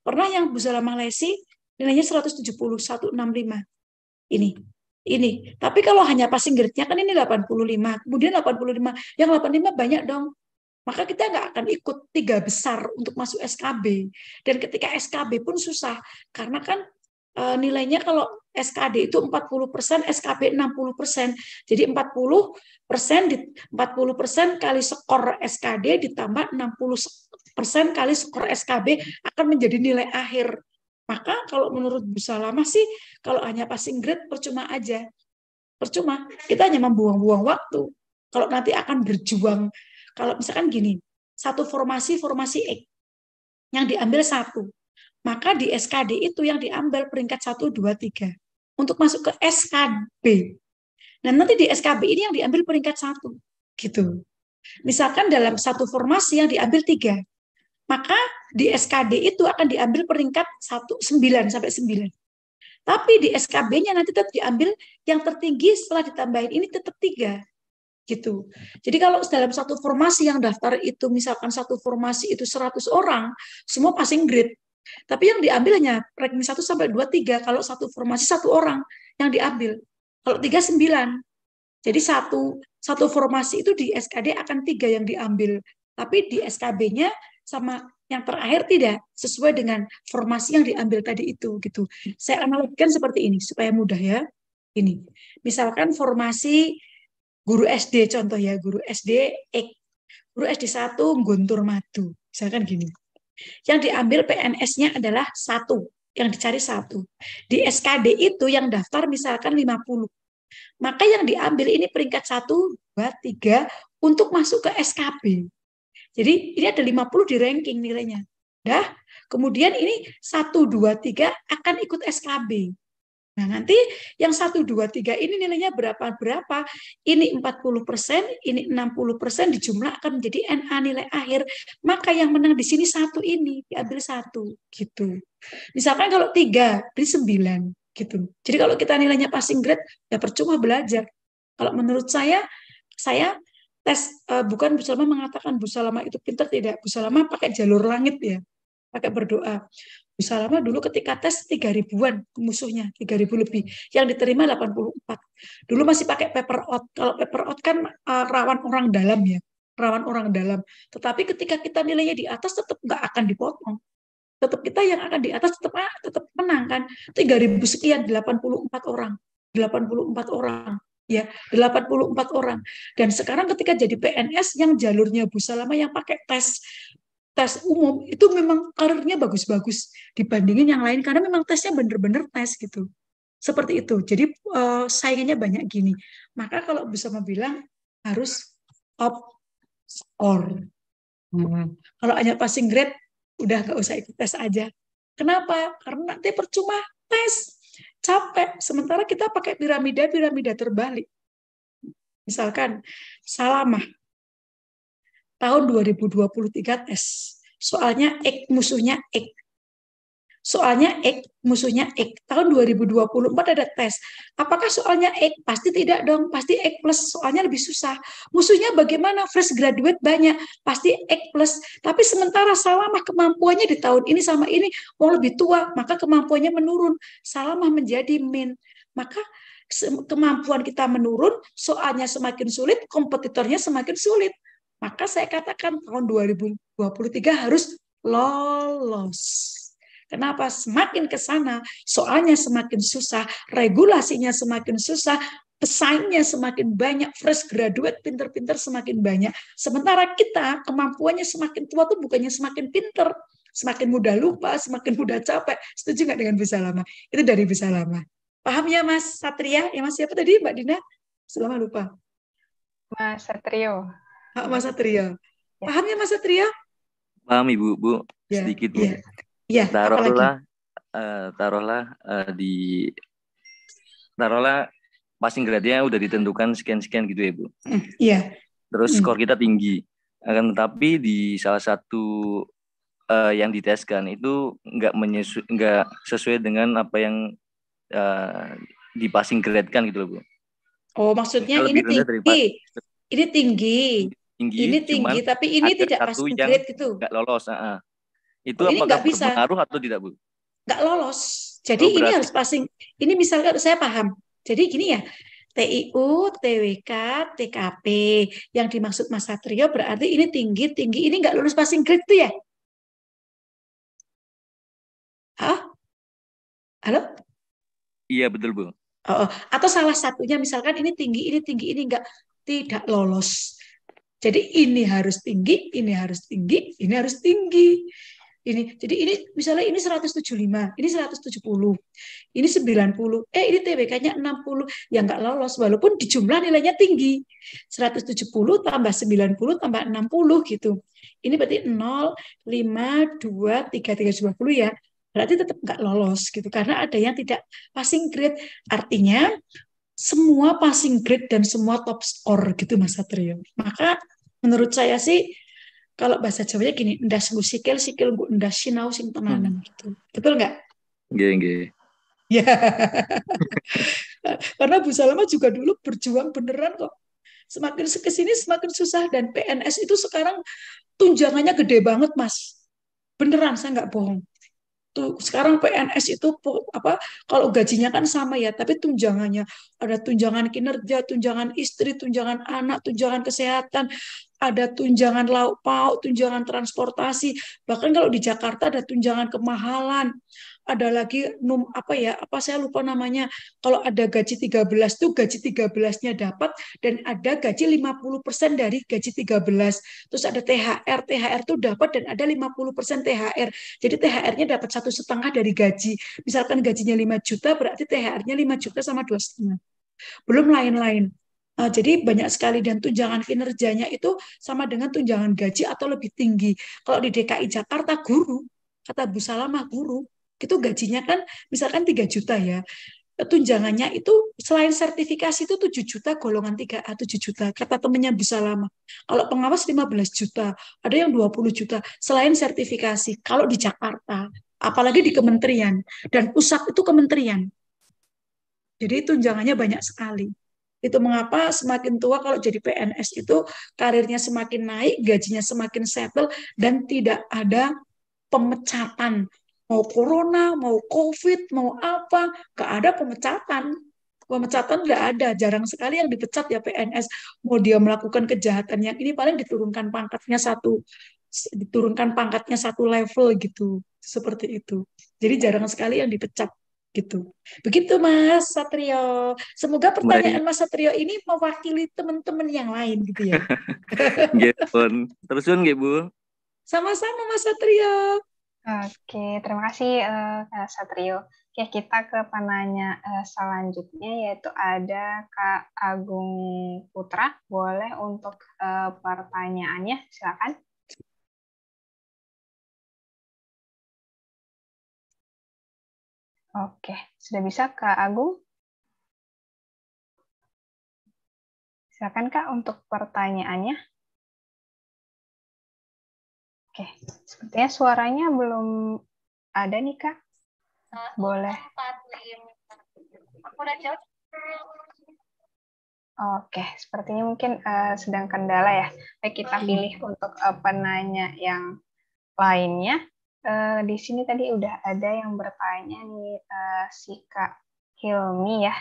[SPEAKER 1] Pernah yang Bisalama lesi nilainya 170, 165. Ini ini. Tapi kalau hanya passing grade-nya kan ini 85, kemudian 85, yang 85 banyak dong maka kita nggak akan ikut tiga besar untuk masuk SKB. Dan ketika SKB pun susah, karena kan eh, nilainya kalau SKD itu 40%, SKB 60%. Jadi 40% di 40% kali skor SKD ditambah 60% kali skor SKB akan menjadi nilai akhir. Maka kalau menurut Bu Salama sih kalau hanya passing grade percuma aja. Percuma. Kita hanya membuang-buang waktu. Kalau nanti akan berjuang kalau misalkan gini, satu formasi formasi X yang diambil satu, maka di SKD itu yang diambil peringkat 1, 2, 3 untuk masuk ke SKB. Nah nanti di SKB ini yang diambil peringkat satu, gitu. Misalkan dalam satu formasi yang diambil tiga, maka di SKD itu akan diambil peringkat 1, 9 sampai 9. Tapi di SKB-nya nanti tetap diambil yang tertinggi setelah ditambahin ini tetap tiga gitu. Jadi kalau dalam satu formasi yang daftar itu misalkan satu formasi itu 100 orang, semua passing grade. Tapi yang diambilnya, hanya 1 sampai 2 3 kalau satu formasi satu orang yang diambil. Kalau 3 9. Jadi satu satu formasi itu di SKD akan tiga yang diambil. Tapi di SKB-nya sama yang terakhir tidak sesuai dengan formasi yang diambil tadi itu gitu. Saya analogikan seperti ini supaya mudah ya. Ini. Misalkan formasi guru SD contoh ya guru SD X guru SD satu Guntur Madu misalkan gini yang diambil PNS-nya adalah satu yang dicari satu di SKD itu yang daftar misalkan 50 maka yang diambil ini peringkat satu, 2, tiga untuk masuk ke SKB. Jadi ini ada 50 di ranking nilainya. Dah, kemudian ini satu, dua, tiga akan ikut SKB. Nah, nanti yang 1 2 3 ini nilainya berapa berapa? Ini 40%, ini 60% dijumlah akan menjadi NA nilai akhir. Maka yang menang di sini satu ini, diambil satu gitu. Misalkan kalau 3, di 9 gitu. Jadi kalau kita nilainya passing grade ya percuma belajar. Kalau menurut saya saya tes uh, bukan Bu Salma mengatakan Bu Salma itu pintar tidak. Bu Salma pakai jalur langit ya. Pakai berdoa bisa lama dulu ketika tes 3 ribuan musuhnya, 3 ribu lebih. Yang diterima 84. Dulu masih pakai paper out. Kalau paper out kan uh, rawan orang dalam ya. Rawan orang dalam. Tetapi ketika kita nilainya di atas tetap nggak akan dipotong. Tetap kita yang akan di atas tetap ah, tetap menang kan. 3000 sekian 84 orang. 84 orang ya 84 orang dan sekarang ketika jadi PNS yang jalurnya Bu lama yang pakai tes tes umum itu memang karirnya bagus-bagus dibandingin yang lain karena memang tesnya bener-bener tes gitu seperti itu jadi uh, saingannya banyak gini maka kalau bisa membilang harus top score hmm. kalau hanya passing grade udah gak usah ikut tes aja kenapa karena nanti percuma tes capek sementara kita pakai piramida piramida terbalik misalkan salamah tahun 2023 tes. Soalnya X musuhnya X. Soalnya X musuhnya X. Tahun 2024 ada tes. Apakah soalnya X? Pasti tidak dong. Pasti X plus. Soalnya lebih susah. Musuhnya bagaimana? Fresh graduate banyak. Pasti X plus. Tapi sementara salamah kemampuannya di tahun ini sama ini. Mau lebih tua. Maka kemampuannya menurun. Salamah menjadi min. Maka kemampuan kita menurun, soalnya semakin sulit, kompetitornya semakin sulit. Maka saya katakan tahun 2023 harus lolos. Kenapa semakin ke sana soalnya semakin susah, regulasinya semakin susah, pesaingnya semakin banyak, fresh graduate pinter-pinter semakin banyak. Sementara kita kemampuannya semakin tua tuh bukannya semakin pinter, semakin mudah lupa, semakin mudah capek. Setuju nggak dengan bisa lama? Itu dari bisa lama. Paham ya Mas Satria? Ya Mas siapa tadi Mbak Dina? Selama lupa. Mas Satrio hak Mas Satria. Paham ya Mas Satria?
[SPEAKER 5] Paham Ibu, Bu. Ya, Sedikit Bu. Ya.
[SPEAKER 1] ya taruhlah
[SPEAKER 5] uh, taruhlah uh, di taruhlah passing grade-nya udah ditentukan sekian-sekian gitu ya, Bu. Hmm, iya. Terus hmm. skor kita tinggi. Akan tetapi di salah satu uh, yang diteskan itu enggak menyesu enggak sesuai dengan apa yang uh, di passing grade kan gitu loh bu.
[SPEAKER 1] Oh maksudnya Kalau ini tinggi, ini tinggi, tinggi ini tinggi, tapi ini tidak pas grade gitu.
[SPEAKER 5] Enggak lolos, uh huh Itu oh, apakah bisa. berpengaruh atau tidak, Bu?
[SPEAKER 1] Enggak lolos. Jadi oh, ini harus passing. Ini misalkan saya paham. Jadi gini ya, TIU, TWK, TKP. Yang dimaksud Mas Satrio berarti ini tinggi, tinggi. Ini enggak lulus passing grade tuh ya?
[SPEAKER 4] Hah? Halo?
[SPEAKER 5] Iya, betul, Bu.
[SPEAKER 1] Oh, oh. atau salah satunya misalkan ini tinggi, ini tinggi, ini enggak tidak lolos. Jadi ini harus tinggi, ini harus tinggi, ini harus tinggi. Ini jadi ini misalnya ini 175, ini 170, ini 90, eh ini TBK-nya 60 yang nggak lolos walaupun di jumlah nilainya tinggi. 170 tambah 90 tambah 60 gitu. Ini berarti 0 5 2 3 3 20 ya berarti tetap nggak lolos gitu karena ada yang tidak passing grade artinya semua passing grade dan semua top score gitu Mas Satrio. Maka menurut saya sih kalau bahasa Jawanya gini, ndas nggo sikil, sikil nggo ndas sinau sing tenanan hmm. gitu. Betul nggak? Nggih, nggih. Ya. Karena Bu Salama juga dulu berjuang beneran kok. Semakin kesini semakin susah dan PNS itu sekarang tunjangannya gede banget, Mas. Beneran, saya nggak bohong tuh sekarang PNS itu apa kalau gajinya kan sama ya tapi tunjangannya ada tunjangan kinerja tunjangan istri tunjangan anak tunjangan kesehatan ada tunjangan lauk pauk tunjangan transportasi bahkan kalau di Jakarta ada tunjangan kemahalan ada lagi num apa ya apa saya lupa namanya kalau ada gaji 13 tuh gaji 13-nya dapat dan ada gaji 50% dari gaji 13 terus ada THR THR tuh dapat dan ada 50% THR jadi THR-nya dapat satu setengah dari gaji misalkan gajinya 5 juta berarti THR-nya 5 juta sama dua setengah belum lain-lain Uh, jadi banyak sekali dan tunjangan kinerjanya itu sama dengan tunjangan gaji atau lebih tinggi. Kalau di DKI Jakarta guru, kata Bu Salamah guru, itu gajinya kan misalkan 3 juta ya tunjangannya itu selain sertifikasi itu 7 juta golongan 3A 7 juta kata temennya bisa lama kalau pengawas 15 juta ada yang 20 juta selain sertifikasi kalau di Jakarta apalagi di kementerian dan pusat itu kementerian jadi tunjangannya banyak sekali itu mengapa semakin tua kalau jadi PNS itu karirnya semakin naik gajinya semakin settle dan tidak ada pemecatan mau corona, mau covid, mau apa, nggak ada pemecatan. Pemecatan nggak ada, jarang sekali yang dipecat ya PNS. Mau dia melakukan kejahatan yang ini paling diturunkan pangkatnya satu, diturunkan pangkatnya satu level gitu, seperti itu. Jadi jarang sekali yang dipecat gitu. Begitu Mas Satrio. Semoga pertanyaan Mas Satrio ini mewakili teman-teman yang lain gitu
[SPEAKER 5] ya. Gepun. terusun pun Bu.
[SPEAKER 1] Sama-sama Mas
[SPEAKER 3] Satrio. Oke, terima kasih uh, Kak Satrio. Oke, kita ke penanya uh, selanjutnya yaitu ada Kak Agung Putra. Boleh untuk uh, pertanyaannya, silakan.
[SPEAKER 4] Oke, sudah bisa Kak Agung? Silakan Kak untuk pertanyaannya. Oke, sepertinya
[SPEAKER 3] suaranya belum ada nih kak. Boleh. Aku udah jauh. Oke, sepertinya mungkin uh, sedang kendala ya. Baik kita pilih untuk uh, penanya yang lainnya. Uh, di sini tadi udah ada yang bertanya nih uh, si Kak Hilmi ya.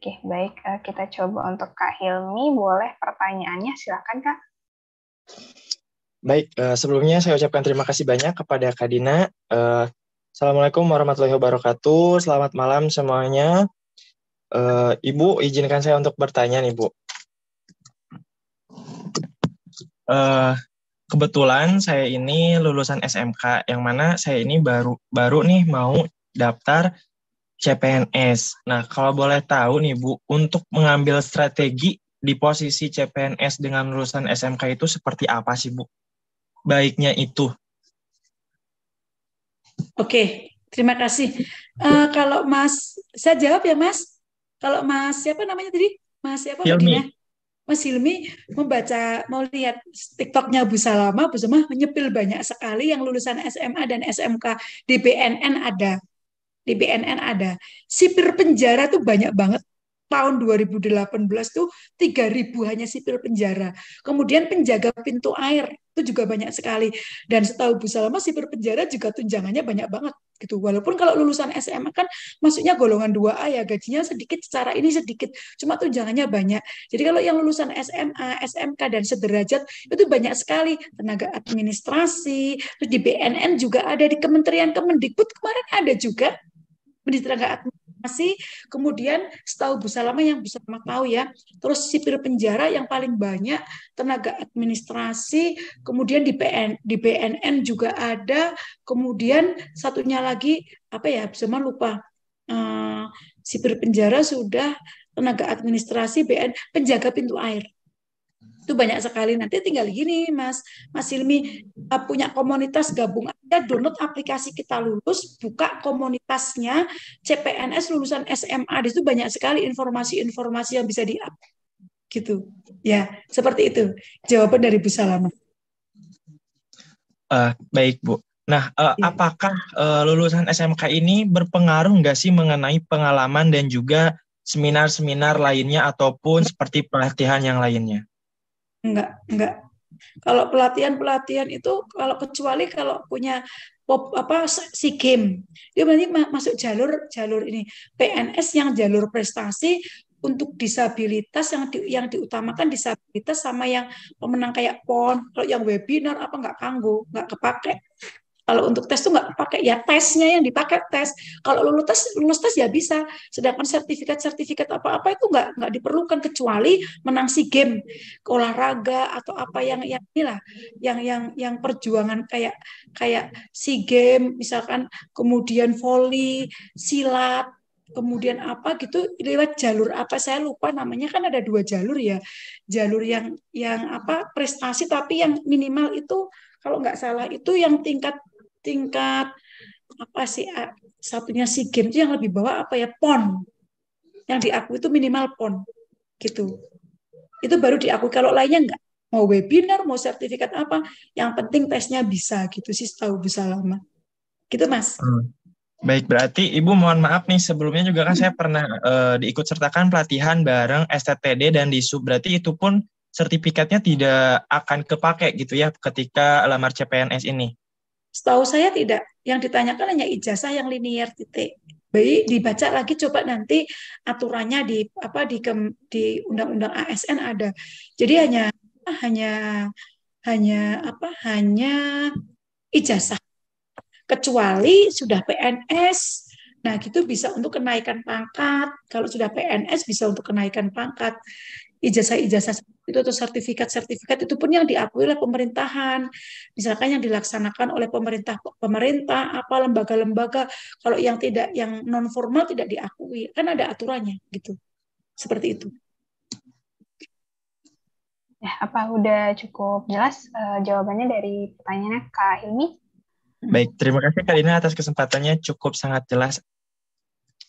[SPEAKER 3] Oke, baik uh, kita coba untuk Kak Hilmi. Boleh pertanyaannya, silakan Kak.
[SPEAKER 2] Baik, uh, sebelumnya saya ucapkan terima kasih banyak kepada Kak Dina. Uh, Assalamualaikum warahmatullahi wabarakatuh. Selamat malam semuanya. Uh, Ibu, izinkan saya untuk bertanya nih, Bu. Uh, kebetulan saya ini lulusan SMK, yang mana saya ini baru baru nih mau daftar CPNS. Nah, kalau boleh tahu nih, Bu, untuk mengambil strategi di posisi CPNS dengan lulusan SMK itu seperti apa sih, Bu? baiknya itu.
[SPEAKER 1] Oke, terima kasih. Uh, kalau Mas, saya jawab ya Mas. Kalau Mas siapa namanya tadi? Mas siapa? Hilmi. Ya. Mas Hilmi membaca, mau lihat TikToknya Bu Salama, Bu Salama menyepil banyak sekali yang lulusan SMA dan SMK di BNN ada. Di BNN ada. Sipir penjara tuh banyak banget. Tahun 2018 tuh 3.000 hanya sipil penjara. Kemudian penjaga pintu air itu juga banyak sekali. Dan setahu Bu Salma sih berpenjara juga tunjangannya banyak banget gitu. Walaupun kalau lulusan SMA kan masuknya golongan 2A ya gajinya sedikit secara ini sedikit, cuma tunjangannya banyak. Jadi kalau yang lulusan SMA, SMK dan sederajat itu banyak sekali tenaga administrasi, terus di BNN juga ada di Kementerian Kemendikbud kemarin ada juga pendidikan administrasi, kemudian setahu Bu Salama yang bisa Salama tahu ya, terus sipir penjara yang paling banyak tenaga administrasi, kemudian di PN di BNN juga ada, kemudian satunya lagi apa ya, bisa Salama lupa. Uh, eh, sipir penjara sudah tenaga administrasi BN penjaga pintu air itu banyak sekali nanti tinggal gini mas mas Hilmi punya komunitas gabung aja download aplikasi kita lulus buka komunitasnya CPNS lulusan SMA di situ banyak sekali informasi-informasi yang bisa di up gitu ya seperti itu jawaban dari Bu Salama
[SPEAKER 2] uh, baik Bu Nah, eh, iya. apakah eh, lulusan SMK ini berpengaruh nggak sih mengenai pengalaman dan juga seminar-seminar lainnya ataupun seperti pelatihan yang lainnya?
[SPEAKER 1] enggak enggak kalau pelatihan-pelatihan itu kalau kecuali kalau punya pop apa si game dia berarti masuk jalur jalur ini PNS yang jalur prestasi untuk disabilitas yang di, yang diutamakan disabilitas sama yang pemenang kayak pon kalau yang webinar apa nggak kanggo nggak kepake kalau untuk tes tuh nggak pakai ya tesnya yang dipakai tes. Kalau lulus tes lulus tes ya bisa. Sedangkan sertifikat-sertifikat apa-apa itu nggak nggak diperlukan kecuali menang si game, olahraga atau apa yang yang inilah yang yang yang perjuangan kayak kayak si game misalkan kemudian volley, silat kemudian apa gitu lewat jalur apa saya lupa namanya kan ada dua jalur ya jalur yang yang apa prestasi tapi yang minimal itu kalau nggak salah itu yang tingkat tingkat apa sih satunya si game itu yang lebih bawah apa ya pon yang diaku itu minimal pon gitu itu baru diaku kalau lainnya enggak mau webinar mau sertifikat apa yang penting tesnya bisa gitu sih tahu
[SPEAKER 2] bisa lama gitu mas hmm. Baik, berarti Ibu mohon maaf nih sebelumnya juga kan saya pernah uh, diikut sertakan pelatihan bareng STTD dan Disub. Berarti itu pun sertifikatnya tidak akan kepake gitu ya ketika lamar CPNS ini.
[SPEAKER 1] Setahu saya tidak. Yang ditanyakan hanya ijazah yang linear titik. Baik, dibaca lagi coba nanti aturannya di apa di di undang-undang ASN ada. Jadi hanya hanya hanya apa? Hanya ijazah. Kecuali sudah PNS, Nah, itu bisa untuk kenaikan pangkat. Kalau sudah PNS bisa untuk kenaikan pangkat ijazah-ijazah itu atau sertifikat-sertifikat itu pun yang diakui oleh pemerintahan. Misalkan yang dilaksanakan oleh pemerintah pemerintah apa lembaga-lembaga kalau yang tidak yang non formal tidak diakui, kan ada aturannya gitu. Seperti itu.
[SPEAKER 3] Ya, apa udah cukup jelas uh, jawabannya dari pertanyaannya Kak Hilmi?
[SPEAKER 2] Hmm. Baik, terima kasih Kak Karina atas kesempatannya cukup sangat jelas.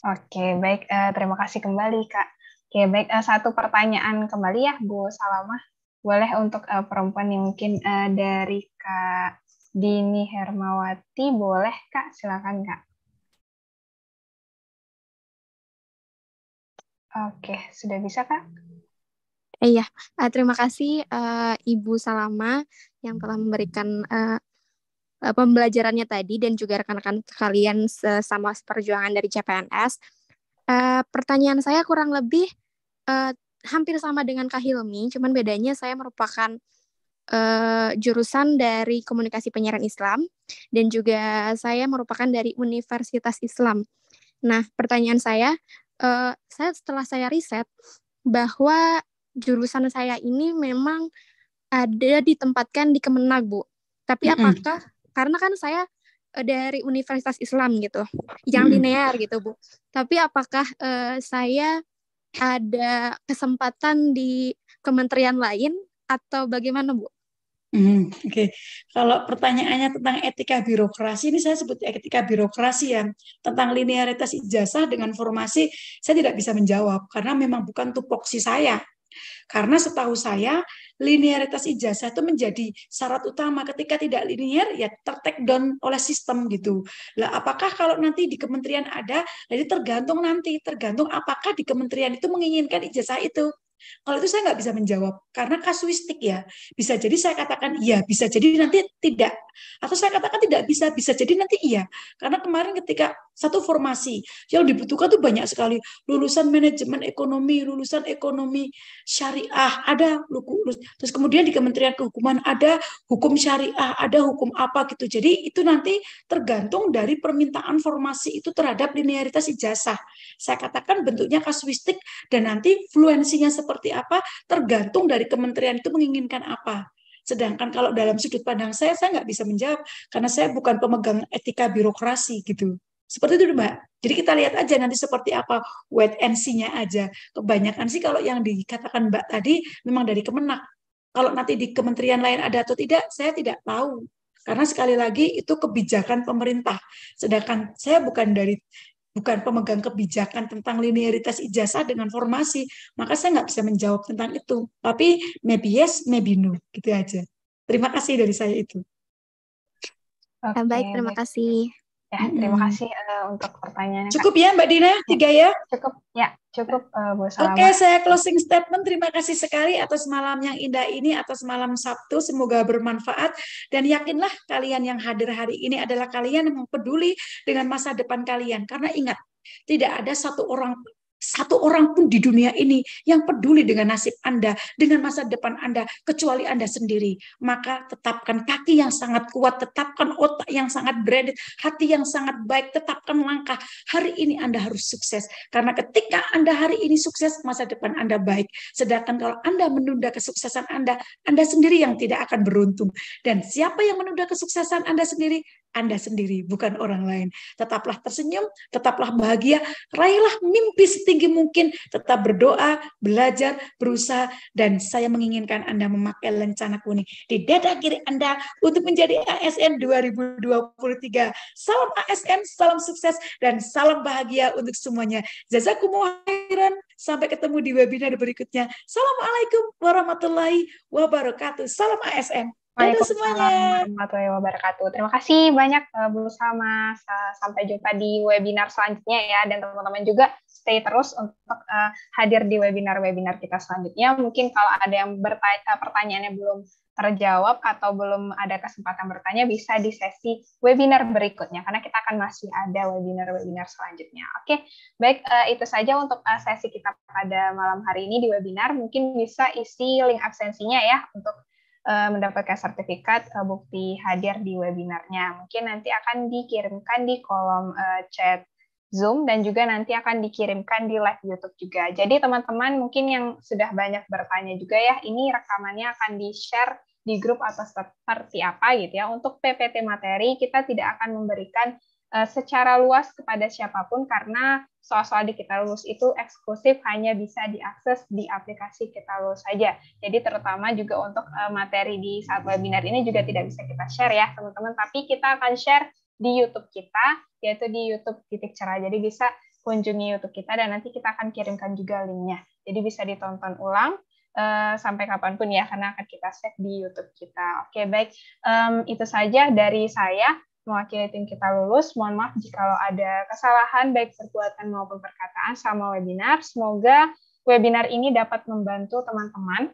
[SPEAKER 3] Oke, baik. Uh, terima kasih kembali Kak. Oke, baik. Eh, satu pertanyaan kembali ya, Bu Salama Boleh untuk uh, perempuan yang mungkin uh, dari Kak Dini Hermawati, boleh Kak? Silakan Kak. Oke, sudah bisa Kak? Iya, uh, terima kasih uh, Ibu Salama yang telah memberikan uh, pembelajarannya tadi dan juga rekan-rekan kalian sesama perjuangan dari CPNS. Uh, pertanyaan saya kurang lebih uh, hampir sama dengan Kak Hilmi, cuman bedanya saya merupakan uh, jurusan dari Komunikasi Penyiaran Islam dan juga saya merupakan dari Universitas Islam. Nah, pertanyaan saya, uh, saya setelah saya riset bahwa jurusan saya ini memang ada ditempatkan di Kemenag, Bu. Tapi mm -hmm. apakah karena kan saya
[SPEAKER 1] Eh, dari Universitas Islam gitu, yang hmm. linear gitu Bu. Tapi apakah uh, saya ada kesempatan di kementerian lain atau bagaimana Bu? Hmm, Oke, okay. kalau pertanyaannya tentang etika birokrasi ini saya sebut etika birokrasi ya tentang linearitas ijazah dengan formasi saya tidak bisa menjawab karena memang bukan tupoksi saya karena setahu saya linearitas ijazah itu menjadi syarat utama. Ketika tidak linear ya tertek down oleh sistem gitu. Lah apakah kalau nanti di kementerian ada, jadi nah tergantung nanti, tergantung apakah di kementerian itu menginginkan ijazah itu. Kalau itu saya nggak bisa menjawab karena kasuistik ya. Bisa jadi saya katakan iya, bisa jadi nanti tidak atau saya katakan tidak bisa bisa jadi nanti iya karena kemarin ketika satu formasi yang dibutuhkan tuh banyak sekali lulusan manajemen ekonomi lulusan ekonomi syariah ada terus kemudian di Kementerian Kehukuman ada hukum syariah ada hukum apa gitu jadi itu nanti tergantung dari permintaan formasi itu terhadap linearitas ijazah saya katakan bentuknya kasuistik dan nanti fluensinya seperti apa tergantung dari kementerian itu menginginkan apa Sedangkan kalau dalam sudut pandang saya, saya nggak bisa menjawab karena saya bukan pemegang etika birokrasi gitu. Seperti itu, Mbak. Jadi kita lihat aja nanti seperti apa wait and see-nya aja. Kebanyakan sih kalau yang dikatakan Mbak tadi memang dari Kemenak. Kalau nanti di kementerian lain ada atau tidak, saya tidak tahu. Karena sekali lagi itu kebijakan pemerintah. Sedangkan saya bukan dari bukan pemegang kebijakan tentang linearitas ijazah dengan formasi, maka saya nggak bisa menjawab tentang itu. Tapi maybe yes, maybe no, gitu aja. Terima kasih dari saya itu. Okay. Baik, terima kasih. Ya, terima kasih uh, untuk
[SPEAKER 3] pertanyaannya. Cukup ya Mbak Dina, ya, tiga ya?
[SPEAKER 1] Cukup, ya. Cukup uh, Bu Oke, saya closing statement. Terima kasih sekali atas malam yang indah ini, atas malam Sabtu. Semoga bermanfaat. Dan yakinlah kalian yang hadir hari ini adalah kalian yang peduli dengan masa depan kalian. Karena ingat, tidak ada satu orang pun satu orang pun di dunia ini yang peduli dengan nasib Anda, dengan masa depan Anda, kecuali Anda sendiri. Maka tetapkan kaki yang sangat kuat, tetapkan otak yang sangat branded, hati yang sangat baik, tetapkan langkah. Hari ini Anda harus sukses. Karena ketika Anda hari ini sukses, masa depan Anda baik. Sedangkan kalau Anda menunda kesuksesan Anda, Anda sendiri yang tidak akan beruntung. Dan siapa yang menunda kesuksesan Anda sendiri, anda sendiri, bukan orang lain. Tetaplah tersenyum, tetaplah bahagia, raihlah mimpi setinggi mungkin, tetap berdoa, belajar, berusaha, dan saya menginginkan Anda memakai lencana kuning di dada kiri Anda untuk menjadi ASN 2023. Salam ASN, salam sukses, dan salam bahagia untuk semuanya. Jazakumullah khairan, sampai ketemu di webinar berikutnya. Assalamualaikum warahmatullahi wabarakatuh. Salam ASN. Waalaikumsalam
[SPEAKER 3] warahmatullahi wabarakatuh. Terima kasih banyak eh, Bu Salma. Sampai jumpa di webinar selanjutnya ya dan teman-teman juga stay terus untuk eh, hadir di webinar-webinar kita selanjutnya. Mungkin kalau ada yang bertanya, eh, pertanyaannya belum terjawab atau belum ada kesempatan bertanya bisa di sesi webinar berikutnya karena kita akan masih ada webinar-webinar selanjutnya. Oke, baik itu saja untuk sesi kita pada malam hari ini di webinar. Mungkin bisa isi link absensinya ya untuk Eh, mendapatkan sertifikat eh, bukti hadir di webinarnya. Mungkin nanti akan dikirimkan di kolom eh, chat Zoom dan juga nanti akan dikirimkan di live YouTube juga. Jadi teman-teman mungkin yang sudah banyak bertanya juga ya, ini rekamannya akan di-share di grup atau seperti apa gitu ya. Untuk PPT materi kita tidak akan memberikan Eh, secara luas kepada siapapun karena soal-soal di kita lulus itu eksklusif hanya bisa diakses di aplikasi kita lulus saja. Jadi terutama juga untuk eh, materi di saat webinar ini juga tidak bisa kita share ya teman-teman, tapi kita akan share di YouTube kita yaitu di YouTube titik cerah. Jadi bisa kunjungi YouTube kita dan nanti kita akan kirimkan juga linknya. Jadi bisa ditonton ulang uh, sampai kapanpun ya karena akan kita save di YouTube kita. Oke baik um, itu saja dari saya mewakili tim kita lulus. Mohon maaf jika ada kesalahan baik perbuatan maupun perkataan sama webinar. Semoga webinar ini dapat membantu teman-teman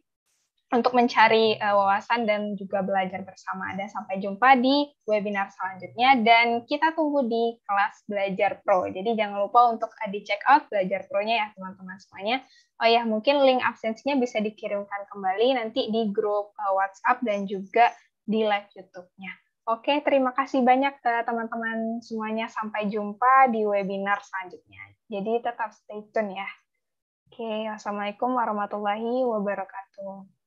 [SPEAKER 3] untuk mencari eh, wawasan dan juga belajar bersama. Dan sampai jumpa di webinar selanjutnya dan kita tunggu di kelas Belajar Pro. Jadi jangan lupa untuk eh, di check out Belajar Pro-nya ya teman-teman semuanya. Oh ya, mungkin link absensinya bisa dikirimkan kembali nanti di grup eh, WhatsApp dan juga di live YouTube-nya. Oke, terima kasih banyak teman-teman semuanya. Sampai jumpa di webinar selanjutnya. Jadi tetap stay tune ya. Oke, Assalamualaikum warahmatullahi wabarakatuh.